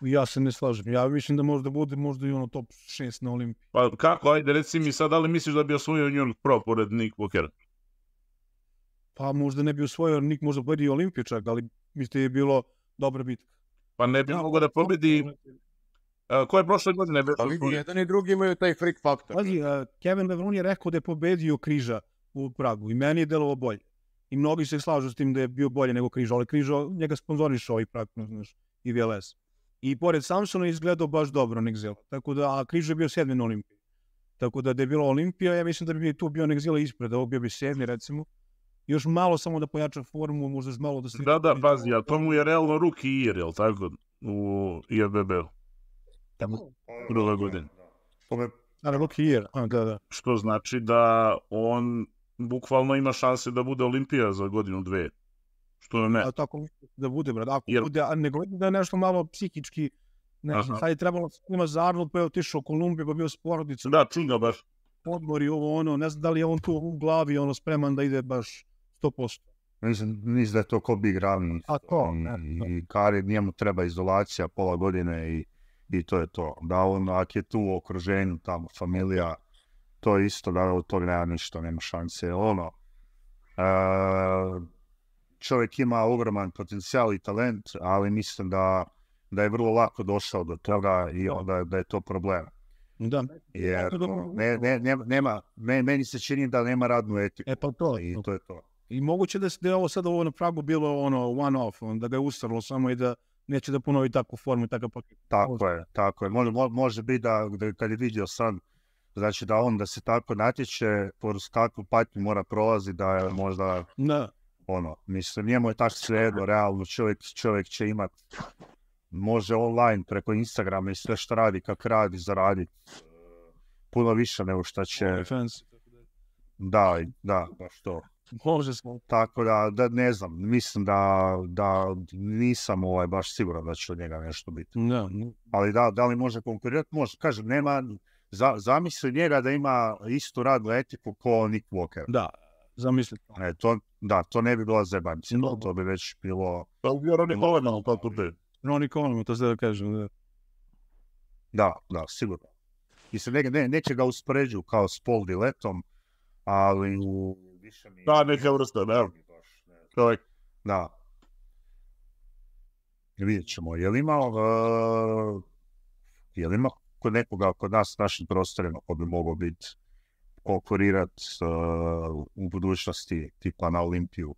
Ja se ne slažem. Ja mislim da možda bude možda i ono top 6 na Olimpiji. Pa kako, ajde reci mi sad, ali misliš da bi osvojio New York Pro pored Nick Walker? Pa možda ne bi osvojio Nick, možda pobedi i Olimpiju čak, ali mislim da je bilo dobra bitka. Pa ne bi ja, mogao da pobedi... ko je prošle godine? Ali vidi, jedan i drugi imaju taj freak faktor. Pazi, Kevin Lebron je rekao da je pobedio Križa u Pragu i meni je delovo bolje. I mnogi se slažu s tim da je bio bolje nego Križa, ali Križa njega sponzoriše ovaj Prag, znaš, i VLS. I pored Samsona izgledao baš dobro Tako da, a Križ je bio sedmi na Olimpiji. Tako da, da je bilo Olimpija, ja mislim da bi tu bio Nexil ispred, ovo bio bi sedmi recimo. Još malo samo da pojača formu, možda još malo da se... Da, da, pazi, a to mu je realno ruki ir, jel tako? U iabb u Tamo? godine. da, da. Što znači da on bukvalno ima šanse da bude Olimpija za godinu dve. Što ne? A tako da bude, brad. Ako Jer... bude, a ne govorim da je nešto malo psihički, ne znam, sad je trebalo ima zarnu, pa je otišao u Kolumbiju, pa bio s porodicom. Da, čunga baš. Podmori ovo, ono, ne znam da li je on tu u glavi, ono, spreman da ide baš 100%. Mislim, mislim da je to ko bi igrao, A mm, e, to, ne. I Kari, njemu treba izolacija pola godine i, i to je to. Da ono, ako je tu u okruženju, tamo, familija, to je isto, da od toga nema ništa, nema šanse. Ono, uh, čovjek ima ogroman potencijal i talent, ali mislim da, da je vrlo lako došao do toga i onda da je to problem. Da. Jer ne, ne, nema, meni se čini da nema radnu etiku. E pa to. I to je to. I moguće da, da je ovo sad ovo na pragu bilo ono one off, ono, da ga je ustalo samo i da neće da ponovi takvu formu i takav paket. Tako je, tako je. Može, može biti da, da kad je vidio sam, znači da on da se tako natječe, kroz takvu patnju mora prolazi da je možda... Da ono, mislim, njemu je tako sredo. realno, čovjek, čovjek će imat, može online preko Instagrama i sve što radi, kak radi, zaradi, e, puno više nego što će... Da, da, pa što. Može smo. Tako da, da, ne znam, mislim da, da nisam ovaj, baš siguran da će od njega nešto biti. Da. Ali da, da li može konkurirati? Može. Kažem, nema, za, zamisli njega da ima istu radnu etiku ko Nick Walker. Da, zamislite. E, to, da, to ne bi bila zebančina, no. to bi već bilo... Pa bi bio Ronnie Coleman, ali bi. to se da kažem, da. Da, da, sigurno. I se ne, ne, neće ga uspoređu kao s pol Diletom, ali u... Više Da, neka vrsta, ne. je. Da. Vidjet ćemo, je li imao... Uh, e, je li imao kod nekoga, kod nas, našim prostorima, ko bi mogao biti konkurirati uh, u budućnosti tipa na Olimpiju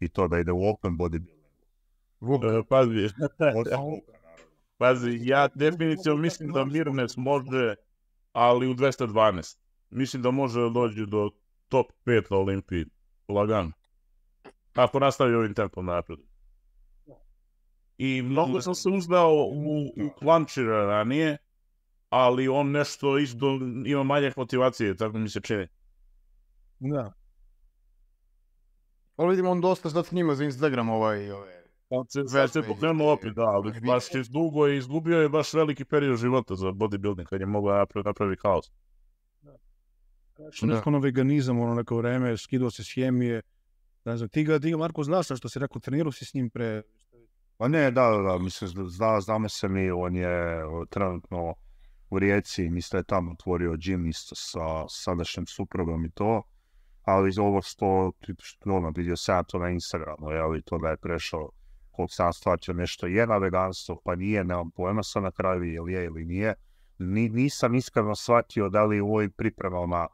i to da ide u open bodybuilding. Uh, pazi. E, pazi, ja definitivno mislim da Mirnes može, ali u 212. Mislim da može dođi do top 5 na Olimpiji. Lagano. Ako nastavi ovim tempom napred. I mnogo sam se uzdao u, u ranije, ali on nešto isto ima manje motivacije, tako mi se čini. Da. Ali vidim, on dosta sad snima za Instagram ovaj... ovaj... se pokrenuo opet, da, ali baš je dugo i izgubio je baš veliki period života za bodybuilding, kad je mogao napraviti kaos. Što da. na ono veganizam, ono neko vreme, skidao se s hemije, ne znam, ti ga, ti ga Marko znaš što si rekao, trenirao si s njim pre... Pa ne, da, da, da, mislim, zna, znamo se mi, on je trenutno u Rijeci, mislim da je tamo otvorio gym isto sa sadašnjim suprugom i to, ali ovo što, što ono, vidio sam to na Instagramu, je li to da je prešao, koliko sam shvatio nešto je na veganstvo, pa nije, nemam pojma sa na kraju, ili je ili nije. Ni, nisam iskreno shvatio da li u ovim pripremama,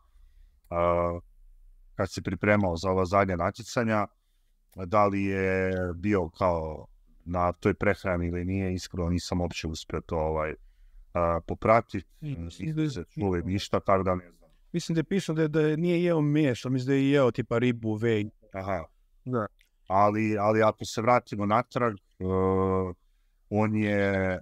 kad se pripremao za ova zadnja natjecanja, da li je bio kao na toj prehrani ili nije, iskreno nisam uopće uspio to ovaj, poprati, iz čuje ništa, tako da ne znam. Mislim da je pisao da, da nije jeo meso, mislim da je jeo tipa ribu, vej. Aha. Da. Ali, ako se vratimo natrag, e, on je, e,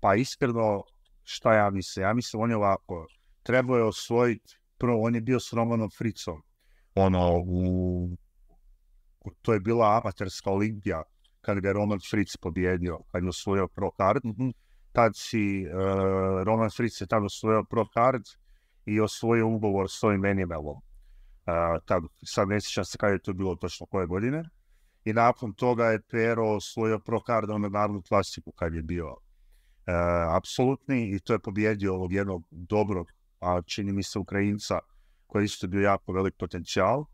pa iskreno, šta ja mislim? Ja mislim, on je ovako, trebao je osvojiti, prvo, on je bio s Romanom Fricom, ono, u, to je bila amaterska olimpija, kad ga je Roman Fritz pobjedio, kad je osvojio pro kartu, mhm tad si eh, Roman Fritz je tad osvojio Pro Card i osvojio ugovor s ovim Animalom. Uh, eh, sad ne sjećam se kada je to bilo točno koje godine. I nakon toga je Pero osvojio Pro Card na narodnu klasiku kad je bio eh, apsolutni i to je pobjedio ovog jednog dobrog, a čini mi se Ukrajinca koji je isto bio jako velik potencijal.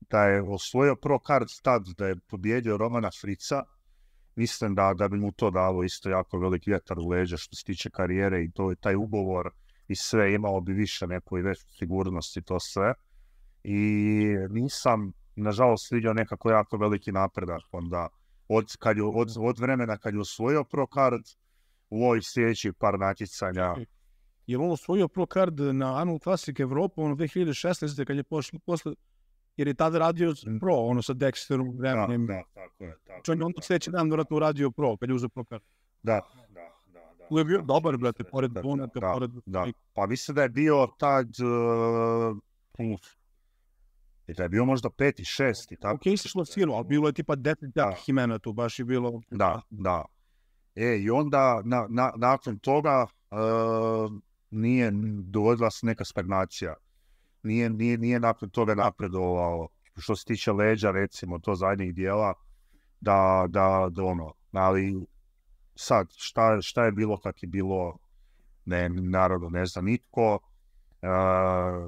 da je osvojio Pro Card tad, da je pobjedio Romana Frica, mislim da, da bi mu to dalo isto jako velik vjetar u leđa što se tiče karijere i to, je taj ugovor i sve imao bi više neku i sigurnosti sigurnost i to sve. I nisam, nažalost, vidio nekako jako veliki napredak onda od, kad je, od, vremena kad je osvojio ProCard u ovih sljedećih par natjecanja. Je on osvojio ProCard na Anul Classic Evropa ono 2016. kad je pošlo, posle, jer je tada radio mm. pro, ono sa Dexterom, Vremenim. Da, da, tako je. Tako Čovjek on sveći sljedeći dan vratno radio pro, kad je uzeo pro Da, da, da. da. Tu je bio dobar, brate, pored Bonaka, pored... Da, pa mislim da je bio tad... Uh, i da je bio možda peti, šesti, tako. Okej, okay, išlo sviru, ali bilo je tipa deset takih imena tu, baš je bilo... Ono, da, da. E, i onda, na, na, nakon toga, uh, nije dovodila se neka stagnacija nije, nije, nije nakon toga napredovao. Što se tiče leđa, recimo, to zadnjih dijela, da, da, da ono, ali sad, šta, je bilo kak je bilo, ne, naravno ne zna nitko. E,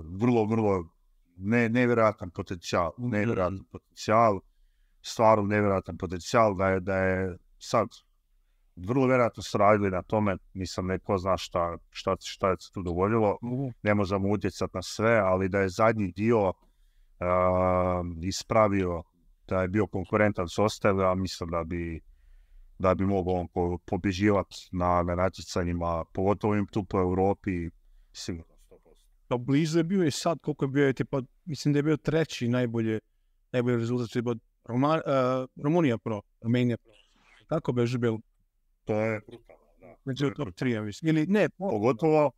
vrlo, vrlo ne, nevjerojatan potencijal, mhm, mhm. nevjerojatan potencijal, stvarno nevjerojatan potencijal da je, da je sad vrlo vjerojatno su radili na tome, nisam neko zna šta, šta, šta je se tu dogodilo, mhm. ne možemo utjecati na sve, ali da je zadnji dio ehm, ispravio da je bio konkurentan s a mislim da bi da bi mogao on pobježivati na, na natjecanjima, pogotovo im tu po Europi, sigurno pa blizu je bio i sad koliko je bio je tipa, mislim da je bio treći najbolje, najbolji rezultat tipa Roma, uh, ehm, Rumunija pro, Armenija pro. Tako još bio? To je Među top Ili ne, pogotovo,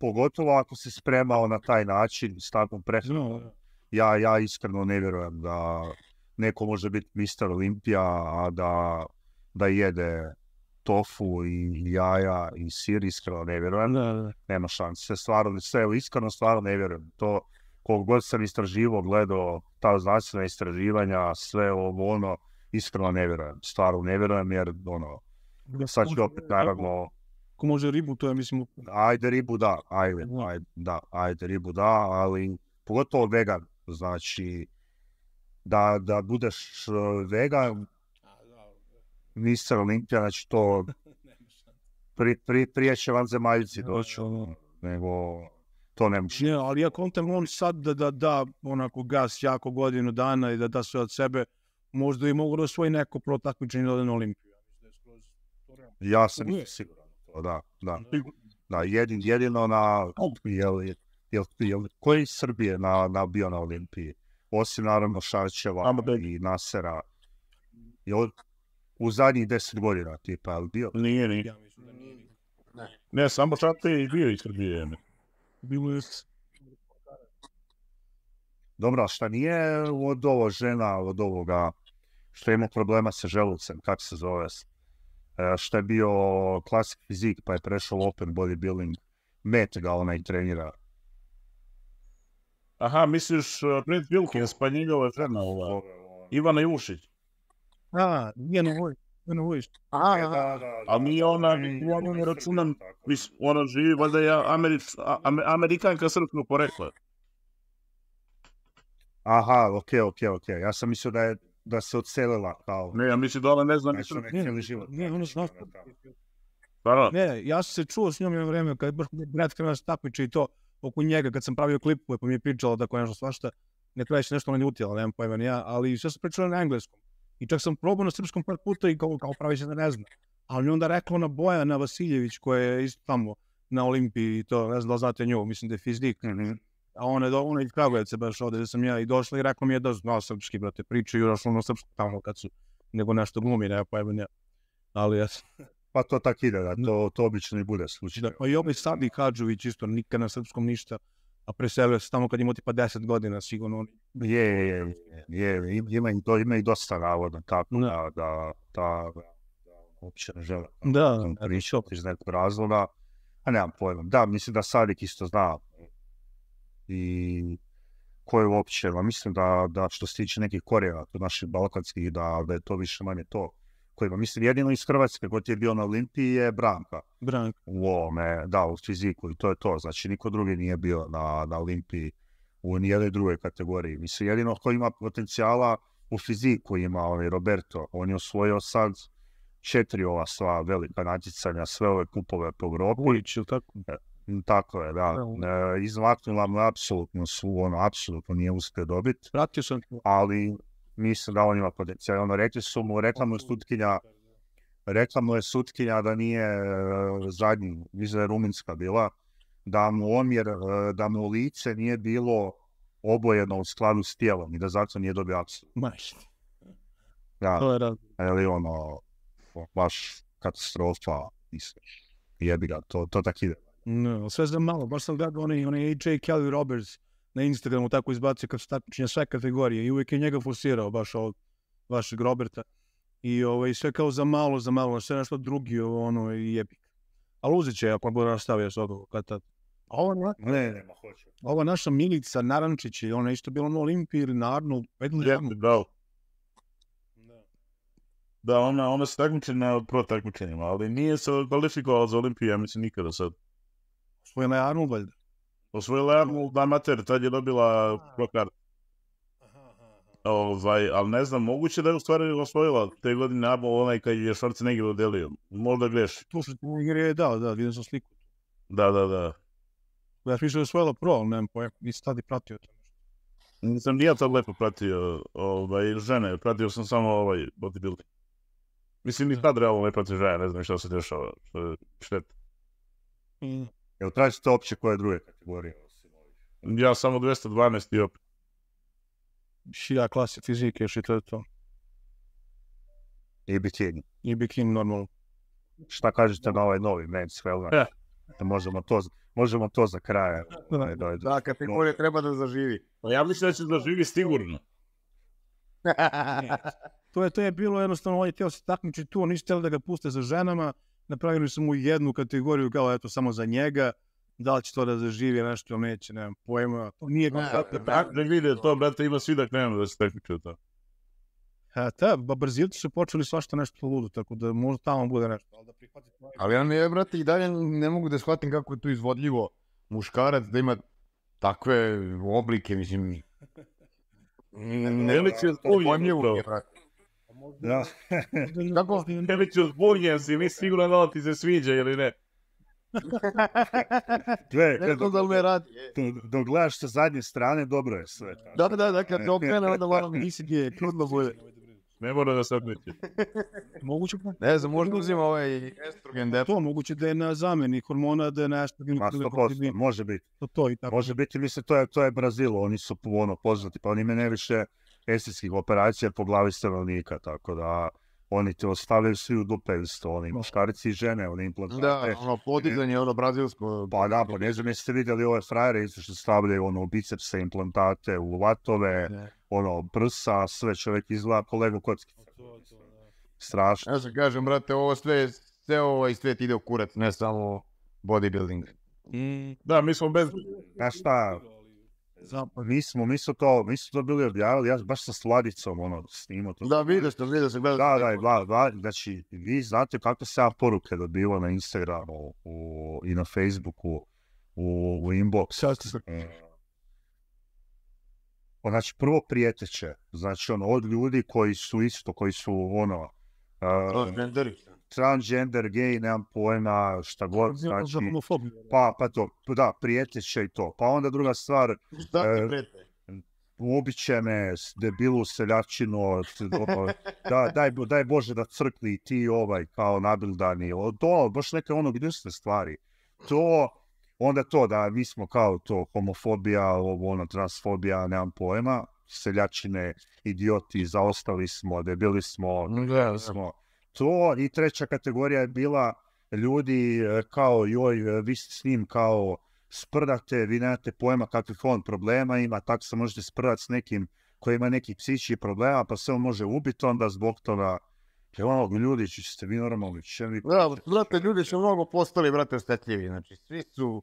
pogotovo ako se spremao na taj način s takvom prehranom. ja, ja iskreno ne vjerujem da neko može biti Mr. Olimpija, a da, da jede tofu i jaja i sir, iskreno ne vjerujem. Nema šanse, stvarno, sve, iskreno stvarno ne vjerujem. To, koliko god sam istraživo gledao ta znanstvena istraživanja, sve ovo ono, iskreno ne vjerujem. Stvarno ne vjerujem jer ono, Sad ću opet naravno... Ako može ribu, to ja mislim... Ajde ribu da, ajde, ajde, da, ajde ribu da, ali pogotovo vegan, znači da, da budeš e, vegan, nisam olimpija, znači to pri, pri, prije će van zemaljici doći, ono, nego to ne može. Ne, ali ja kontam on sad da, da, da onako gas jako godinu dana i da da sve od sebe, možda i mogu da osvoji neko protakmičenje da na olimpiju. Ja sam nije siguran. Da, da. da jedin, jedino na... Jel, jel, jel, iz Srbije na, na bio na Olimpiji? Osim naravno Šarčeva i Nasera. Jel, u zadnjih deset godina tipa, jel bio? Nije, nije. Ja mislim da nije. Ne, ne samo Šarčeva je bio iz Srbije. Bilo je... Dobro, šta nije od ovo žena, od ovoga, što ima problema sa želucem, kako se zove? Eh, što je bio klasik fizik, pa je prešao open bodybuilding. Met ga onaj trenira. Aha, misliš Brent eh, Wilkins, pa njega ovaj, je ova. Ivana Jušić. A, nije na voj. Ivana Jušić e, A, da, da, da, a mi ona, ja ne računam, ona živi, valjda je Amerikanka srpnu porekla. Aha, okej, okej, okej. Ja sam mislio da je da se odselila kao... Ne, ja mislim da ona ne zna ništa. Ne, ne, ne, ona Ne, ja sam se čuo s njom jedno vreme kad je brat krenuo takmiče i to oko njega kad sam pravio klip pa mi je pričala da koja nešto svašta. ne traži nešto ona ljutila, nemam pojma ni ja, ali sve sam pričala na engleskom. I čak sam probao na srpskom par puta i kao, kao pravi se da ne zna. Ali onda rekla ona Bojana Vasiljević koja je tamo na Olimpiji i to, ne znam da znate nju, mislim da je fizik. Mhm a on je, ona iz Kragujevca baš ovde gde sam ja i došla i rekao mi je da znao srpski, brate, pričaju ono srpsko tamo kad su, nego nešto glumi, nema pa evo ali ja Pa to tak ide, da, to, to obično i bude slučaj. Da, pa i ovaj Sadi Kadžović isto nikad na srpskom ništa, a preselio se tamo kad ima tipa 10 godina sigurno. Je, je, je, je, ima, i, ima i dosta navodno tako da, da, da, da, uopće ne žele da, da, iz nekog razloga, a nemam pojma. Da, mislim da Sadik isto zna i koje uopće, mislim da, da što se tiče nekih korijeva naših balkanskih, da, da je to više manje to kojima mislim jedino iz Hrvatske koji je bio na Olimpiji je Branka. Branka. U ovome, da, u fiziku i to je to. Znači niko drugi nije bio na, na Olimpiji u nijednoj drugoj kategoriji. Mislim jedino koji ima potencijala u fiziku ima ovaj Roberto. On je osvojio sad četiri ova sva velika natjecanja, sve ove kupove po ili tako? E, tako je, da. E, mu apsolutno su, ono, apsolutno nije uspio dobiti. Pratio sam. Ali mislim da on ima potencijal. Ono, rekli su mu, rekla mu je sutkinja, rekla mu je sutkinja da nije zadnji, mislim da je Ruminska bila, da mu omjer, da mu lice nije bilo obojeno u skladu s tijelom i da zato nije dobio apsolutno. Da, to je ali ono, baš katastrofa, mislim, jebi ga, to, to tako ide. No, sve za malo, baš sam gledao onaj, AJ Kelly Roberts na Instagramu tako izbacio kad su sve kategorije i uvijek je njega forsirao baš od vašeg Roberta. I ovaj, sve kao za malo, za malo, sve nešto drugi, ovo, ono, jebik. Ali uzet će ako bude nastavio s ovog kad tad. A ova, na... ne, ne, hoću. ova naša Milica Narančić, ona isto bila na Olimpiji ili na Arnold. da. Da, ona, ona se takmiče na pro ali nije se kvalifikovala za Olimpiju, ja mislim nikada sad. Osvojila je Arnold, valjda. Osvojila je Arnold amater, tad je dobila pro Ovaj, ali ne znam, moguće da je u stvari osvojila te godine Abo onaj kad je negdje odelio. Možda greš. To Schwarzenegger je dao, da, vidim sam sliku. Da, da, da. Ja sam da je osvojila pro, ali nemam pojma, nisam tad i pratio to. Nisam ja tad lepo pratio ovaj, žene, pratio sam samo ovaj bodybuilding. Mislim, ni sad realno ne pratio žene, ne znam šta se dešava, što je šteta. Mm. Jel tražite opće koje druge kategorije? Ja samo 212 i opet. Šija klasi fizike još i to je to. I bikini. I bikini Šta kažete na ovaj novi men's wellness? E. Da možemo to, za kraj. Da, kategorija treba da zaživi. Pa ja mislim da će zaživi sigurno. E, to je, to je bilo jednostavno, on je se takmiči tu, su da ga puste za ženama, napravili su mu jednu kategoriju kao eto samo za njega, da li će to da zaživi nešto neće, nemam pojma. To nije ne, Nek' vide to, brate, ima svi da krenu da se to. A ta, ba Brazilci su počeli svašta nešto ludo, tako da možda tamo bude nešto. Ali, da prihvatite. ali ja ne, brate, i dalje ne mogu da shvatim kako je to izvodljivo muškarac da ima takve oblike, mislim, ne, ne, ne, ne, Možda, ja. možda Kako? već zbunjen si, mi sigurno da ti se sviđa ili ne. Gle, to da li me radi. Dok gledaš sa zadnje strane, dobro je sve. Da, da, da, kad okrene, onda moram misliti je čudno bude. Ne mora da se odmeti. moguće pa. Ne znam, možda uzima ovaj estrogen dep. To moguće da je na zameni hormona, da je na estrogen. Ma, pa, 100%, može biti. To, to i tako. Može biti, mislim, to je, to je Brazilo, oni su ono, poznati, pa oni me ne više estetskih operacija po glavi stanovnika, tako da oni te ostavljaju svi u dupenstvo, oni muškarci i žene, oni implantate. Da, ono podizanje, ono brazilsko... Pa da, pa ne znam jeste vidjeli ove frajere isto što stavljaju ono bicepse, implantate u vatove, ono prsa, sve čovjek izgleda ko Lego Strašno. Ja sam kažem, brate, ovo sve, sve ovo i sve ti ide u kurac, ne samo bodybuilding. Mm. Da, mi smo bez... Znaš šta, pa mi nismo, mi su to, mi su to bili objavili, ja baš sa sladicom, ono, snimao to. Da, vidio sam, vidio sam, Da, da, da, da, znači, vi znate kako se ja poruke dobivao na Instagramu u, i na Facebooku u, u inbox. se ste Znači, prvo prijeteće, znači, ono, od ljudi koji su isto, koji su, ono... Uh, transgender, gay, nemam pojma, šta god, znači, pa, pa to, da, prijeteće i to, pa onda druga stvar, e, uobiće me, debilu, seljačinu. da, daj, daj Bože da crkni ti ovaj kao nabildani, to, baš neke ono gdje stvari. To, onda to da mi smo kao to homofobija, ovo ono, transfobija, nemam pojma, seljačine, idioti, zaostali smo, debili smo, smo to i treća kategorija je bila ljudi e, kao joj, e, vi ste s njim kao sprdate, vi nemate pojma kakvih on problema ima, tako se možete sprdati s nekim koji ima neki psići problema, pa se on može ubiti onda zbog toga. E, ono, ljudi, će ste vi normalni, Će vi... Da, brate, ljudi su mnogo postali, brate, osjetljivi, znači, svi su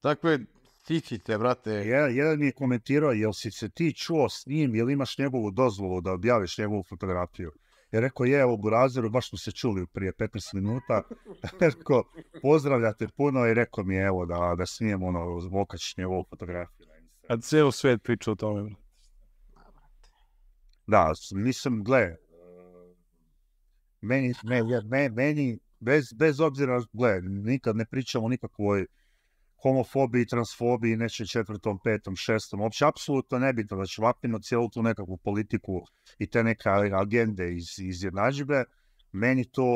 takve psićice, brate. Jedan jedan je komentirao, jel si se ti čuo s njim, jel imaš njegovu dozvolu da objaviš njegovu fotografiju? je rekao, je, evo Burazeru, baš smo se čuli prije 15 minuta. rekao, pozdravljate puno i rekao mi, evo, da, da smijem ono, zvokačnje ovog fotografija. A cijelo svijet priča o tome. Da, nisam, gle, meni, meni, meni bez, bez obzira, gle, nikad ne pričamo o nikakvoj homofobiji, transfobiji, nečem četvrtom, petom, šestom, uopće apsolutno nebitno da vapino cijelu tu nekakvu politiku i te neke agende iz, iz jednadžbe, meni to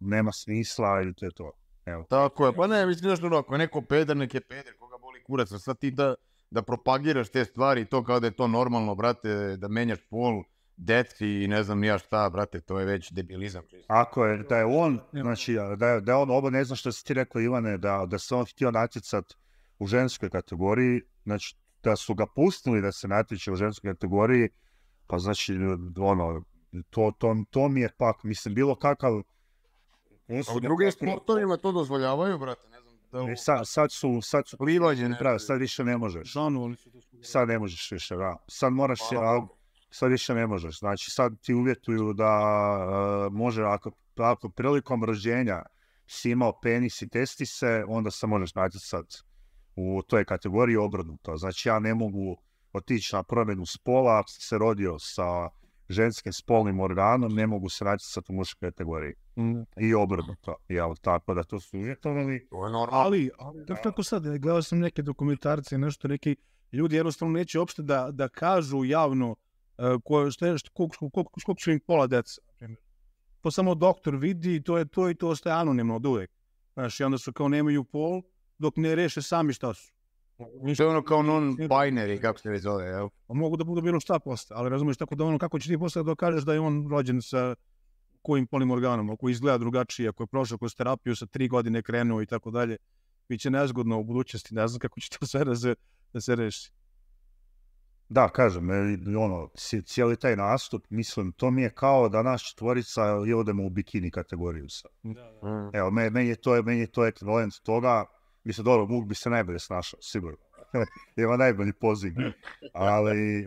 nema smisla ili to je to. Evo. Tako je, pa ne, mislim što ono, ako je neko peder, nek je peder, koga boli kurac, sad ti da, da propagiraš te stvari i to kao da je to normalno, brate, da menjaš polu. Detki, i ne znam ja šta, brate, to je već debilizam. Ako je, da je on, znači, da je, da on ovo, ne znam što si ti rekao Ivane, da, da se on htio natjecat u ženskoj kategoriji, znači, da su ga pustili da se natječe u ženskoj kategoriji, pa znači, ono, to, to, to mi je pak, mislim, bilo kakav... A u drugim sportovima to dozvoljavaju, brate, ne znam. E, sad, sad su, sad su, sad više ne možeš. Sad ne možeš više, da. Sad moraš se, sad više ne možeš. Znači sad ti uvjetuju da eh, može, ako, ako prilikom rođenja si imao penis i testise, onda se možeš naći sad u toj kategoriji obrnuto. Znači ja ne mogu otići na promjenu spola, se rodio sa ženskim spolnim organom, ne mogu se naći sad u muškoj kategoriji. Mm. I obrnuto, jel, tako da to su uvjetovali. Ali, ali da... kako sad, gledao sam neke dokumentarce, nešto neki ljudi jednostavno neće opšte da, da kažu javno E, ko, će koliko, su im pola deca, to samo doktor vidi i to je to i to ostaje anonimno od uvek. Znaš, i onda su kao nemaju pol dok ne reše sami šta su. To ono kao non-binary, kako se to zove, jel? Mogu da budu bilo šta posta, ali razumiješ tako da ono kako će ti posle da dokažeš da je on rođen sa kojim polim organom, ako izgleda drugačije, ako je prošao kroz terapiju sa tri godine krenuo i tako dalje, bit će nezgodno u budućnosti, ne znam kako će to sve da se, da se reši. Da, kažem, e, ono, cijeli taj nastup, mislim, to mi je kao da naš četvorica i odemo u bikini kategoriju sad. Mm. Evo, meni je to, je to ekvivalent toga, mislim, dobro, Mug bi se najbolje snašao, sigurno. Ima najbolji poziv. ali e,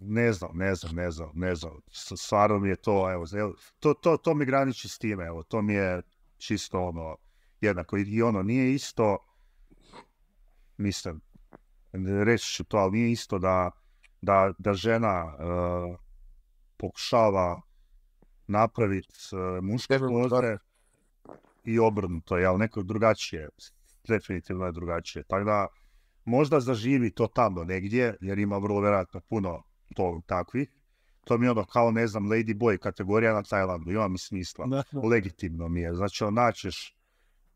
ne znam, ne znam, ne znam, ne znam, stvarno mi je to, evo, to, to mi graniči s time, evo, to mi je čisto ono, jednako, i ono, nije isto, mislim, reći ću to, ali nije isto da, da, da žena eh, pokušava napraviti eh, muške pozore i obrnuto, jel, neko drugačije, definitivno je drugačije. Tako da, možda zaživi to tamo negdje, jer ima vrlo vjerojatno puno to takvih. To mi je ono kao, ne znam, Lady Boy kategorija na Tajlandu, ima mi smisla. Legitimno mi je. Znači, ono, naćeš,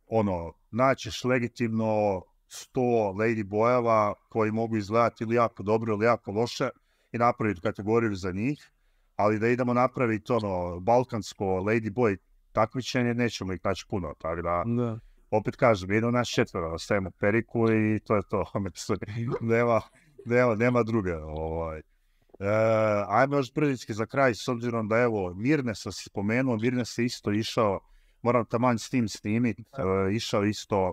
ono, naćeš legitimno 100 lady bojeva koji mogu izgledati ili jako dobro ili jako loše i napraviti kategoriju za njih, ali da idemo napraviti ono balkansko lady boy takmičenje, nećemo ih naći puno, tako da... Opet kažem, jedno naš četvero, ostajemo periku i to je to, ono nema, nema, nema druge. Ovaj. E, ajmo još za kraj, s obzirom da evo, Mirne sam si spomenuo, Mirne se isto išao, moram taman s tim snimit, e, išao isto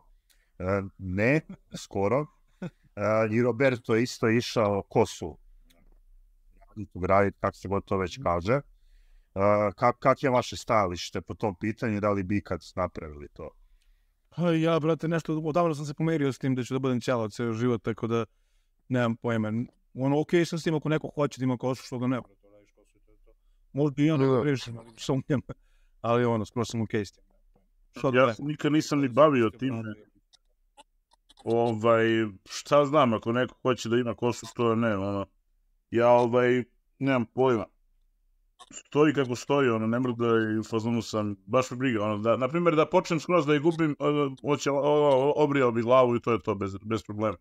E, ne, skoro. E, I Roberto je isto išao kosu graditi, kako se god to već mhm. kaže. E, kak, je vaše stajalište po tom pitanju, da li bi ikad napravili to? Pa ja, brate, nešto, odavno sam se pomerio s tim da ću da budem ćelao ceo život, tako da nemam pojma. Ono, okej sam s tim ako neko hoće da ima kosu, što ga ne Možda i ono previše, ali Ali ono, skoro sam okej okay s tim. Što ja se nikad nisam ni bavio tim ovaj, šta znam, ako neko hoće da ima kosu, to ne, ono, ja ovaj, nemam pojma. Stoji kako stoji, ono, ne da je u fazonu sam, baš me briga, ono, da, na primjer, da počnem skroz da je gubim, ono, oće, obrijao bi glavu i to je to, bez, bez problema.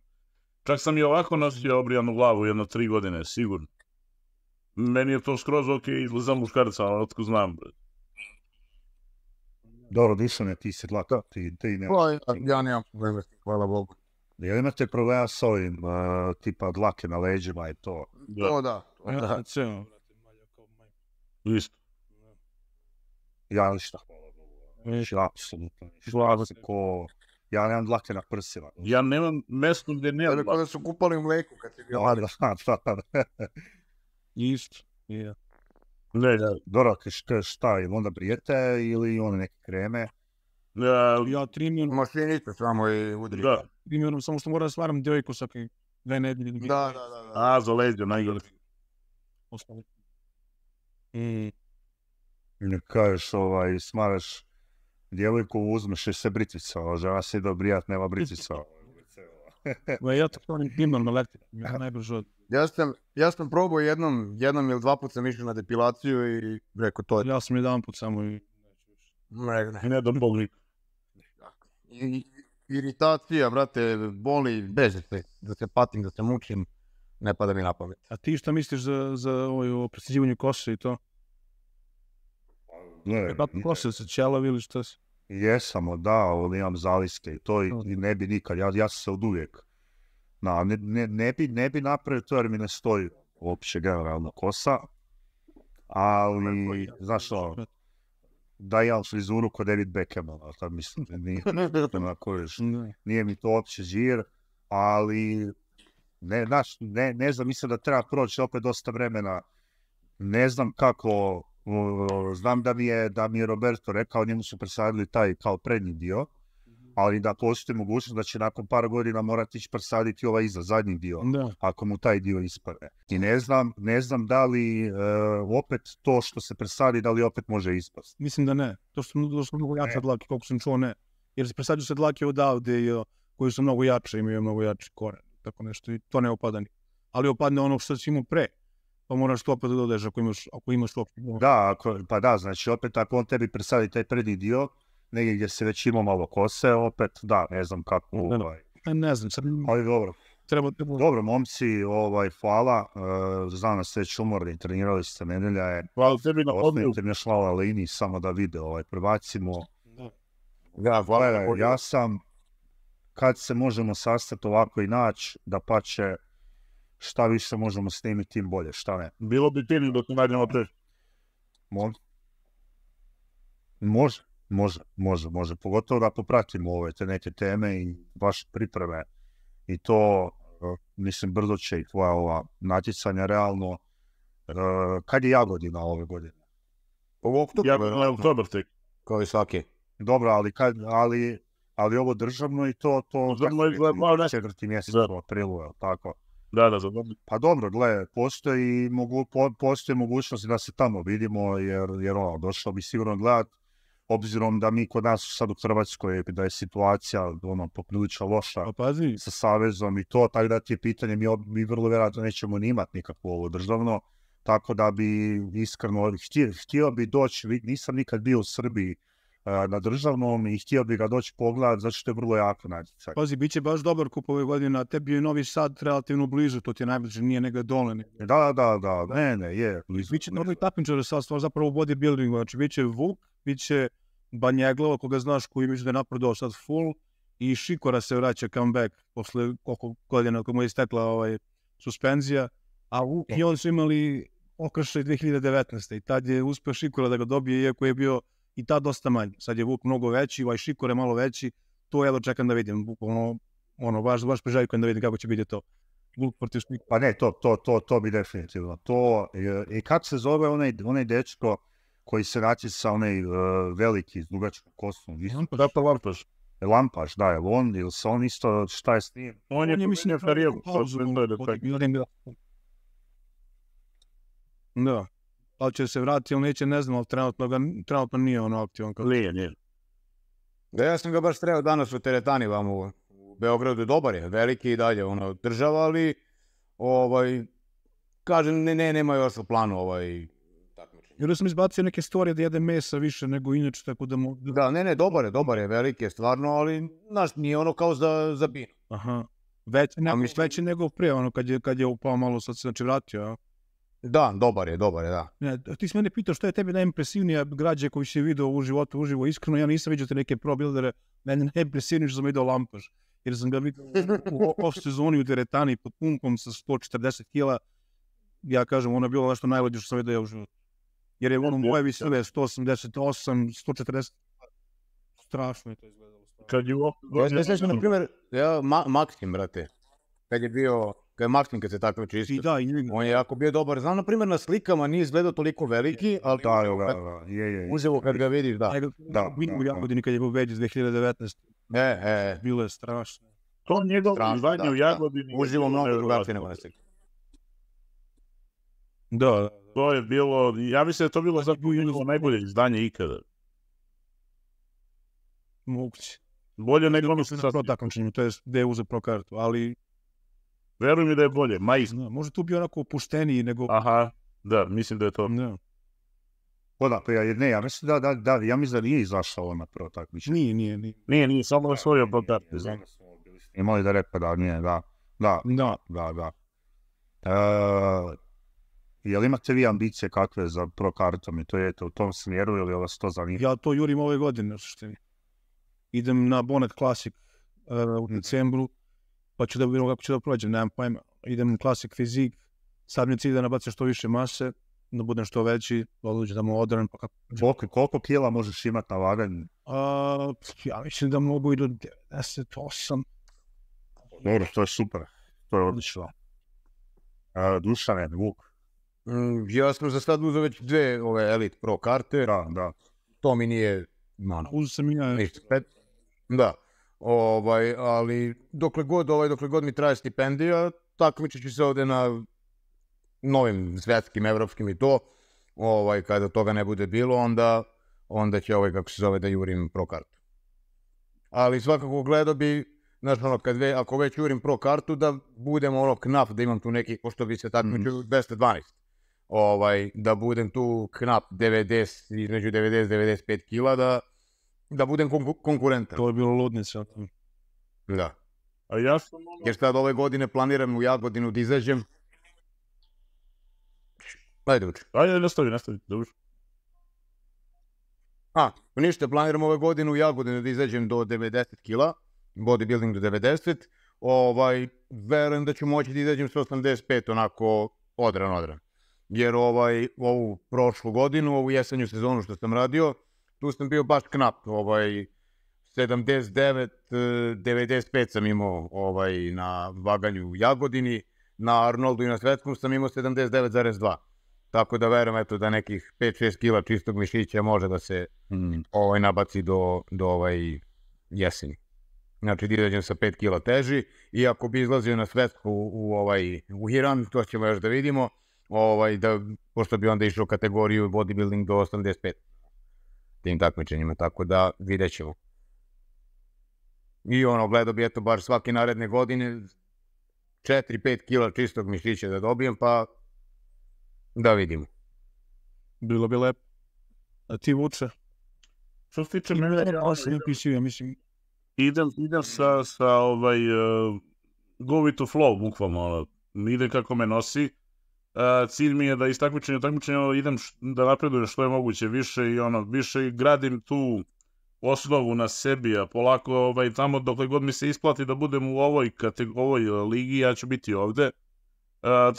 Čak sam i ovako nosio obrijanu glavu jedno tri godine, sigurno. Meni je to skroz ok, izlazam muškarca, ali otko znam, dobro, ja, ti si dlaka, ti, ti ne... Hvala, ja nemam problema, hvala Bogu. Jel imate problema s ovim, uh, tipa dlake na leđima i to? Da. To da. To e, da. da. E, Isto. Ja ništa. Znači, apsolutno. Šla se ko... Ja nemam dlake na prsima. Ja nemam mesto gdje nemam dlake. da su kupali mleku kad je bilo. Da, da, da, da. Isto, je. Ne, ne, dobro, šta, ili onda brijete ili one neke kreme? Uh, ja trimim... Mašinicu samo i udrije. Da. Trimim samo što moram stvaram djevojku kaj dve nedelje. Da, da, da, da. A, za leđe, najgore. Ostalo. Mm. I... Ne kažeš, ovaj, smaraš djevojku, uzmeš i se britvica, žena se da brijat, nema britvica. Ma ja to kao imam na leti, najbrže od ja sam, ja sam probao jednom, jednom ili dva puta sam išao na depilaciju i rekao to je. Ja sam jedan put samo i... Ne, ne. Ne, da boli. Iritacija, brate, boli, beže se, da se patim, da se mučim, ne pada mi na pamet. A ti šta misliš za, za ovo ovaj, kose i to? Ne. Kako kose, se čelovi ili šta si? Jesamo, da, ali imam zaviske i to i, ne bi nikad, ja, ja sam se od uvijek na, ne, ne, ne, bi, ne bi napravio to jer mi ne stoji uopće generalno kosa, ali, znaš što, da u frizuru kod David beckham ali tad mislim, nije, nije mi to uopće žir, ali, ne, znaš, ne, znam, mislim da treba proći opet dosta vremena, ne znam kako, znam da mi je, da mi je Roberto rekao, njemu su presadili taj kao prednji dio, ali da postoji mogućnost da će nakon par godina morati ići presaditi ovaj iza zadnji dio, ako mu taj dio ispare. I ne znam, ne znam da li e, opet to što se presadi, da li opet može ispast. Mislim da ne. To što, mnogo jače dlake, koliko sam čuo, ne. Jer se presađu se dlake odavde i, e, koji su mnogo jače, imaju mnogo jači koren. Tako nešto, i to ne opada Ali opadne ono što si imao pre pa moraš to opet da dodeš ako imaš, ako imaš to. Da, ako, pa da, znači opet ako on tebi presadi taj prednji dio, negdje gdje se već imao malo kose, opet, da, ne znam kako, ovaj. Ne znam, sad... Ali dobro. Treba... Dobro, momci, ovaj, hvala. Eh, znam da ste već umorni, trenirali ste nedelja je. Hvala tebi na odmiju. Ostavite liniji samo da vide, ovaj, prebacimo. Da, ja, ja sam, kad se možemo sastati ovako i naći, da pa će šta više možemo snimiti, tim bolje, šta ne. Bilo bi tim dok ne nađemo te. Može. Može. Može, može, može. Pogotovo da popratimo ove te neke teme i vaše pripreme. I to, e, mislim, brzo će i tvoja ova natjecanja realno. E, kad je Jagodina ove godine? U oktober, tek. Kao i svaki. Dobro, ali, kad, ali, ali ovo državno i to... to Četvrti mjesec u aprilu, tako? Da, da, Pa dobro, gle, postoji, mogu, postoji mogućnost da se tamo vidimo, jer, jer ono, došlo bi sigurno gledat obzirom da mi kod nas sad u Hrvatskoj da je situacija ono poprilično loša sa savezom i to, tako da ti je pitanje, mi, mi vrlo vjerojatno nećemo ni imati nikakvo ovo državno, tako da bi iskreno htio, bi doći, nisam nikad bio u Srbiji, na državnom i htio bi ga doći pogledat zato što je vrlo jako natjecaj. Pazi, bit će baš dobar kup ove godine, a tebi je Novi Sad relativno blizu, to ti je najbliže, nije negdje dole. Ne. Da, da, da, ne, ne, je, blizu. Biće Novi tapinčar sad stvar, zapravo bodybuilding, znači bit će Vuk, bit će Banjeglova, koga znaš koji mislim da je napredovao sad full, i Šikora se vraća comeback posle koliko godina mu je istekla ovaj, suspenzija, a i oni su imali okršaj 2019. i tad je uspeo Šikora da ga dobije, iako je bio i tad dosta manji. Sad je Vuk mnogo veći, ovaj Šikor je malo veći, to ja čekam da vidim, bukvalno ono, baš, baš priželjkujem da vidim kako će biti to. Vuk protiv Šikora. Pa ne, to, to, to, bi definitivno. To, i kad se zove onaj, onaj dečko, koji se sa onaj uh, veliki s dugačkom kostom. Lampaš. Lampaš. E, Lampaš, da, je on, ili on isto, šta je s njim? On je, on je mislim, Da. pa će se vratiti ili neće, ne znam, ali trenutno, ga, trenutno nije ono aktivan. Kako... Nije, nije. Da, ja sam ga baš trebao danas u teretani vam u, u Beogradu. Dobar je, veliki i dalje, ono, država, ali, ovaj, kažem, ne, ne, nema još u planu, ovaj, jer sam izbacio neke storije da jede mesa više nego inače, tako da mu... Da, ne, ne, dobar je, dobar je, velike, stvarno, ali, znaš, nije ono kao za, za binu. Aha, već, ne, mislim... nego prije, ono, kad je, kad je upao malo, sad se znači vratio, a? Da, dobar je, dobar je, da. Ne, ti si mene pitao što je tebi najimpresivnija građa koju si vidio u životu, uživo, iskreno, ja nisam vidio te neke pro buildere, mene najimpresivnije što sam vidio Lampaž, jer sam ga vidio u off sezoni u teretani pod pumpom sa 140 kila, ja kažem, ono je bilo nešto najluđe što sam vidio ja u životu jer je ono moje visine 188, 140, strašno je to izgledalo. Kad je u... Ja na primjer, ja, Maksim, brate, kad je bio, kad je Maksim kad se tako čisto, da, i on je jako bio dobar. Znam, na primjer, na slikama nije izgledao toliko veliki, ali da, da, da, je, je, uzeo kad ga vidiš, da. Da, da, u Jagodini kad je pobedio 2019. E, e. Bilo je strašno. To njegov izvadnje u Jagodini. Uživo mnogo drugačije nego na slikama. Da. To je bilo, ja mislim da je to bilo zapravo najbolje izdanje ikada. Moguće. Bolje nego ono što sad... Na takmičenju, to je gde je uzeo pro kartu, ali... Veruj mi da je bolje, ma možda Može tu bi onako opušteniji nego... Aha, da, mislim da je to. Da. pa ja, ne, ja mislim da, da, da, ja mislim da nije izašao ona prvo takmičenje. Nije, nije, nije. Nije, nije, samo da, osvojio pro kartu. Imali da rekao da nije, da. Da, da, da. da. Jel imate vi ambicije kakve za pro kartom i to je u tom smjeru ili vas to zanima? Ja to jurim ove godine u Idem na Bonnet Classic eh, u mhm. decembru, pa ću da vidim kako ću da prođem, nemam pojma. Idem na Classic fizik, sad mi je cilj da nabace što više mase, da budem što veći, da da mu odran. Pa kako... koliko, koliko kila možeš imati na vaganju? ja mislim da mogu i do 98. Dobro, to je super. To je odlično. Uh, Vuk, Mm, ja sam za sad uzeo već dve ove Elite Pro karte. Da, da. To mi nije... Mano, Uzeo sam i ja. Pet. Da. Ovaj, ali dokle god, ovaj, dokle god mi traje stipendija, takmiće ću se ovde na novim svjetskim, evropskim i to. Ovaj, kada toga ne bude bilo, onda, onda će ovaj, kako se zove, da jurim pro kartu. Ali svakako gledao bi, znaš, ono, kad ve, ako već jurim pro kartu, da budem ono knaf, da imam tu neki, pošto bi se tako, 212. Mhm ovaj, da budem tu knap 90, između 90 95 kila, da, da budem konkurentan. To je bilo ludnica. Da. A ja sam ono... Jer sad ove godine planiram u Jagodinu da izađem. Ajde, uči. Ajde, nastavi, nastavi, dobro. A, ništa, planiram ove godine u Jagodinu da izađem do 90 kila, bodybuilding do 90. Ovaj, verujem da ću moći da izađem s 85, onako, odran, odran jer ovaj, ovu prošlu godinu, ovu jesenju sezonu što sam radio, tu sam bio baš knap, ovaj, 79, 95 eh, sam imao ovaj, na vaganju u Jagodini, na Arnoldu i na Svetskom sam imao 79,2. Tako da verujem eto, da nekih 5-6 kila čistog mišića može da se hmm. ovaj, nabaci do, do ovaj jeseni. Znači, izađem sa 5 kila teži i ako bi izlazio na svetsku u, ovaj, u Iran, to ćemo još da vidimo, ovaj, da, pošto bi onda išao kategoriju bodybuilding do 85 tim takmičenjima, tako da vidjet ćemo. I ono, gledao bi eto baš svake naredne godine 4-5 kila čistog mišića da dobijem, pa da vidimo. Bilo bi lepo. A ti vuče? Što se tiče mene, ja mislim. Idem, idem sa, sa ovaj, uh, go with flow, bukvalno. Ono. Ide kako me nosi cilj mi je da iz takmičenja u takmičenje ono, idem da napredujem što je moguće više i ono, više gradim tu osnovu na sebi, a polako ovaj, tamo dokle god mi se isplati da budem u ovoj, ovoj e, ligi, ja ću biti ovde. A,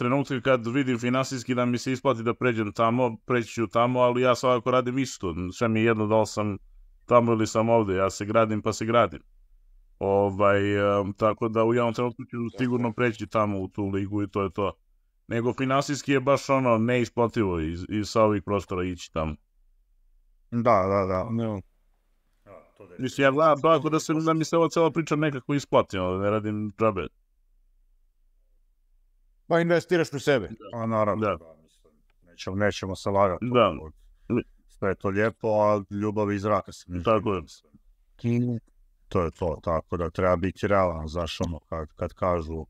kad vidim finansijski da mi se isplati da pređem tamo, preći ću tamo, ali ja svakako radim isto. Sve mi je jedno da li sam tamo ili sam ovde, ja se gradim pa se gradim. Ovaj, e, tako da u jednom trenutku ću sigurno preći tamo u tu ligu i to je to nego finansijski je baš ono neisplativo iz, iz sa ovih prostora ići tam. Da, da, da. Ne. Mislim, ja gledam tako da, se, da mi se ova cela priča nekako isplati, da ono, ne radim džabe. Pa investiraš u sebe. Da. A naravno, da. da pa, mislim, nećemo, nećemo se lagati. Da. Sve je to lijepo, a ljubav iz raka se Tako je. To je to, tako da treba biti realan, znaš, ono, kad, kad kažu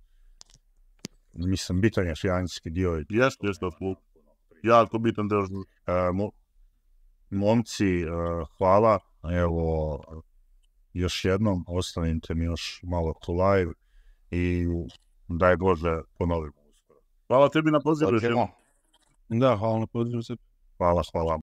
mislim, bitan je financijski dio. Jeste, jeste, jako bitan da e, momci, e, hvala, evo, još jednom, ostanite mi još malo to live i daj Bože ponovimo Hvala tebi na pozivu. Da, hvala na pozivu. Hvala, hvala.